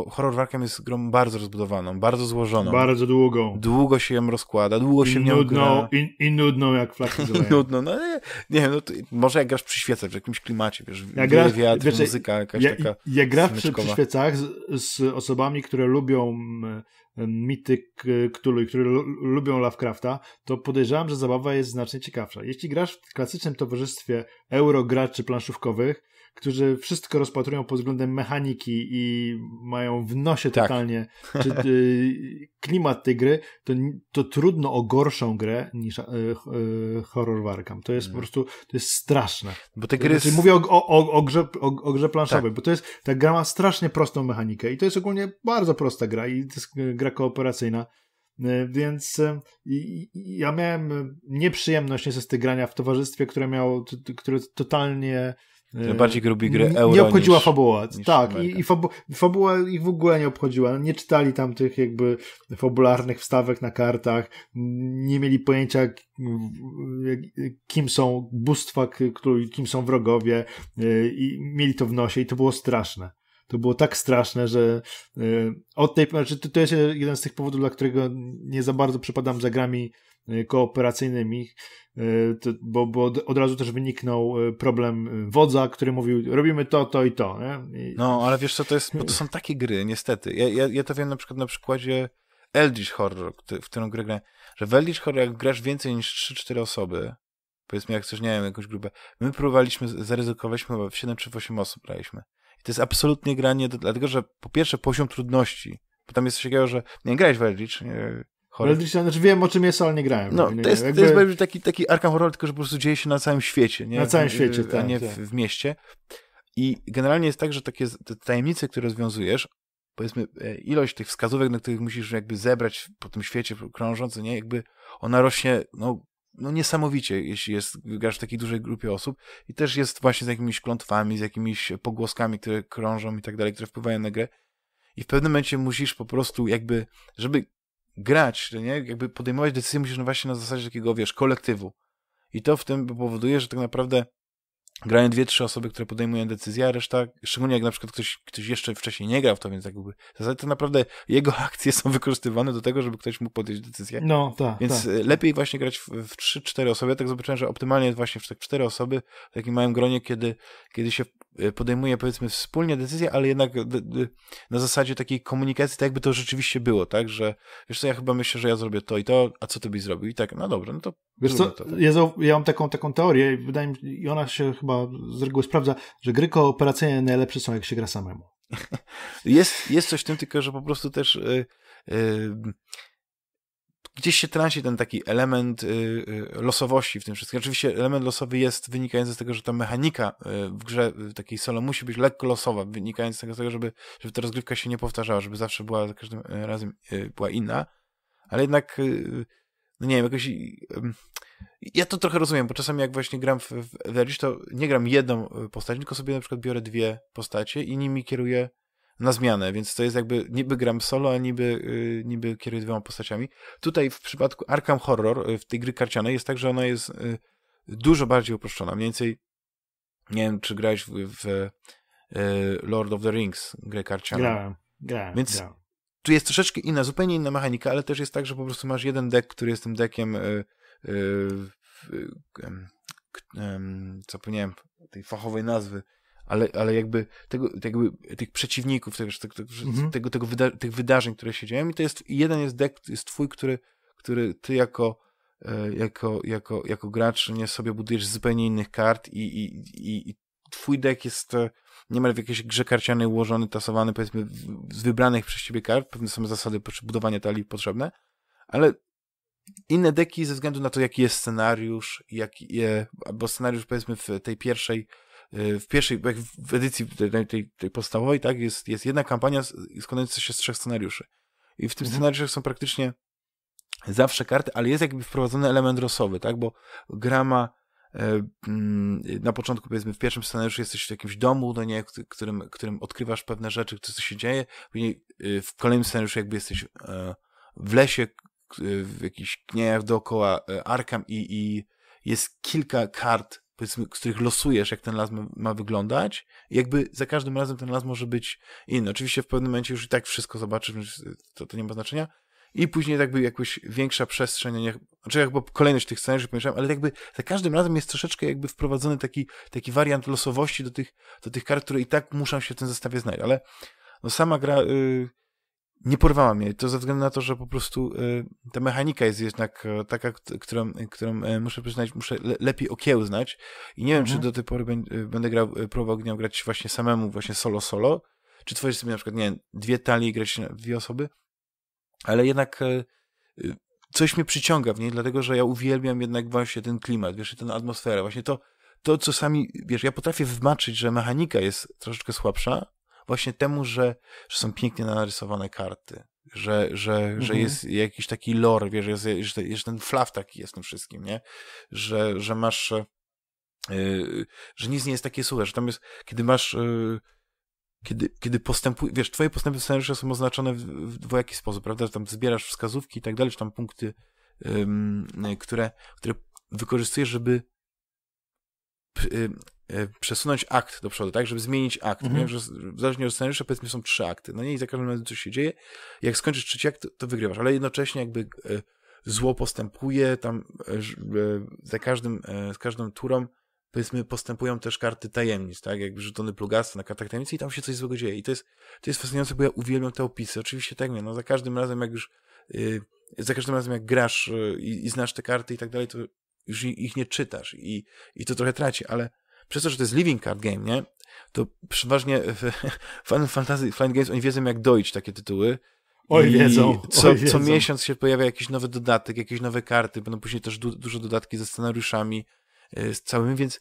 horror w Arkham jest grą bardzo rozbudowaną, bardzo złożoną. Bardzo długą. Długo się ją rozkłada, długo I się w nią gra. I, I nudną jak flaki Nudno, no nie, nie wiem, no, może jak grasz przy świecach, w jakimś klimacie, wiesz, jak wiatr, muzyka jakaś ja, taka Jak grasz przy, przy świecach z, z, osobami, które lubią mity y, Cthulhu, które lubią Lovecrafta, to podejrzewam, że zabawa jest znacznie ciekawsza. Jeśli grasz w klasycznym towarzystwie eurograczy planszówkowych, którzy wszystko rozpatrują pod względem mechaniki i mają w nosie tak. totalnie czy, y, klimat tej gry, to, to trudno o gorszą grę niż y, y, horror warkam. To jest hmm. po prostu, to jest straszne. Bo te gry... Znaczy, mówię o, o, o, grze, o, o grze planszowej, tak. bo to jest, ta gra ma strasznie prostą mechanikę i to jest ogólnie bardzo prosta gra i to jest e, gra kooperacyjna. Więc ja miałem nieprzyjemność niestety grania w towarzystwie, które miało, które totalnie Yy, bardziej grubi gry euro. Nie obchodziła niż, fabuła. Niż tak, i, i fabu fabuła ich w ogóle nie obchodziła. Nie czytali tam tych jakby fabularnych wstawek na kartach, nie mieli pojęcia, kim są bóstwa, kim są wrogowie, yy, i mieli to w nosie, i to było straszne to było tak straszne, że y, od tej, znaczy to jest jeden z tych powodów, dla którego nie za bardzo przepadam za grami y, kooperacyjnymi, y, bo, bo od razu też wyniknął problem wodza, który mówił, robimy to, to i to. I... No, ale wiesz co, to, jest, to są takie gry, niestety. Ja, ja, ja to wiem na przykład na przykładzie Eldritch Horror, w którą grę grałem, że w Eldritch Horror jak grasz więcej niż 3-4 osoby, powiedzmy jak coś, nie wiem, jakąś grupę, my próbowaliśmy, zaryzykowaliśmy chyba w 7 czy 8 osób graliśmy i to jest absolutnie granie, do, dlatego że po pierwsze poziom trudności, bo tam jest coś takiego, że nie grałeś w Eldritch, nie, Eldritch, znaczy wiem o czym jest, ale nie grałem. No, nie, to, jest, jakby... to jest taki, taki Arkham Horror, tylko że po prostu dzieje się na całym świecie. Nie? Na całym świecie, tak. A nie tak. W, w, mieście. I generalnie jest tak, że takie te tajemnice, które rozwiązujesz, powiedzmy e, ilość tych wskazówek, na których musisz jakby zebrać po tym świecie krążący, nie, jakby ona rośnie no, no niesamowicie, jeśli jest, grasz w takiej dużej grupie osób i też jest właśnie z jakimiś klątwami, z jakimiś pogłoskami, które krążą i tak dalej, które wpływają na grę i w pewnym momencie musisz po prostu jakby, żeby grać, nie? jakby podejmować decyzję, musisz właśnie na zasadzie takiego, wiesz, kolektywu i to w tym powoduje, że tak naprawdę grają dwie, trzy osoby, które podejmują decyzję, a reszta, szczególnie jak na przykład ktoś, ktoś jeszcze wcześniej nie grał w to, więc jakby zasadzie to naprawdę jego akcje są wykorzystywane do tego, żeby ktoś mógł podjąć decyzję. No, tak. Więc ta. lepiej właśnie grać w trzy, cztery osoby. Ja tak zobaczyłem, że optymalnie jest właśnie w tak cztery osoby w takim małym gronie, kiedy, kiedy się Y, podejmuje powiedzmy wspólnie decyzję, ale jednak na zasadzie takiej komunikacji, tak jakby to rzeczywiście było, tak, że wiesz co, ja chyba myślę, że ja zrobię to i to, a co ty byś zrobił? I tak, no dobrze, no to Wiesz co, to, tak. ja, ja, mam taką, taką teorię i wydaje mi się, i ona się chyba z reguły sprawdza, że gry kooperacyjne najlepsze są, jak się gra samemu. jest, jest coś w tym, tylko że po prostu też... Yy, yy, gdzieś się traci ten taki element y, y, losowości w tym wszystkim. Oczywiście element losowy jest wynikający z tego, że ta mechanika y, w grze takiej solo musi być lekko losowa, wynikając z tego, żeby, żeby ta rozgrywka się nie powtarzała, żeby zawsze była za każdym razem była inna, ale jednak no nie wiem, jakoś ja to trochę rozumiem, bo czasami jak właśnie gram w, w Verge, to nie gram jedną postać, tylko sobie na przykład biorę dwie postacie i nimi kieruję na zmianę, więc to jest jakby niby gram solo, a niby, yy, niby kieruję dwoma postaciami. Tutaj w przypadku Arkham Horror, y, w tej gry karcianej, jest tak, że ona jest yy, dużo bardziej uproszczona. Mniej więcej, nie wiem, czy grałeś w, w yy, Lord of the Rings, grę karcianą. Grałem, grałem, Więc grałem. tu jest troszeczkę inna, zupełnie inna mechanika, ale też jest tak, że po prostu masz jeden deck, który jest tym deckiem y, y, co zapomniałem tej fachowej nazwy, ale, ale jakby, tego, tak jakby tych przeciwników, tego, tego, tak, tak, mhm. tego, tego wyda tych wydarzeń, które się dzieją i to jest, jeden jest deck, jest twój, który, który ty jako, e, jako, jako, jako gracz nie sobie budujesz zupełnie innych kart i, i, i, i twój deck jest e, niemal w jakiejś grze karcianej ułożony, tasowany powiedzmy z wybranych przez ciebie kart, pewne są zasady budowania talii potrzebne, ale inne deki ze względu na to, jaki jest scenariusz, jaki, je, bo scenariusz powiedzmy w tej pierwszej E, w pierwszej, jak w edycji tej, tej, tej podstawowej, tak, jest, jest jedna kampania składająca się z trzech scenariuszy. I w tym mhm. scenariuszach są praktycznie zawsze karty, ale jest jakby wprowadzony element rosowy tak, bo grama e, mm, na początku, powiedzmy, w pierwszym scenariuszu jesteś w jakimś domu, no nie, którym, którym odkrywasz pewne rzeczy, co się dzieje, później e, w kolejnym scenariuszu jakby jesteś w lesie, w jakichś kniejach dookoła Arkam i, i jest kilka kart powiedzmy, z których losujesz, jak ten las ma, ma, wyglądać. I jakby za każdym razem ten las może być inny. Oczywiście w pewnym momencie już i tak wszystko zobaczysz, to, to nie ma znaczenia. I później tak jakby jakoś większa przestrzeń, nie, znaczy jakby kolejność tych scenariuszy pomieszałem, ale tak jakby za każdym razem jest troszeczkę jakby wprowadzony taki, taki wariant losowości do tych, do tych kart, które i tak muszą się w tym zestawie znaleźć. Ale no sama gra... Yy, nie porwała mnie. To ze względu na to, że po prostu y, ta mechanika jest jednak e, taka, którą, e, którą e, muszę przyznać, muszę le, lepiej okiełznać. I nie wiem, czy mhm. do tej pory będę grał, próbował nią grać właśnie samemu, właśnie solo-solo, czy tworzyć sobie na przykład, nie wiem, dwie talie i grać dwie osoby, ale jednak y, coś mnie przyciąga w niej, dlatego że ja uwielbiam jednak właśnie ten klimat, wiesz, tę atmosferę, właśnie to, to co sami, wiesz, ja potrafię wmaczyć, że mechanika jest troszeczkę słabsza, właśnie temu, że, że są pięknie narysowane karty, że, że, mhm. że jest jakiś taki lore, wiesz, jest, że, że ten flaw taki jest tym wszystkim, nie? Że, że masz, yy, że nic nie jest takie suche, że tam jest, kiedy masz, yy, kiedy, kiedy postępujesz, wiesz, twoje postępy scenariusza są oznaczone w, w dwojaki sposób, prawda, że tam zbierasz wskazówki i tak dalej, czy tam punkty, yy, które, które wykorzystujesz, żeby Y, y, przesunąć akt do przodu, tak, żeby zmienić akt. Mhm. Wiem, że zależnie od scenariusza, powiedzmy, są trzy akty. No nie, i za każdym razem coś się dzieje. Jak skończysz trzeci akt, to, to wygrywasz, ale jednocześnie jakby y, zło postępuje, tam za każdym, z każdą turą powiedzmy, postępują też karty tajemnic, tak? Jakby rzucony plugasta na kartach tajemnic i tam się coś złego dzieje. I to jest, to jest fascynujące, bo ja uwielbiam te opisy. Oczywiście tak, no za każdym razem, jak już, za każdym razem, jak grasz i znasz te karty i tak dalej, to już ich nie czytasz i, i to trochę traci, ale przez to, że to jest living card game, nie? To przeważnie Final Fantasy, Flying Games, oni wiedzą jak dojść takie tytuły. Oj, wiedzą. Co, oj wiedzą. co miesiąc się pojawia jakiś nowy dodatek, jakieś nowe karty, będą później też du dużo dodatki ze scenariuszami, yy, z całymi, więc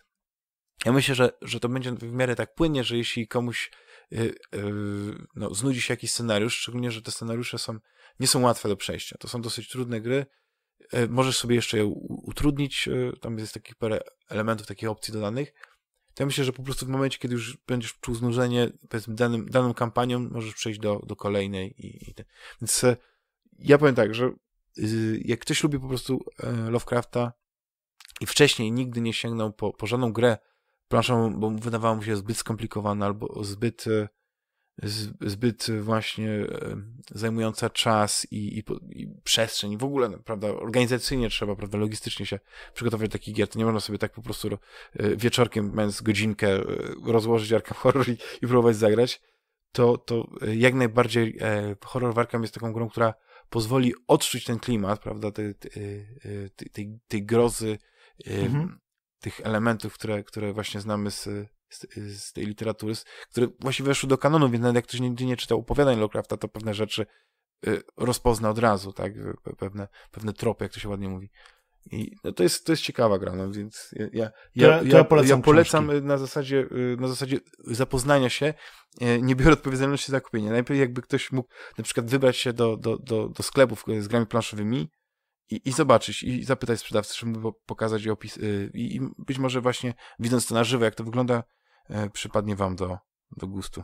ja myślę, że, że to będzie w miarę tak płynnie, że jeśli komuś e, e, no, znudzi się jakiś scenariusz, szczególnie, że te scenariusze są, nie są łatwe do przejścia. To są dosyć trudne gry, E, możesz sobie jeszcze ją utrudnić, e, tam jest takich parę elementów, takich opcji dodanych, to ja myślę, że po prostu w momencie, kiedy już będziesz czuł znużenie powiedzmy danym, daną kampanią, możesz przejść do, do kolejnej i, i te. Więc e, ja powiem tak, że y, jak ktoś lubi po prostu Lovecrafta i wcześniej nigdy nie sięgnął po, po żadną grę planszą, bo wydawała mu się zbyt skomplikowana albo zbyt zbyt właśnie e, zajmująca czas i, i, i, przestrzeń. W ogóle, prawda, organizacyjnie trzeba, prawda, logistycznie się przygotować do takich gier. To nie można sobie tak po prostu e, wieczorkiem, mając godzinkę, e, rozłożyć Arkham Horror i, i próbować zagrać. To, to jak najbardziej Horror w Arkham jest taką grą, która pozwoli odczuć ten klimat, prawda, tej, te te grozy, mhm. tych elementów, które, które właśnie znamy z z, tej literatury, które właśnie weszły do kanonu, więc nawet jak ktoś nigdy nie czytał opowiadań Lovecrafta, to pewne rzeczy y, rozpozna od razu, tak? Y, pewne, pewne tropy, jak to się ładnie mówi. I no to, jest, to jest ciekawa gra, no więc ja, ja, ja, ja, ja polecam, ja polecam na, zasadzie, y, na zasadzie zapoznania się, nie biorę odpowiedzialności za kupienie. Najpierw jakby ktoś mógł na przykład wybrać się do, do, do, do sklepów z grami planszowymi i, i zobaczyć, i zapytać sprzedawcy, żeby pokazać i opis, i, i być może właśnie widząc to na żywo, jak to wygląda, E, przypadnie wam do, do gustu.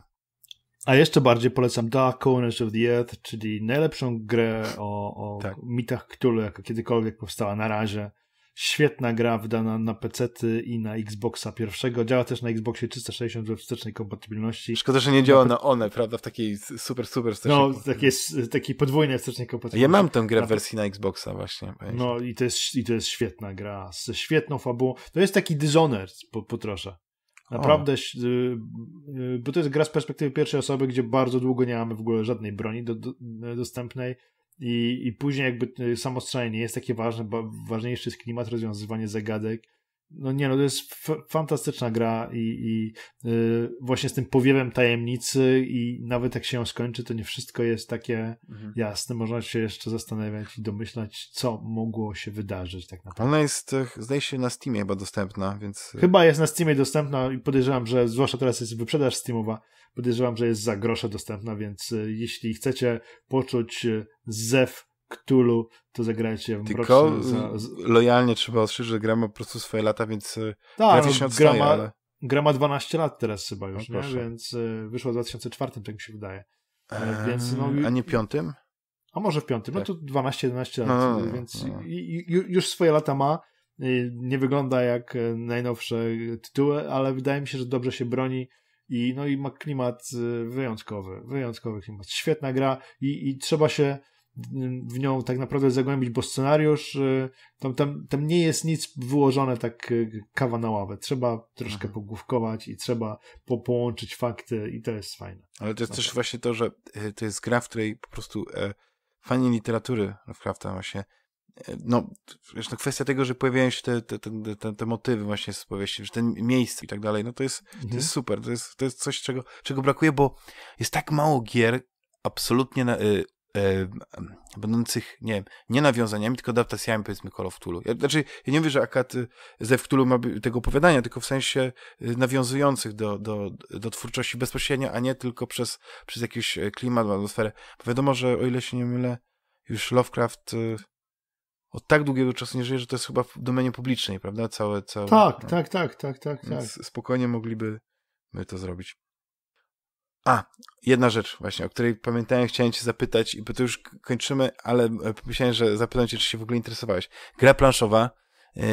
A jeszcze bardziej polecam Dark Corners of the Earth, czyli najlepszą grę o, o tak. mitach Cthulhu, jaka kiedykolwiek powstała na razie. Świetna gra wydana na PC-ty i na Xboxa pierwszego. Działa też na Xboxie 360 we wstecznej kompatybilności. Szkoda, że nie działa na one, prawda? W takiej super, super wstecznej No, takie, takiej podwójnej wstecznej kompatybilności. Ja mam tę grę w wersji na Xboxa właśnie. No i to, jest, i to jest świetna gra, ze świetną fabułą. To jest taki Dishonored po, po trosze. Naprawdę, y, y, bo to jest gra z perspektywy pierwszej osoby, gdzie bardzo długo nie mamy w ogóle żadnej broni do, do, dostępnej i, i później jakby y, samo nie jest takie ważne, bo ważniejszy jest klimat, rozwiązywanie zagadek, no nie no, to jest fantastyczna gra i, i yy, właśnie z tym powiewem tajemnicy i nawet jak się ją skończy, to nie wszystko jest takie mhm. jasne. Można się jeszcze zastanawiać i domyślać, co mogło się wydarzyć tak naprawdę. Ona jest, e, zdaje się, na Steamie chyba dostępna, więc... E, chyba jest na Steamie dostępna i podejrzewam, że zwłaszcza teraz jest wyprzedaż Steamowa, podejrzewam, że jest za grosze dostępna, więc e, jeśli chcecie poczuć zew Cthulhu, to zagrajcie w Tylko mroczny, za, z... lojalnie trzeba ostrzec, że gra ma po prostu swoje lata, więc y, tak, gra się odstaje, gra ma, ale... gra ma 12 lat teraz chyba już, no, więc y, wyszła w 2004, tak mi się wydaje. E, eee, więc, no, a nie piątym? A może w piątym, no tak. no to 12-11 lat, no, no, no, więc no. już swoje lata ma. Y, nie wygląda jak y, najnowsze tytuły, ale wydaje mi się, że dobrze się broni i, no i ma klimat wyjątkowy, wyjątkowy klimat. Świetna gra i, i trzeba się w nią tak naprawdę zagłębić, bo scenariusz y, tam, tam, tam nie jest nic wyłożone tak y, kawa na ławę. Trzeba troszkę Aha. Mhm. pogłówkować i trzeba po, połączyć fakty i to jest fajne. Ale to jest też właśnie to, że y, to jest gra, w której po prostu e, fani literatury Lovecrafta właśnie e, no, zresztą no kwestia tego, że pojawiają się te, te, te, te, te motywy właśnie z powieści, że ten miejsce i tak dalej, no to jest, mhm. to jest mhm. super, to jest, to jest coś, czego, czego brakuje, bo jest tak mało gier absolutnie na, y, będących, nie wiem, nie nawiązaniami, tylko adaptacjami, powiedzmy, Call of Tulu. Ja, znaczy, ja nie mówię, że akad y, w tulu ma tego opowiadania, tylko w sensie y, nawiązujących do, do, do twórczości bezpośrednio, a nie tylko przez, przez jakiś e, klimat, atmosferę. Bo wiadomo, że o ile się nie mylę, już Lovecraft y, od tak długiego czasu nie żyje, że to jest chyba w domenie publicznej, prawda? Całe, całe. Tak, no. tak, tak, tak, tak, tak. Spokojnie mogliby my to zrobić. A, jedna rzecz właśnie, o której pamiętałem, chciałem cię zapytać, i bo to już kończymy, ale e, myślałem, że zapytam cię, czy się w ogóle interesowałeś. Gra planszowa yy,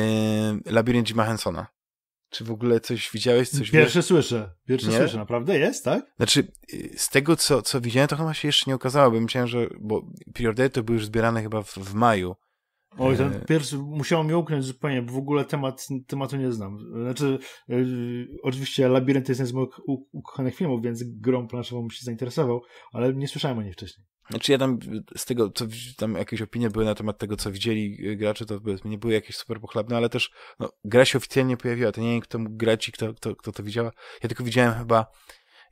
Labirynt Jima Hensona. Czy w ogóle coś widziałeś? Coś Pierwsze wiesz? słyszę. Pierwsze nie? słyszę. Naprawdę jest, tak? Znaczy, y, z tego, co, co widziałem, to chyba się jeszcze nie okazało, bo myślałem, że... Bo priorytety to były już zbierane chyba w, w maju. Oj, ten e. pierwszy musiał mi uknąć zupełnie, bo w ogóle temat, tematu nie znam. Znaczy, e, oczywiście Labirynt jest jeden z moich ukochanych filmów, więc grą planszową się zainteresował, ale nie słyszałem o niej wcześniej. Znaczy ja tam z tego, co tam jakieś opinie były na temat tego, co widzieli e, gracze, to nie były jakieś super pochlebne, ale też no, gra się oficjalnie pojawiła. To nie wiem, kto mógł grać i kto, kto, kto to widziała. Ja tylko widziałem chyba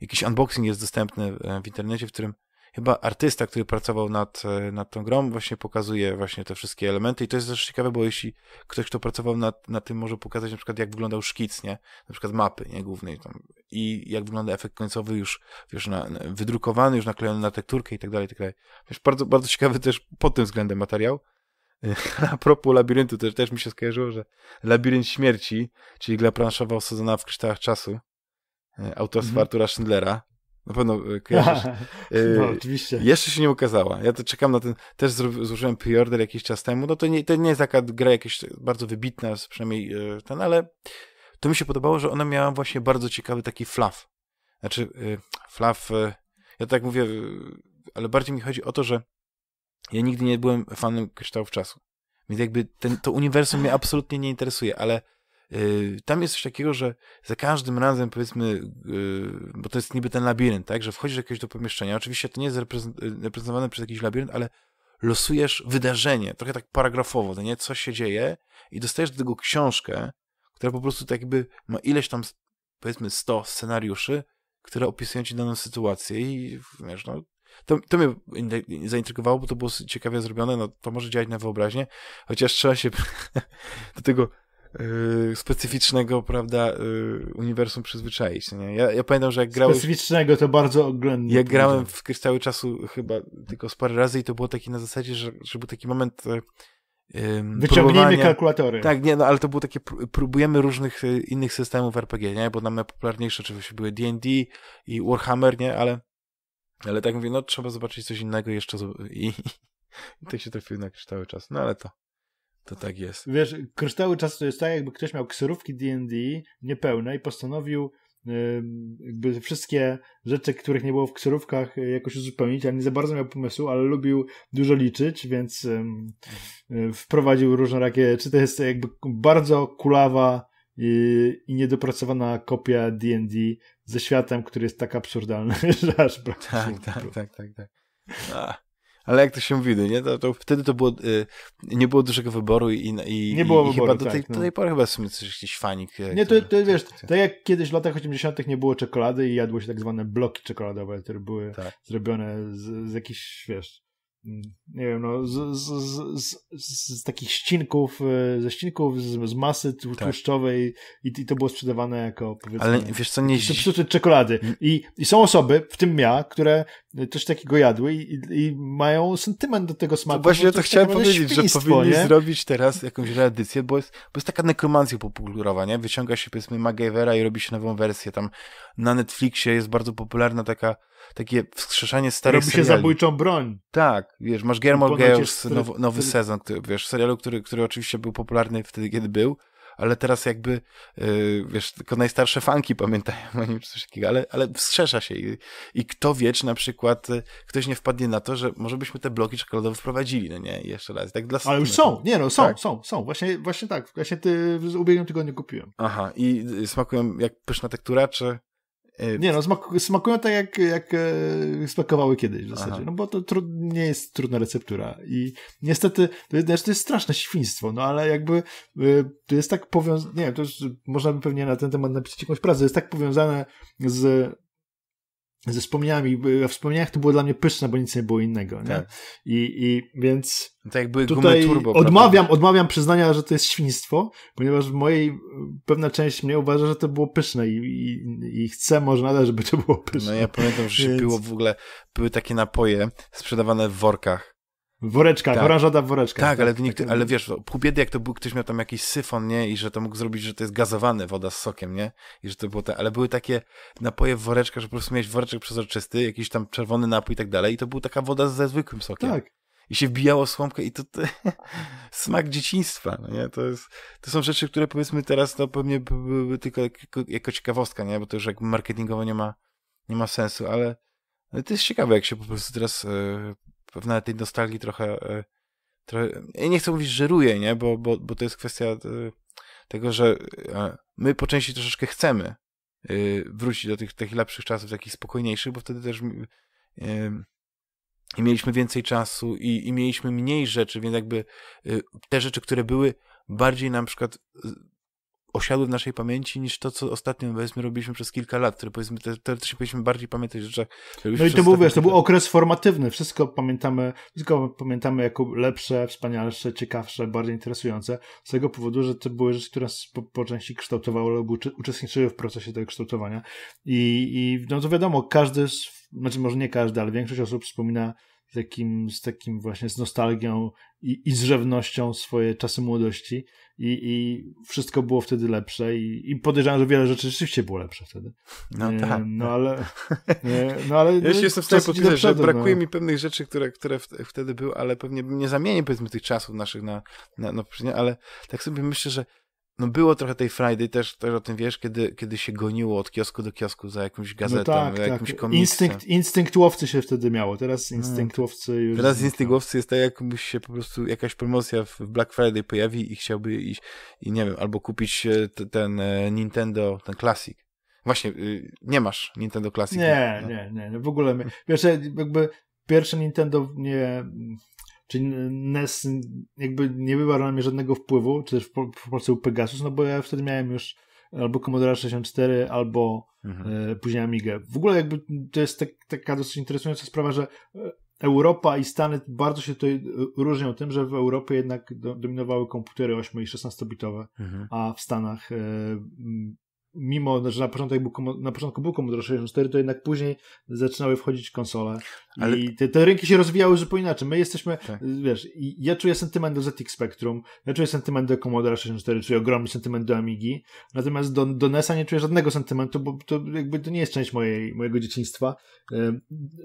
jakiś unboxing jest dostępny w internecie, w którym chyba artysta, który pracował nad, e, nad tą grą, właśnie pokazuje właśnie te wszystkie elementy i to jest też ciekawe, bo jeśli ktoś, kto pracował nad, nad tym, może pokazać na przykład, jak wyglądał szkic, nie? Na przykład mapy, nie? Głównej tam. i jak wygląda efekt końcowy już, już na, na, wydrukowany, już naklejony na tekturkę i tak dalej, i tak dalej. Wiesz, bardzo, bardzo ciekawy też pod tym względem materiał. A propos labiryntu, to też mi się skojarzyło, że Labirynt Śmierci, czyli gra planszowa osadzona w kryształach czasu, e, autorstwa mm -hmm. Artura Schindlera, na pewno e, kojarzysz. E, no, oczywiście. Jeszcze się nie ukazała. Ja to czekam na ten, też złożyłem preorder jakiś czas temu. No to nie, to nie jest taka gra jakaś bardzo wybitna, przynajmniej e, ten, ale to mi się podobało, że ona miała właśnie bardzo ciekawy taki flaw. Znaczy, flaw, ja tak mówię, ale bardziej mi chodzi o to, że ja nigdy nie byłem fanem kryształów czasu. Więc jakby ten, to uniwersum mnie absolutnie nie interesuje, ale Y, tam jest coś takiego, że za każdym razem, powiedzmy, y, bo to jest niby ten labirynt, tak, że wchodzisz jakieś do pomieszczenia. Oczywiście to nie jest y, reprezentowane przez jakiś labirynt, ale losujesz wydarzenie, trochę tak paragrafowo, to nie, co się dzieje i dostajesz do tego książkę, która po prostu tak jakby ma ileś tam, powiedzmy, 100 scenariuszy, które opisują ci daną sytuację i wiesz, no, to, to mnie zaintrygowało, bo to było ciekawie zrobione, no to może działać na wyobraźnię, chociaż trzeba się do tego Yy, specyficznego, prawda, yy, uniwersum przyzwyczaić. Nie? Ja, ja pamiętam, że jak grałem. Specyficznego to bardzo oględnie. Jak grałem w kryształy czasu chyba tylko z parę razy i to było taki na zasadzie, że, że był taki moment. Yy, Wyciągnijmy kalkulatory. Tak, nie, no ale to było takie, próbujemy różnych e, innych systemów RPG, nie? Bo nam najpopularniejsze oczywiście były D&D i Warhammer, nie? Ale, ale tak mówię, no trzeba zobaczyć coś innego jeszcze i, i tak się trafił na kryształy czas. No ale to to tak jest. Wiesz, kryształy czasu to jest tak, jakby ktoś miał kserówki D&D niepełne i postanowił jakby wszystkie rzeczy, których nie było w kserówkach, jakoś uzupełnić, ale nie za bardzo miał pomysłu, ale lubił dużo liczyć, więc wprowadził różnorakie, czy to jest jakby bardzo kulawa i niedopracowana kopia D&D ze światem, który jest tak absurdalny, że aż brak Tak, tak, tak, tak, tak ale jak to się mówi, no nie? To, to wtedy to było, y, nie było dużego wyboru i, i, nie było i wyboru, chyba do tej, tak, do no. tej pory chyba w sumie coś jakiś fanik. Nie, to, to wiesz, tak to... jak kiedyś w latach 80 nie było czekolady i jadło się tak zwane bloki czekoladowe, które były tak. zrobione z, z jakichś, wiesz, mm, nie wiem, no, z, z, z, z, takich ścinków, y, ze ścinków, z, z masy tak. tłuszczowej i, i to było sprzedawane jako, powiedzmy... Ale wiesz co, nie... jest? czy, czy, czekolady. Mm. I, I są osoby, w tym ja, które coś takiego jadły i, i, mają sentyment do tego smaku. To właśnie ja to chciałem powiedzieć, że powinni nie? zrobić teraz jakąś reedycję, bo jest, bo jest taka nekromancja popkulturowa, nie? Wyciąga się powiedzmy MacGyvera i robi się nową wersję. Tam na Netflixie jest bardzo popularna taka takie wskrzeszanie starych Robi seriali. się zabójczą broń. Tak, wiesz, masz Gilmore Girls, y, nowy, nowy sezon, który, wiesz, serialu, który, który oczywiście był popularny wtedy, kiedy był, ale teraz jakby, yy, wiesz, tylko najstarsze fanki pamiętają o nim coś takiego, ale, ale wstrzesza się i, i kto wie, czy na przykład y, ktoś nie wpadnie na to, że może byśmy te bloki czekoladowe wprowadzili, no nie, jeszcze raz, tak dla Ale już są, nie no, są, tak. są, są, właśnie, właśnie tak, właśnie ty w ubiegłym tygodniu kupiłem. Aha, i y, smakują jak pyszna tektura, czy... E, nie no, smakują tak jak, jak e, smakowały kiedyś w zasadzie, Aha. no bo to trud, nie jest trudna receptura i niestety to jest, znaczy, to jest straszne świństwo, no ale jakby e, to jest tak powiązane, nie wiem, to już można by pewnie na ten temat napisać jakąś pracę, jest tak powiązane z ze wspomnieniami, we wspomnieniach to było dla mnie pyszne, bo nic nie było innego, nie? Tak. I, I więc to jak były tutaj turbo, odmawiam, prawda? odmawiam przyznania, że to jest świństwo, ponieważ w mojej pewna część mnie uważa, że to było pyszne i, i, i chcę może nadal, żeby to było pyszne. No ja pamiętam, że więc... się piło w ogóle, były takie napoje sprzedawane w workach woreczka, woreczkach, tak. oranżada w woreczkach. Tak, tak ale, nikt, tak. ale wiesz, pół biedy jak to był, ktoś miał tam jakiś syfon, nie? I że to mógł zrobić, że to jest gazowane woda z sokiem, nie? I że to było tak, ale były takie napoje w woreczkach, że po prostu miałeś woreczek przezroczysty, jakiś tam czerwony napój i tak dalej i to była taka woda ze zwykłym sokiem. Tak. I się wbijało słomkę i to, to smak dzieciństwa, no nie? To, jest, to są rzeczy, które powiedzmy teraz to pewnie byłyby tylko jako, jako ciekawostka, nie? Bo to już jak marketingowo nie ma, nie ma sensu, ale... To jest ciekawe, jak się po prostu teraz e, pewna nawet tej nostalgii trochę, e, trochę... Ja nie chcę mówić, że żeruje, nie? Bo, bo, bo to jest kwestia e, tego, że e, my po części troszeczkę chcemy wrócić do tych tych lepszych czasów, takich spokojniejszych, bo wtedy też i mieliśmy więcej czasu i, i mieliśmy mniej rzeczy, więc jakby te rzeczy, które były, bardziej na przykład osiadły w naszej pamięci niż to, co ostatnio powiedzmy robiliśmy przez kilka lat, które powiedzmy teoretycznie powinniśmy bardziej pamiętać rzeczach. No i to był, wiesz, to był okres formatywny, wszystko pamiętamy, wszystko pamiętamy jako lepsze, wspanialsze, ciekawsze, bardziej interesujące, z tego powodu, że to były rzeczy, które nas po, po części kształtowały albo uczestniczyły w procesie tego kształtowania i, i no to wiadomo, każdy znaczy może nie każdy, ale większość osób wspomina takim, z takim właśnie z nostalgią i, i z rzewnością swoje czasy młodości i, i wszystko było wtedy lepsze i, i podejrzewam, że wiele rzeczy rzeczywiście było lepsze wtedy. No nie, tak. No ale... Nie, no, ale ja się jestem w stanie podpisać, że brakuje no. mi pewnych rzeczy, które, które wtedy były, ale pewnie nie zamienię powiedzmy tych czasów naszych na, na, na ale tak sobie myślę, że no było trochę tej Friday, też, też o tym wiesz, kiedy, kiedy się goniło od kiosku do kiosku za jakąś no gazetą, no tak, za tak. jakimś tak. komiksem. Instynkt, instynkt się wtedy miało, teraz no. instynkt już... Teraz instynkt jest tak, jakbyś się po prostu jakaś promocja w Black Friday pojawi i chciałby iść i nie wiem, albo kupić e, ten e, Nintendo, ten Classic. Właśnie, y, nie masz Nintendo Classic. Nie, no. nie, nie, w ogóle, wiesz, jakby pierwsze Nintendo nie Czyli NES jakby nie wywarł na mnie żadnego wpływu, czy też w Polsce był Pegasus, no bo ja wtedy miałem już albo Commodore 64, albo mhm. E, później Amigę. W ogóle jakby to jest tak, taka dosyć interesująca sprawa, że e, Europa i Stany bardzo się tutaj e, różnią tym, że w Europie jednak do, dominowały komputery 8 i 16-bitowe, mhm. a w Stanach e, mimo, że na początku, był, na początku był Commodore 64, to jednak później zaczynały wchodzić konsole Ale... i te, te rynki się rozwijały zupełnie inaczej. My jesteśmy, tak. wiesz, ja czuję sentyment do ZX Spectrum, ja czuję sentyment do Commodore 64, czuję ogromny sentyment do Amigi, natomiast do, do NESa nie czuję żadnego sentymentu, bo to jakby to nie jest część mojej, mojego dzieciństwa.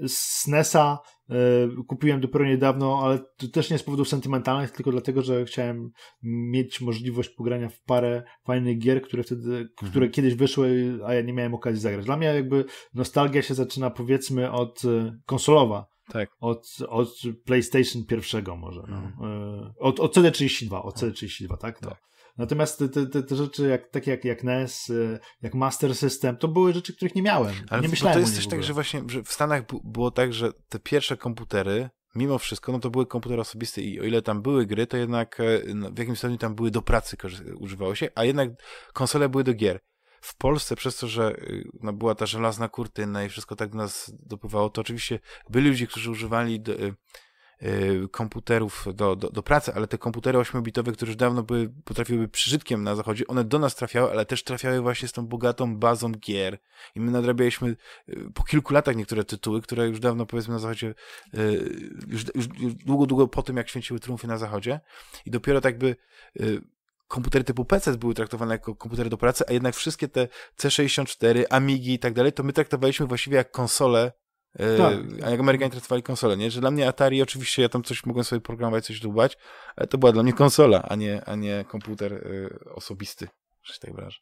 Z NESa E, kupiłem dopiero niedawno, ale to też nie z powodów sentymentalnych, tylko dlatego, że chciałem mieć możliwość pogrania w parę fajnych gier, które wtedy, mhm. które kiedyś wyszły, a ja nie miałem okazji zagrać. Dla mnie jakby nostalgia się zaczyna powiedzmy od e, konsolowa. Tak. Od, od PlayStation pierwszego może. No. Mhm. E, od, od CD32, od CD32, tak? tak. No. Natomiast te, te, te rzeczy, jak, takie jak, jak NES, y, jak Master System, to były rzeczy, których nie miałem. Ale nie myślałem to jest coś tak, że właśnie że w Stanach było tak, że te pierwsze komputery, mimo wszystko, no to były komputery osobiste i o ile tam były gry, to jednak e, no, w jakimś stopniu tam były do pracy używało się, a jednak konsole były do gier. W Polsce, przez to, że y, no, była ta żelazna kurtyna i wszystko tak do nas dopływało, to oczywiście byli ludzie, którzy używali do, y, Y, komputerów do, do, do, pracy, ale te komputery 8-bitowe, które już dawno były, potrafiłyby przyżytkiem na zachodzie, one do nas trafiały, ale też trafiały właśnie z tą bogatą bazą gier. I my nadrabialiśmy y, po kilku latach niektóre tytuły, które już dawno powiedzmy na zachodzie, y, już, już, długo, długo po tym, jak święciły trumfy na zachodzie. I dopiero tak by komputery typu PC były traktowane jako komputery do pracy, a jednak wszystkie te C64, Amigi i tak dalej, to my traktowaliśmy właściwie jak konsole E, tak. A jak Amerykanie traktowali konsolę, nie? Że dla mnie Atari, oczywiście ja tam coś mogłem sobie programować, coś dłubać, ale to była dla mnie konsola, a nie, a nie komputer y, osobisty, że się tak wyrażę.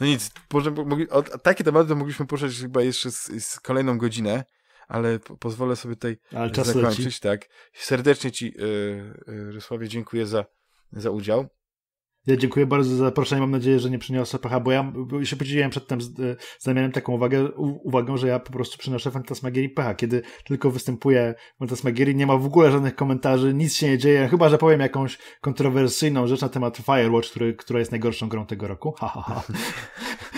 No nic, może, mogli, o, takie tematy to mogliśmy poruszać chyba jeszcze z, z kolejną godzinę, ale po, pozwolę sobie tutaj zakończyć. Tak. Serdecznie Ci, y, y, Rysławie, dziękuję za, za udział. Ja dziękuję bardzo za zaproszenie. Mam nadzieję, że nie przyniosę pecha, bo ja się podzieliłem przedtem z, e, z taką uwagę, u, uwagą, że ja po prostu przynoszę Fantasmagierii pecha. Kiedy tylko występuje Fantasmagierii, nie ma w ogóle żadnych komentarzy, nic się nie dzieje, chyba, że powiem jakąś kontrowersyjną rzecz na temat Firewatch, który, która jest najgorszą grą tego roku. Ha, ha, ha.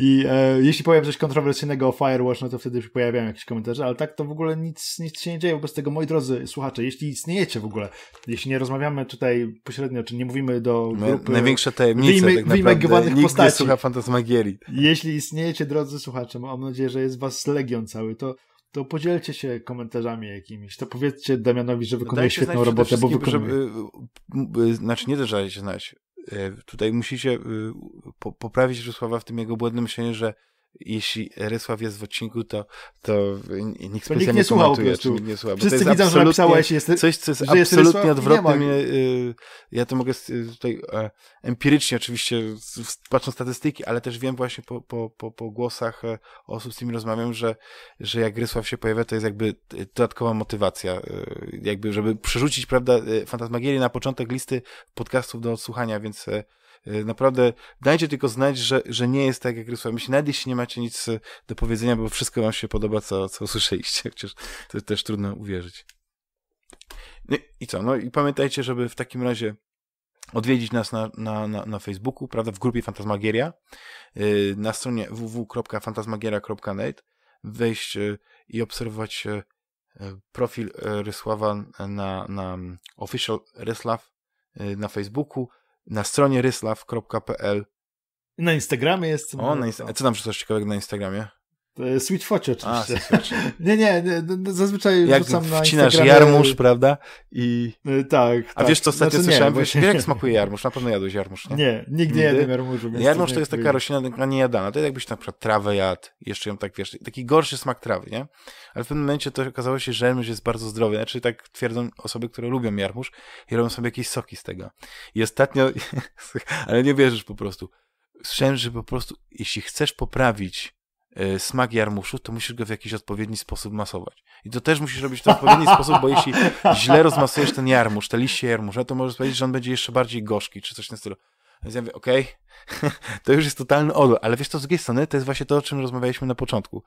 I e, jeśli powiem coś kontrowersyjnego o Firewatch, no to wtedy się pojawiają jakieś komentarze, ale tak to w ogóle nic, nic się nie dzieje wobec tego. Moi drodzy słuchacze, jeśli istniejecie w ogóle, jeśli nie rozmawiamy tutaj pośrednio, czy nie mówimy do no, grupy... Największa tajemnica wyjmy, tak naprawdę, nikt postaci. nie słucha fantasmagierii. Jeśli istniejecie, drodzy słuchacze, mam nadzieję, że jest was legion cały, to to podzielcie się komentarzami jakimiś, to powiedzcie Damianowi, że wykonuje no świetną robotę, bo wykonuje. Żeby, e, e, znaczy nie też się znać, E, tutaj musicie y, poprawić Rzesława w tym jego błędnym myśleniu, że jeśli Rysław jest w odcinku, to, to nikt specjalnie nikt nie słuchał tego prostu. nie Wszyscy to widzą, że napisałeś, jest, coś, co jest absolutnie odwrotnie. Y, ja to mogę y, tutaj e, empirycznie oczywiście, patrząc statystyki, ale też wiem właśnie po, po, po, po głosach e, osób, z którymi rozmawiam, że, że jak Rysław się pojawia, to jest jakby y, dodatkowa motywacja, e, jakby żeby przerzucić, prawda, Fantasmagierię na początek listy podcastów do odsłuchania, więc Y, naprawdę dajcie tylko znać, że, że nie jest tak, jak rysowałem. Myślę, nawet jeśli nie macie nic y, do powiedzenia, bo wszystko wam się podoba, co, co usłyszeliście, chociaż to też trudno uwierzyć. No I co? No i pamiętajcie, żeby w takim razie odwiedzić nas na, na, na, na Facebooku, prawda, w grupie Fantasmagieria, y, na stronie www.fantasmagieria.net, wejść i obserwować profil Rysława na, na mm, official Ryslaw na Facebooku, na stronie ryslaw.pl. Na Instagramie jest. O, no na inst- co tam coś ciekawego na Instagramie? E, sweet Focie oczywiście. A, sweet nie, nie, nie, no, no, zazwyczaj jak wrzucam na wcinasz jarmusz, prawda? I... E, tak, A tak. wiesz, co tak. ostatnio znaczy, słyszałem? Nie, wiesz, jak smakuje jarmusz? Na pewno jadłeś jarmusz, nie? Nie, nigdy nie jadłem jarmużu. Jarmusz to jest taka roślina niejadana. To To jakbyś na przykład trawę jadł, jeszcze ją tak, wiesz, taki gorszy smak trawy, nie? Ale w pewnym momencie to okazało się, że jarmusz jest bardzo zdrowy. Znaczy tak twierdzą osoby, które lubią jarmusz i robią sobie jakieś soki z tego. I ostatnio, ale nie wierzysz po prostu. Słyszałem, że po prostu, jeśli chcesz poprawić E, smak jarmuszu, to musisz go w jakiś odpowiedni sposób masować. I to też musisz robić w odpowiedni sposób, bo jeśli źle rozmasujesz ten jarmusz, te liście jarmusza, to możesz powiedzieć, że on będzie jeszcze bardziej gorzki, czy coś na stylu. Więc ja mówię, okej, okay, to już jest totalny odór, ale wiesz, to z drugiej strony to jest właśnie to, o czym rozmawialiśmy na początku.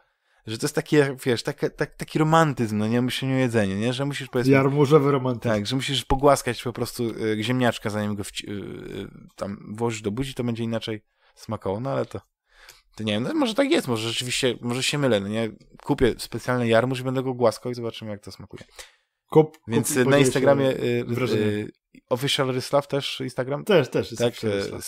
Że to jest taki, wiesz, taki, taki, taki romantyzm, no nie, myślenie o jedzeniu, nie? Że musisz powiedzmy... Jarmużowy romantyzm. Tak, że musisz pogłaskać po prostu e, ziemniaczka, zanim go w, e, tam włożysz do buzi, to będzie inaczej smakowało, no ale to... To nie wiem, no może tak jest, może rzeczywiście, może się mylę, no nie? Kupię specjalny jarmuż i będę go głaskał i zobaczymy, jak to smakuje. Kup, Więc kup, e, na Instagramie y, y, Official Ryslaw też Instagram? Też, też jest tak,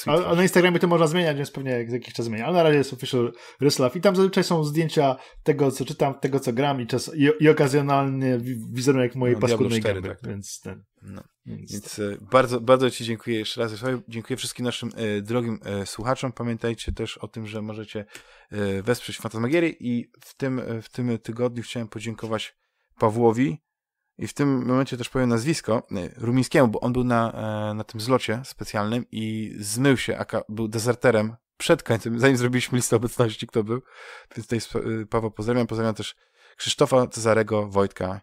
a, a, na Instagramie to można zmieniać, więc pewnie jak jakiś czas zmienia. Ale na razie jest Official Ryslaw i tam zazwyczaj są zdjęcia tego, co czytam, tego, co gram i, czas, i, i okazjonalny wizerunek mojej no, paskudnej gry. Tak, tak. Więc ten. No. no więc e, bardzo, bardzo Ci dziękuję jeszcze raz. Dziękuję wszystkim naszym e, drogim e, słuchaczom. Pamiętajcie też o tym, że możecie e, wesprzeć Fantasmagierię i w tym, e, w tym tygodniu chciałem podziękować Pawłowi i w tym momencie też powiem nazwisko nie, Rumińskiemu, bo on był na, e, na tym zlocie specjalnym i zmył się, aka był dezerterem przed końcem, zanim zrobiliśmy listę obecności, kto był. Więc tutaj Paweł pozdrawiam. Pozdrawiam też Krzysztofa, Cezarego, Wojtka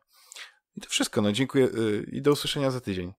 i to wszystko. No dziękuję y, i do usłyszenia za tydzień.